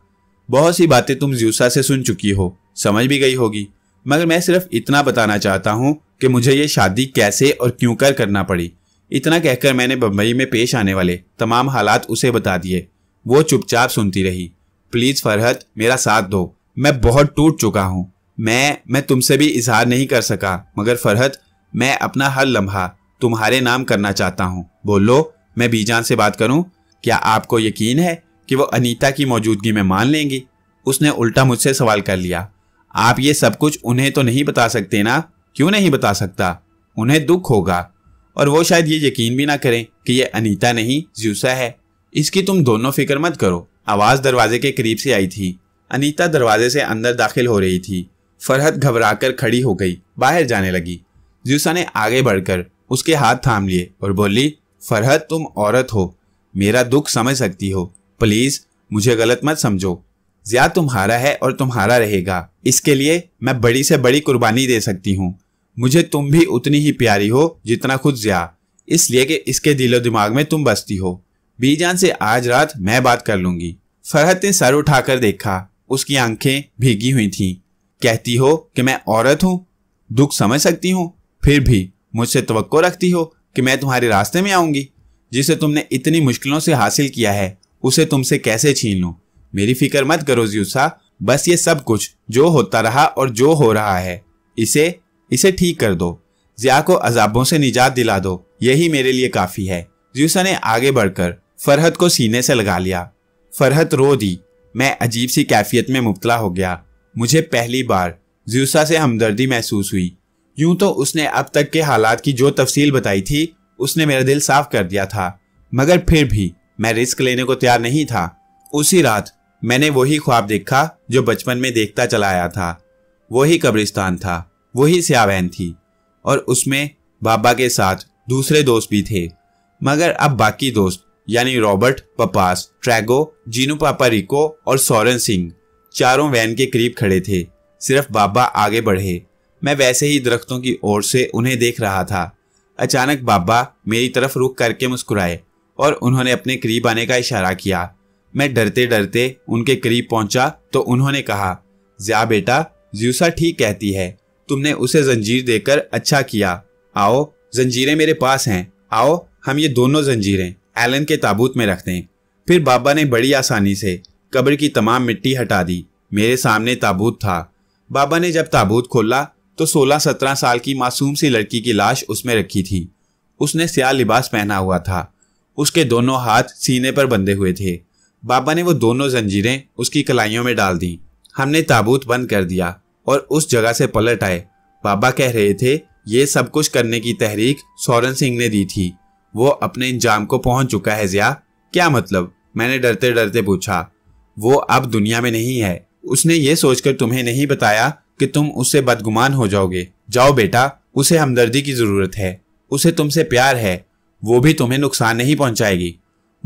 बहुत सी बातें तुम ज्यूसा से सुन चुकी हो समझ भी गई होगी मगर मैं सिर्फ इतना बताना चाहता हूँ कि मुझे ये शादी कैसे और क्यों कर करना पड़ी इतना कहकर मैंने बम्बई में पेश आने वाले तमाम हालात उसे बता दिए वो चुपचाप सुनती रही प्लीज फरहत मेरा साथ दो मैं बहुत टूट चुका हूँ मैं मैं तुमसे भी इजहार नहीं कर सका मगर फरहत मैं अपना हर लम्हा तुम्हारे नाम करना चाहता हूँ बोलो मैं बीजान से बात करूँ क्या आपको यकीन है कि वो अनीता की मौजूदगी में मान लेंगी उसने उल्टा मुझसे सवाल कर लिया आप ये सब कुछ उन्हें तो नहीं बता सकते ना क्यों नहीं बता सकता उन्हें दुख होगा और वो शायद ये यकीन भी ना करें कि ये अनीता नहीं ज्यूसा है इसकी तुम दोनों फिक्र मत करो आवाज़ दरवाजे के करीब से आई थी अनीता दरवाजे से अंदर दाखिल हो रही थी फरहत घबराकर खड़ी हो गई बाहर जाने लगी जूसा ने आगे बढ़कर उसके हाथ थाम लिए और बोली फरहत तुम औरत हो मेरा दुख समझ सकती हो प्लीज़ मुझे गलत मत समझो ज्या तुम्हारा है और तुम्हारा रहेगा इसके लिए मैं बड़ी से बड़ी कुर्बानी दे सकती हूँ मुझे तुम भी उतनी ही प्यारी हो जितना खुद ज्या इसलिए कि इसके दिलो दिमाग में तुम बसती हो बीजान से आज रात मैं बात कर लूंगी फरहत ने सर उठाकर देखा उसकी आंखें भीगी हुई थीं। कहती हो कि मैं औरत हूँ दुख समझ सकती हूँ फिर भी मुझसे तो रखती हो कि मैं तुम्हारे रास्ते में आऊंगी जिसे तुमने इतनी मुश्किलों से हासिल किया है उसे तुमसे कैसे छीन लू मेरी फिक्र मत करो जियूसा बस ये सब कुछ जो होता रहा और जो हो रहा है इसे इसे ठीक कर दो जिया को अजाबों से निजात दिला दो यही मेरे लिए काफ़ी है ज्यूसा ने आगे बढ़कर फरहत को सीने से लगा लिया फरहत रो दी मैं अजीब सी कैफियत में मुबतला हो गया मुझे पहली बार ज्यूसा से हमदर्दी महसूस हुई यूं तो उसने अब तक के हालात की जो तफसील बताई थी उसने मेरा दिल साफ कर दिया था मगर फिर भी मैं रिस्क लेने को तैयार नहीं था उसी रात मैंने वही ख्वाब देखा जो बचपन में देखता चला आया था वही कब्रिस्तान था वही स्यावैन थी और उसमें बाबा के साथ दूसरे दोस्त भी थे मगर अब बाकी दोस्त यानी रॉबर्ट पपास ट्रैगो जीनू रिको और सोरेन सिंह चारों वैन के करीब खड़े थे सिर्फ बाबा आगे बढ़े मैं वैसे ही दरख्तों की ओर से उन्हें देख रहा था अचानक बाबा मेरी तरफ रुक करके मुस्कुराए और उन्होंने अपने करीब आने का इशारा किया मैं डरते डरते उनके करीब पहुंचा तो उन्होंने कहा ज्या बेटा ज्यूसा ठीक कहती है तुमने उसे जंजीर देकर अच्छा किया आओ जंजीरें मेरे पास हैं आओ हम ये दोनों जंजीरें एलन के ताबूत में रख दें फिर बाबा ने बड़ी आसानी से कब्र की तमाम मिट्टी हटा दी मेरे सामने ताबूत था बाबा ने जब ताबूत खोला तो 16-17 साल की मासूम सी लड़की की लाश उसमें रखी थी उसने स्याह लिबास पहना हुआ था उसके दोनों हाथ सीने पर बंधे हुए थे बाबा ने वो दोनों जंजीरें उसकी कलाइयों में डाल दी हमने ताबूत बंद कर दिया और उस जगह से पलट आए बाबा कह रहे थे ये सब कुछ करने की तहरीक सौरन सिंह ने दी थी वो अपने इंजाम को पहुंच चुका है जिया क्या मतलब मैंने डरते डरते पूछा वो अब दुनिया में नहीं है उसने ये सोचकर तुम्हें नहीं बताया कि तुम उससे बदगुमान हो जाओगे जाओ बेटा उसे हमदर्दी की जरूरत है उसे तुमसे प्यार है वो भी तुम्हें नुकसान नहीं पहुंचाएगी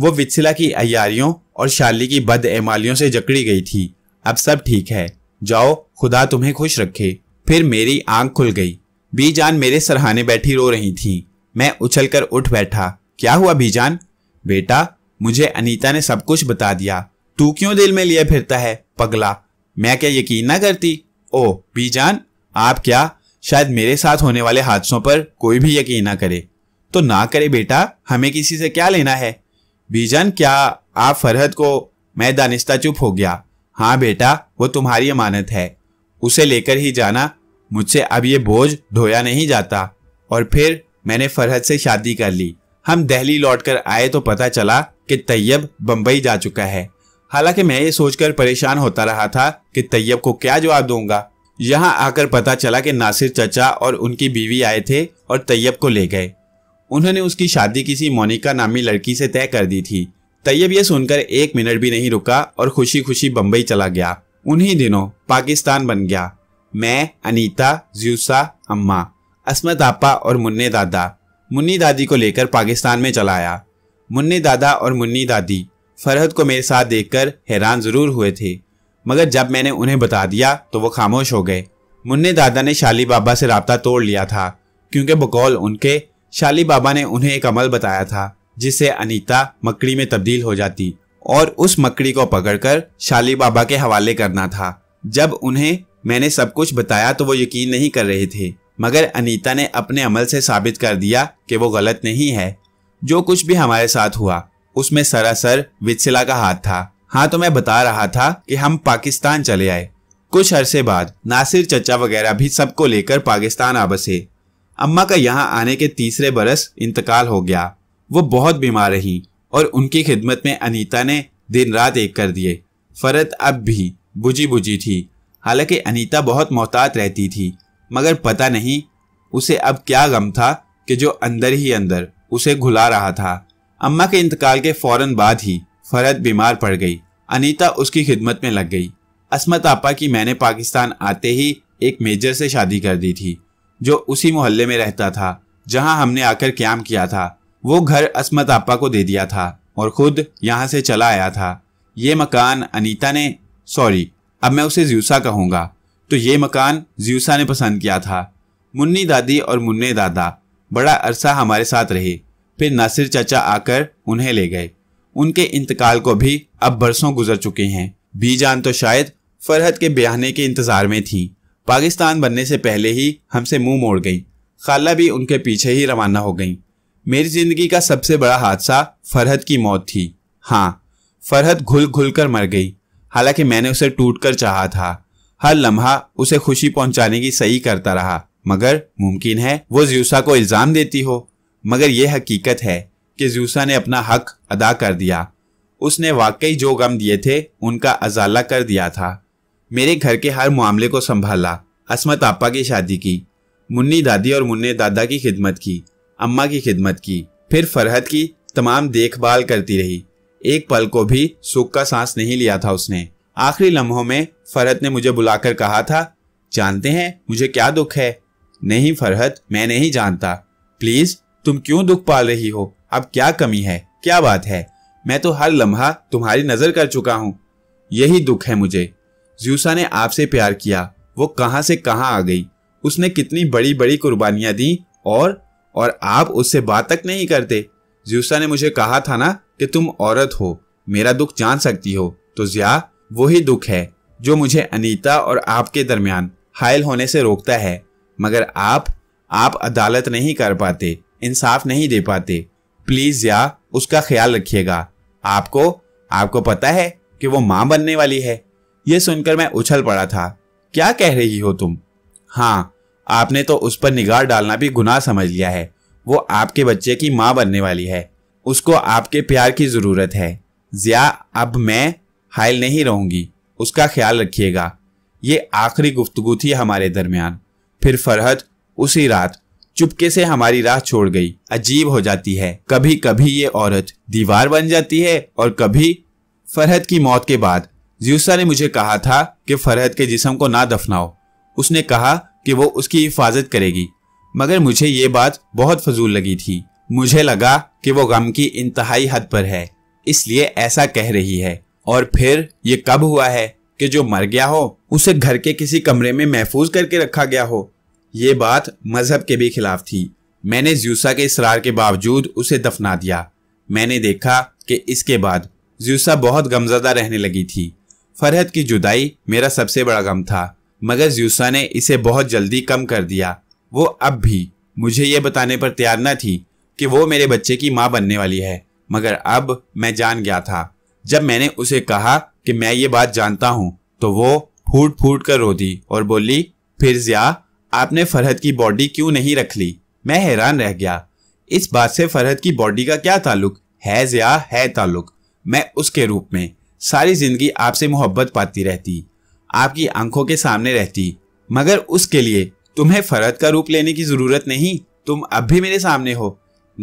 वो विचिला की अयारियों और शाली की बद एमालियों से जकड़ी गई थी अब सब ठीक है जाओ खुदा तुम्हें खुश रखे फिर मेरी आंख खुल गई बीजान मेरे सरहाने बैठी रो रही थी मैं उछलकर उठ बैठा क्या हुआ बीजान बेटा मुझे अनीता ने सब कुछ बता दिया तू क्यों दिल में लिए फिरता है पगला मैं क्या यकीन ना करती ओ बीजान आप क्या शायद मेरे साथ होने वाले हादसों पर कोई भी यकीन ना करे तो ना करे बेटा हमें किसी से क्या लेना है बीजान क्या आप फरहत को मैं दानिश्ता चुप हो गया हाँ बेटा वो तुम्हारी अमानत है उसे लेकर ही जाना मुझसे अब ये बोझ ढोया नहीं जाता और फिर मैंने फरहत से शादी कर ली हम दिल्ली लौटकर आए तो पता चला कि तैयब बम्बई जा चुका है हालांकि मैं ये सोचकर परेशान होता रहा था कि तैयब को क्या जवाब दूंगा यहाँ आकर पता चला कि नासिर चचा और उनकी बीवी आए थे और तैयब को ले गए उन्होंने उसकी शादी किसी मोनिका नामी लड़की से तय कर दी थी तैयब यह सुनकर एक मिनट भी नहीं रुका और खुशी खुशी बम्बई चला गया उन्हीं दिनों पाकिस्तान बन गया मैं अनीता ज्यूसा अम्मा असमत आपा और मुन्ने दादा मुन्नी दादी को लेकर पाकिस्तान में चला आया मुन्ने दादा और मुन्नी दादी फरहद को मेरे साथ देखकर हैरान ज़रूर हुए थे मगर जब मैंने उन्हें बता दिया तो वो खामोश हो गए मुन्ने दादा ने शाली बाबा से रबता तोड़ लिया था क्योंकि बकौल उनके शाली बाबा ने उन्हें एक अमल बताया था जिससे अनीता मकड़ी में तब्दील हो जाती और उस मकड़ी को पकड़कर शाली बाबा के हवाले करना था जब उन्हें मैंने सब कुछ बताया तो वो यकीन नहीं कर रहे थे मगर अनीता ने अपने अमल से साबित कर दिया कि वो गलत नहीं है जो कुछ भी हमारे साथ हुआ उसमें सरासर विचिला का हाथ था हाँ तो मैं बता रहा था कि हम पाकिस्तान चले आए कुछ अरसे बाद नासिर चचा वगैरह भी सबको लेकर पाकिस्तान आ बसे अम्मा का यहाँ आने के तीसरे बरस इंतकाल हो गया वो बहुत बीमार रही और उनकी खिदमत में अनीता ने दिन रात एक कर दिए फरत अब भी बुझी बुझी थी हालांकि अनीता बहुत मोहतात रहती थी मगर पता नहीं उसे अब क्या गम था कि जो अंदर ही अंदर उसे घुला रहा था अम्मा के इंतकाल के फौरन बाद ही फरद बीमार पड़ गई अनीता उसकी खिदमत में लग गई असमत आपा की मैंने पाकिस्तान आते ही एक मेजर से शादी कर दी थी जो उसी मोहल्ले में रहता था जहां हमने आकर क्याम किया था वो घर असमत आपा को दे दिया था और खुद यहाँ से चला आया था ये मकान अनीता ने सॉरी अब मैं उसे ज्यूसा कहूँगा तो ये मकान ज्यूसा ने पसंद किया था मुन्नी दादी और मुन्ने दादा बड़ा अरसा हमारे साथ रहे फिर नासिर चाचा आकर उन्हें ले गए उनके इंतकाल को भी अब बरसों गुजर चुके हैं बीजान तो शायद फरहत के ब्याहने के इंतजार में थी पाकिस्तान बनने से पहले ही हमसे मुंह मोड़ गई खाला भी उनके पीछे ही रवाना हो गई मेरी जिंदगी का सबसे बड़ा हादसा फरहत की मौत थी हाँ फरहत घुल घुल कर मर गई हालांकि मैंने उसे टूट कर चाहा था हर लम्हा उसे खुशी पहुंचाने की सही करता रहा मगर मुमकिन है वो ज्यूसा को इल्जाम देती हो मगर यह हकीकत है कि ज्यूसा ने अपना हक अदा कर दिया उसने वाकई जो गम दिए थे उनका अजाला कर दिया था मेरे घर के हर मामले को संभाला असमत आपा की शादी की मुन्नी दादी और मुन्ने दादा की खिदमत की अम्मा की खिदमत की फिर फरहत की तमाम देखभाल करती रही एक पल को भी सुख का सांस नहीं लिया था उसने आखिरी लम्हों में फरहत ने मुझे बुलाकर कहा था जानते हैं मुझे क्या दुख है नहीं फरहत मैं नहीं जानता प्लीज तुम क्यों दुख पाल रही हो अब क्या कमी है क्या बात है मैं तो हर लम्हा तुम्हारी नजर कर चुका हूँ यही दुख है मुझे ज्यूसा ने आपसे प्यार किया वो कहाँ से कहाँ आ गई उसने कितनी बड़ी बड़ी कुर्बानियां दी और और आप उससे बात तक नहीं करते ज्यूसा ने मुझे कहा था ना कि तुम औरत हो मेरा दुख जान सकती हो तो जिया वही दुख है जो मुझे अनीता और आपके दरमियान हायल होने से रोकता है मगर आप आप अदालत नहीं कर पाते इंसाफ नहीं दे पाते प्लीज या उसका ख्याल रखिएगा आपको आपको पता है कि वो माँ बनने वाली है ये सुनकर मैं उछल पड़ा था क्या कह रही हो तुम हाँ आपने तो उस पर निगाह डालना भी गुनाह समझ लिया है वो आपके बच्चे की माँ बनने वाली है उसको आपके प्यार की ज़रूरत है जिया अब मैं हायल नहीं रहूंगी उसका ख्याल रखिएगा ये आखिरी गुफ्तगु थी हमारे दरमियान फिर फरहत उसी रात चुपके से हमारी राह छोड़ गई अजीब हो जाती है कभी कभी ये औरत दीवार बन जाती है और कभी फरहद की मौत के बाद ज्यूसा ने मुझे कहा था कि फरहद के जिसम को ना दफनाओ उसने कहा कि वो उसकी हिफाजत करेगी मगर मुझे ये बात बहुत फजूल लगी थी मुझे लगा कि वो गम की इंतहाई हद पर है इसलिए ऐसा कह रही है और फिर ये कब हुआ है कि जो मर गया हो उसे घर के किसी कमरे में महफूज करके रखा गया हो ये बात मजहब के भी खिलाफ थी मैंने ज्यूसा के इसरार के बावजूद उसे दफना दिया मैंने देखा कि इसके बाद ज्यूसा बहुत गमजदा रहने लगी थी फरहत की जुदाई मेरा सबसे बड़ा गम था मगर ज्यूसा ने इसे बहुत जल्दी कम कर दिया वो अब भी मुझे ये बताने पर तैयार न थी कि वो मेरे बच्चे की माँ बनने वाली है मगर अब मैं जान गया था जब मैंने उसे कहा कि मैं ये बात जानता हूँ तो वो फूट फूट कर रोती और बोली फिर जिया आपने फरहद की बॉडी क्यों नहीं रख ली मैं हैरान रह गया इस बात से फरहद की बॉडी का क्या ताल्लुक है जिया है ताल्लुक मैं उसके रूप में सारी जिंदगी आपसे मोहब्बत पाती रहती आपकी आंखों के सामने रहती मगर उसके लिए तुम्हें फरहद का रूप लेने की जरूरत नहीं तुम अब भी मेरे सामने हो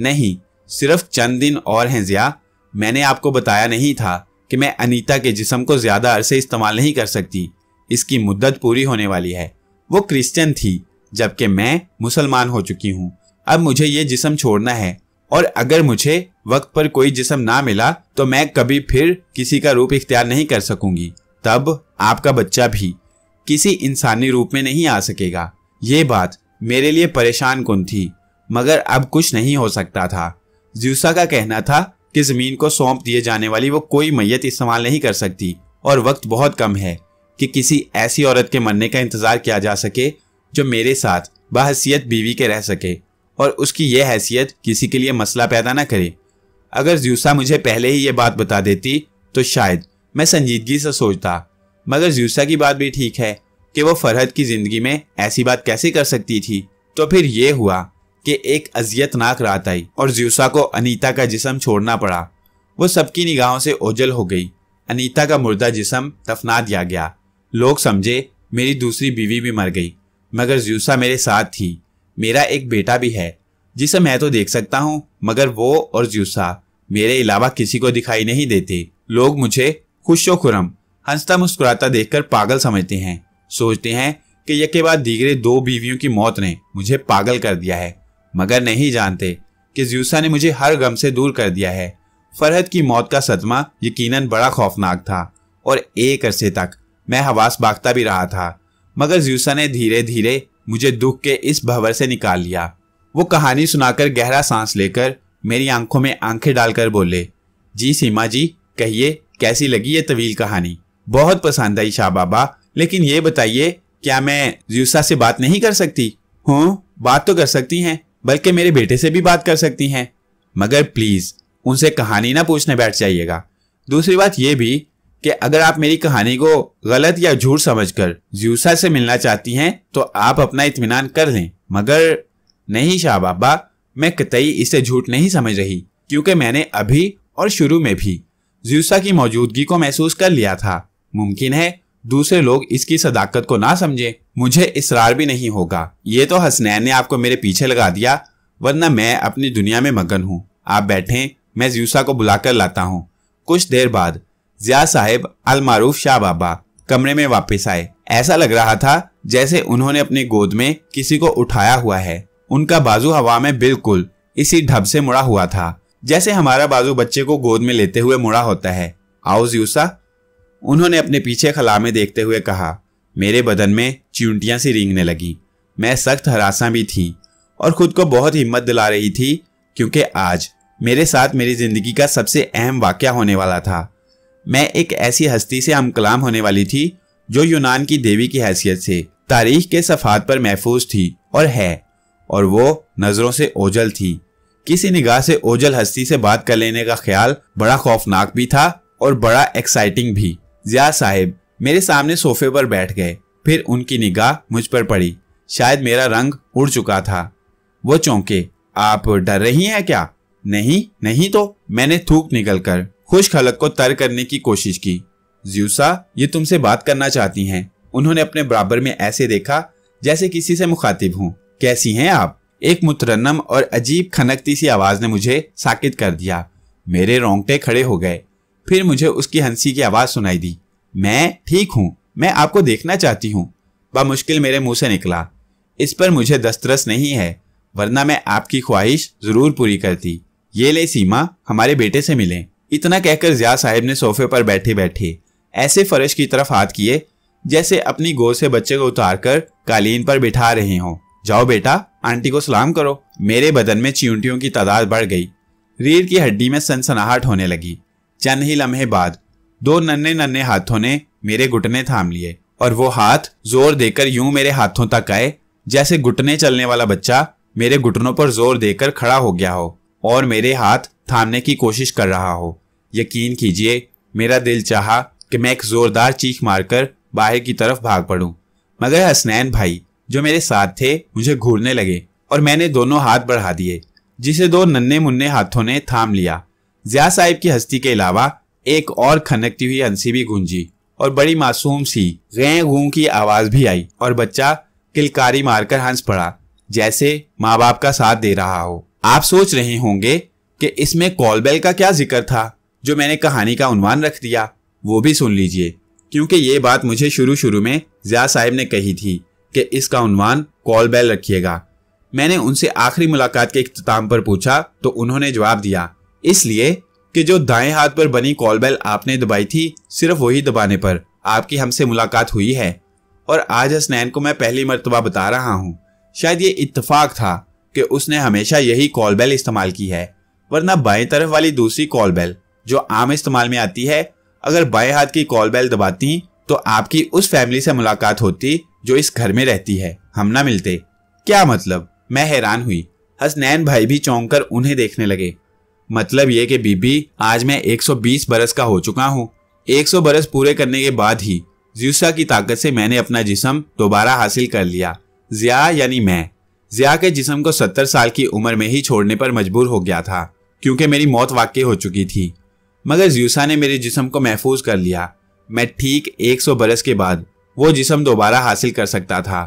नहीं सिर्फ चंद दिन और हैं जिया मैंने आपको बताया नहीं था कि मैं अनीता के जिसम को ज़्यादा अरसे इस्तेमाल नहीं कर सकती इसकी मुद्दत पूरी होने वाली है वो क्रिश्चियन थी जबकि मैं मुसलमान हो चुकी हूँ अब मुझे ये जिसम छोड़ना है और अगर मुझे वक्त पर कोई जिसम ना मिला तो मैं कभी फिर किसी का रूप इख्तियार नहीं कर सकूंगी तब आपका बच्चा भी किसी इंसानी रूप में नहीं आ सकेगा ये बात मेरे लिए परेशान कन थी मगर अब कुछ नहीं हो सकता था ज्यूसा का कहना था कि जमीन को सौंप दिए जाने वाली वो कोई मैयत इस्तेमाल नहीं कर सकती और वक्त बहुत कम है कि किसी ऐसी औरत के मरने का इंतजार किया जा सके जो मेरे साथ बहसीत बीवी के रह सके और उसकी यह हैसियत किसी के लिए मसला पैदा ना करे अगर ज्यूसा मुझे पहले ही ये बात बता देती तो शायद मैं संजीदगी से सोचता मगर ज्यूसा की बात भी ठीक है कि वो फरहद की जिंदगी में ऐसी बात कैसे कर सकती थी तो फिर ये हुआ कि एक अजियतनाक रात आई और ज्यूसा को अनीता का जिसम छोड़ना पड़ा वो सबकी निगाहों से ओझल हो गई अनीता का मुर्दा जिसम दफना दिया गया लोग समझे मेरी दूसरी बीवी भी मर गई मगर ज्यूसा मेरे साथ थी मेरा एक बेटा भी है जिसे मैं तो देख सकता हूँ मगर वो और ज्यूसा मेरे अलावा किसी को दिखाई नहीं देते लोग मुझे खुशो खुरम हंसता मुस्कुराता देखकर पागल समझते हैं सोचते हैं कि यके बाद दीगरे दो बीवियों की मौत ने मुझे पागल कर दिया है मगर नहीं जानते कि ज्यूसा ने मुझे हर गम से दूर कर दिया है फरहद की मौत का सदमा यकीनन बड़ा खौफनाक था और एक अरसे तक मैं हवास भागता भी रहा था मगर ज्यूसा ने धीरे धीरे मुझे दुख के इस भवर से निकाल लिया वो कहानी सुनाकर गहरा सांस लेकर मेरी आंखों में आंखें डालकर बोले जी सीमा जी कहिए कैसी लगी ये तवील कहानी बहुत पसंद आई शाह बाबा लेकिन ये बताइए क्या मैं ज्यूसा से बात नहीं कर सकती हूँ बात तो कर सकती हैं बल्कि मेरे बेटे से भी बात कर सकती हैं मगर प्लीज़ उनसे कहानी ना पूछने बैठ जाइएगा दूसरी बात यह भी कि अगर आप मेरी कहानी को गलत या झूठ समझकर ज्यूसा से मिलना चाहती हैं तो आप अपना इतमान कर लें मगर नहीं शाह बाबा मैं कतई इसे झूठ नहीं समझ रही क्योंकि मैंने अभी और शुरू में भी ज्यूसा की मौजूदगी को महसूस कर लिया था मुमकिन है दूसरे लोग इसकी सदाकत को ना समझे मुझे इसरार भी नहीं होगा ये तो हसनैन ने आपको मेरे पीछे लगा दिया वरना मैं अपनी दुनिया में मगन हूँ आप बैठे मैं ज्यूसा को बुलाकर लाता हूँ कुछ देर बाद जिया साहेब अलमारूफ शाह बाबा कमरे में वापस आए ऐसा लग रहा था जैसे उन्होंने अपनी गोद में किसी को उठाया हुआ है उनका बाजू हवा में बिल्कुल इसी ढब से मुड़ा हुआ था जैसे हमारा बाजू बच्चे को गोद में लेते हुए मुड़ा होता है आओ ज्यूसा उन्होंने अपने पीछे खला में देखते हुए कहा मेरे बदन में चिमटियाँ सी रींगने लगी मैं सख्त हरासा भी थी और खुद को बहुत हिम्मत दिला रही थी क्योंकि आज मेरे साथ मेरी ज़िंदगी का सबसे अहम वाक़ होने वाला था मैं एक ऐसी हस्ती से कलाम होने वाली थी जो यूनान की देवी की हैसियत से तारीख के सफ़ात पर महफूज थी और है और वो नज़रों से ओझल थी किसी निगाह से ओझल हस्ती से बात कर लेने का ख्याल बड़ा खौफनाक भी था और बड़ा एक्साइटिंग भी जिया साहेब मेरे सामने सोफे पर बैठ गए फिर उनकी निगाह मुझ पर पड़ी शायद मेरा रंग उड़ चुका था वो चौंके आप डर रही हैं क्या नहीं नहीं तो मैंने थूक निकल कर खुश खलक को तर करने की कोशिश की ज्यूसा ये तुमसे बात करना चाहती हैं उन्होंने अपने बराबर में ऐसे देखा जैसे किसी से मुखातिब हूँ कैसी हैं आप एक मुतरनम और अजीब खनकती सी आवाज ने मुझे साकित कर दिया मेरे रोंगटे खड़े हो गए फिर मुझे उसकी हंसी की आवाज सुनाई दी मैं ठीक हूँ मैं आपको देखना चाहती हूँ मुश्किल मेरे मुंह से निकला इस पर मुझे दस्तरस नहीं है वरना मैं आपकी ख्वाहिश जरूर पूरी करती ये ले सीमा हमारे बेटे से मिले इतना कहकर जिया साहेब ने सोफे पर बैठे बैठे ऐसे फर्श की तरफ हाथ किए जैसे अपनी गोद से बच्चे को उतार कर कालीन पर बिठा रहे हों जाओ बेटा आंटी को सलाम करो मेरे बदन में चिंटियों की तादाद बढ़ गई रीढ़ की हड्डी में सनसनाहट होने लगी चंद ही लम्हे बाद दो नन्हे नन्हे हाथों ने मेरे घुटने थाम लिए और वो हाथ जोर देकर यूं मेरे हाथों तक आए जैसे घुटने चलने वाला बच्चा मेरे घुटनों पर जोर देकर खड़ा हो गया हो और मेरे हाथ थामने की कोशिश कर रहा हो यकीन कीजिए मेरा दिल चाहा कि मैं एक जोरदार चीख मारकर बाहर की तरफ भाग पड़ूं मगर हसनैन भाई जो मेरे साथ थे मुझे घूरने लगे और मैंने दोनों हाथ बढ़ा दिए जिसे दो नन्हे मुन्ने हाथों ने थाम लिया जिया साहिब की हस्ती के अलावा एक और खनकती हुई हंसी भी गूंजी और बड़ी मासूम सी गै गूं की आवाज भी आई और बच्चा किलकारी मारकर हंस पड़ा जैसे माँ बाप का साथ दे रहा हो आप सोच रहे होंगे कि इसमें कॉलबेल का क्या जिक्र था जो मैंने कहानी का उन्वान रख दिया वो भी सुन लीजिए क्योंकि ये बात मुझे शुरू शुरू में जिया साहिब ने कही थी कि इसका उन्वान कॉलबेल रखिएगा मैंने उनसे आखिरी मुलाकात के इख्ताम पर पूछा तो उन्होंने जवाब दिया इसलिए कि जो दाएं हाथ पर बनी कॉल बेल आपने दबाई थी सिर्फ वही दबाने पर आपकी हमसे मुलाकात हुई है और आज हसनैन को मैं पहली मरतबा बता रहा हूँ शायद ये इतफाक था कि उसने हमेशा यही कॉल बेल इस्तेमाल की है वरना बाएं तरफ वाली दूसरी कॉल बेल जो आम इस्तेमाल में आती है अगर बाएं हाथ की कॉल बेल दबाती तो आपकी उस फैमिली से मुलाकात होती जो इस घर में रहती है हम ना मिलते क्या मतलब मैं हैरान हुई हसनैन भाई भी चौंक कर उन्हें देखने लगे मतलब ये कि बीबी आज मैं 120 बरस का हो चुका हूँ 100 बरस पूरे करने के बाद ही ज्यूसा की ताकत से मैंने अपना जिसम दोबारा हासिल कर लिया जिया यानी मैं जिया के जिसम को 70 साल की उम्र में ही छोड़ने पर मजबूर हो गया था क्योंकि मेरी मौत वाकई हो चुकी थी मगर ज्यूसा ने मेरे जिसम को महफूज कर लिया मैं ठीक 100 बरस के बाद वो जिसम दोबारा हासिल कर सकता था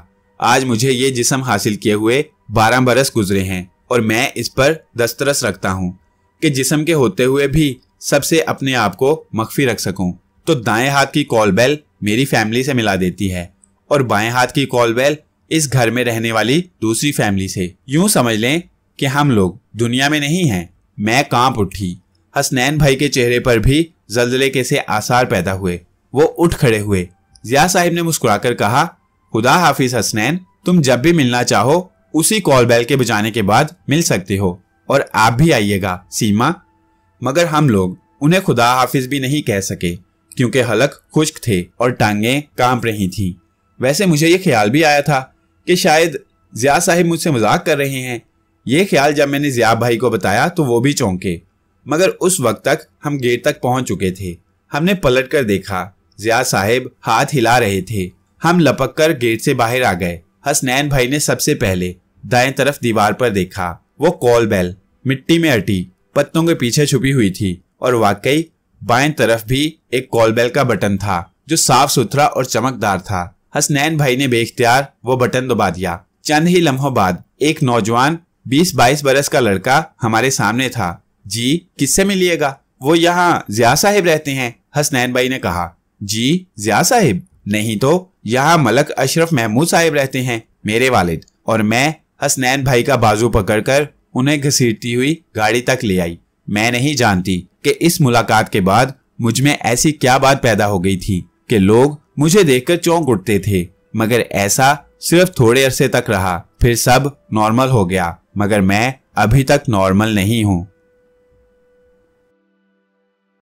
आज मुझे ये जिसम हासिल किए हुए बारह बरस गुजरे हैं और मैं इस पर दस्तरस रखता हूँ कि जिसम के होते हुए भी सबसे अपने आप को मख्फी रख सकूं तो दाएं हाथ की कॉल बेल मेरी फैमिली से मिला देती है और बाएं हाथ की कॉल बेल इस घर में रहने वाली दूसरी फैमिली से यूं समझ लें कि हम लोग दुनिया में नहीं हैं मैं कांप उठी हसनैन भाई के चेहरे पर भी जल्जले के से आसार पैदा हुए वो उठ खड़े हुए जिया साहिब ने मुस्कुराकर कहा खुदा हाफिज हसनैन तुम जब भी मिलना चाहो उसी कॉल बेल के बजाने के बाद मिल सकते हो और आप भी आइएगा सीमा मगर हम लोग उन्हें खुदा हाफिज भी नहीं कह सके क्योंकि हलक खुश्क थे और टांगे कांप रही थीं। वैसे मुझे ये ख्याल भी आया था कि शायद जिया साहिब मुझसे मजाक कर रहे हैं ये ख्याल जब मैंने जिया भाई को बताया तो वो भी चौंके मगर उस वक्त तक हम गेट तक पहुंच चुके थे हमने पलट कर देखा जिया साहेब हाथ हिला रहे थे हम लपक कर गेट से बाहर आ गए हसनैन भाई ने सबसे पहले दाएं तरफ दीवार पर देखा वो कॉल बैल मिट्टी में अटी पत्तों के पीछे छुपी हुई थी और वाकई बाएं तरफ भी एक कॉल बैल का बटन था जो साफ सुथरा और चमकदार था हसनैन भाई ने बेख्तियार वो बटन दबा दिया चंद ही लम्हों बाद एक नौजवान 20-22 बरस का लड़का हमारे सामने था जी किससे मिलिएगा वो यहाँ जिया साहिब रहते हैं हसनैन भाई ने कहा जी जिया साहिब नहीं तो यहाँ मलक अशरफ महमूद साहिब रहते हैं मेरे वालिद और मैं हसनैन भाई का बाजू पकड़कर उन्हें घसीटती हुई गाड़ी तक ले आई मैं नहीं जानती कि इस मुलाकात के बाद मुझ में ऐसी क्या बात पैदा हो गई थी कि लोग मुझे देखकर चौंक उठते थे मगर ऐसा सिर्फ थोड़े अरसे तक रहा फिर सब नॉर्मल हो गया मगर मैं अभी तक नॉर्मल नहीं हूँ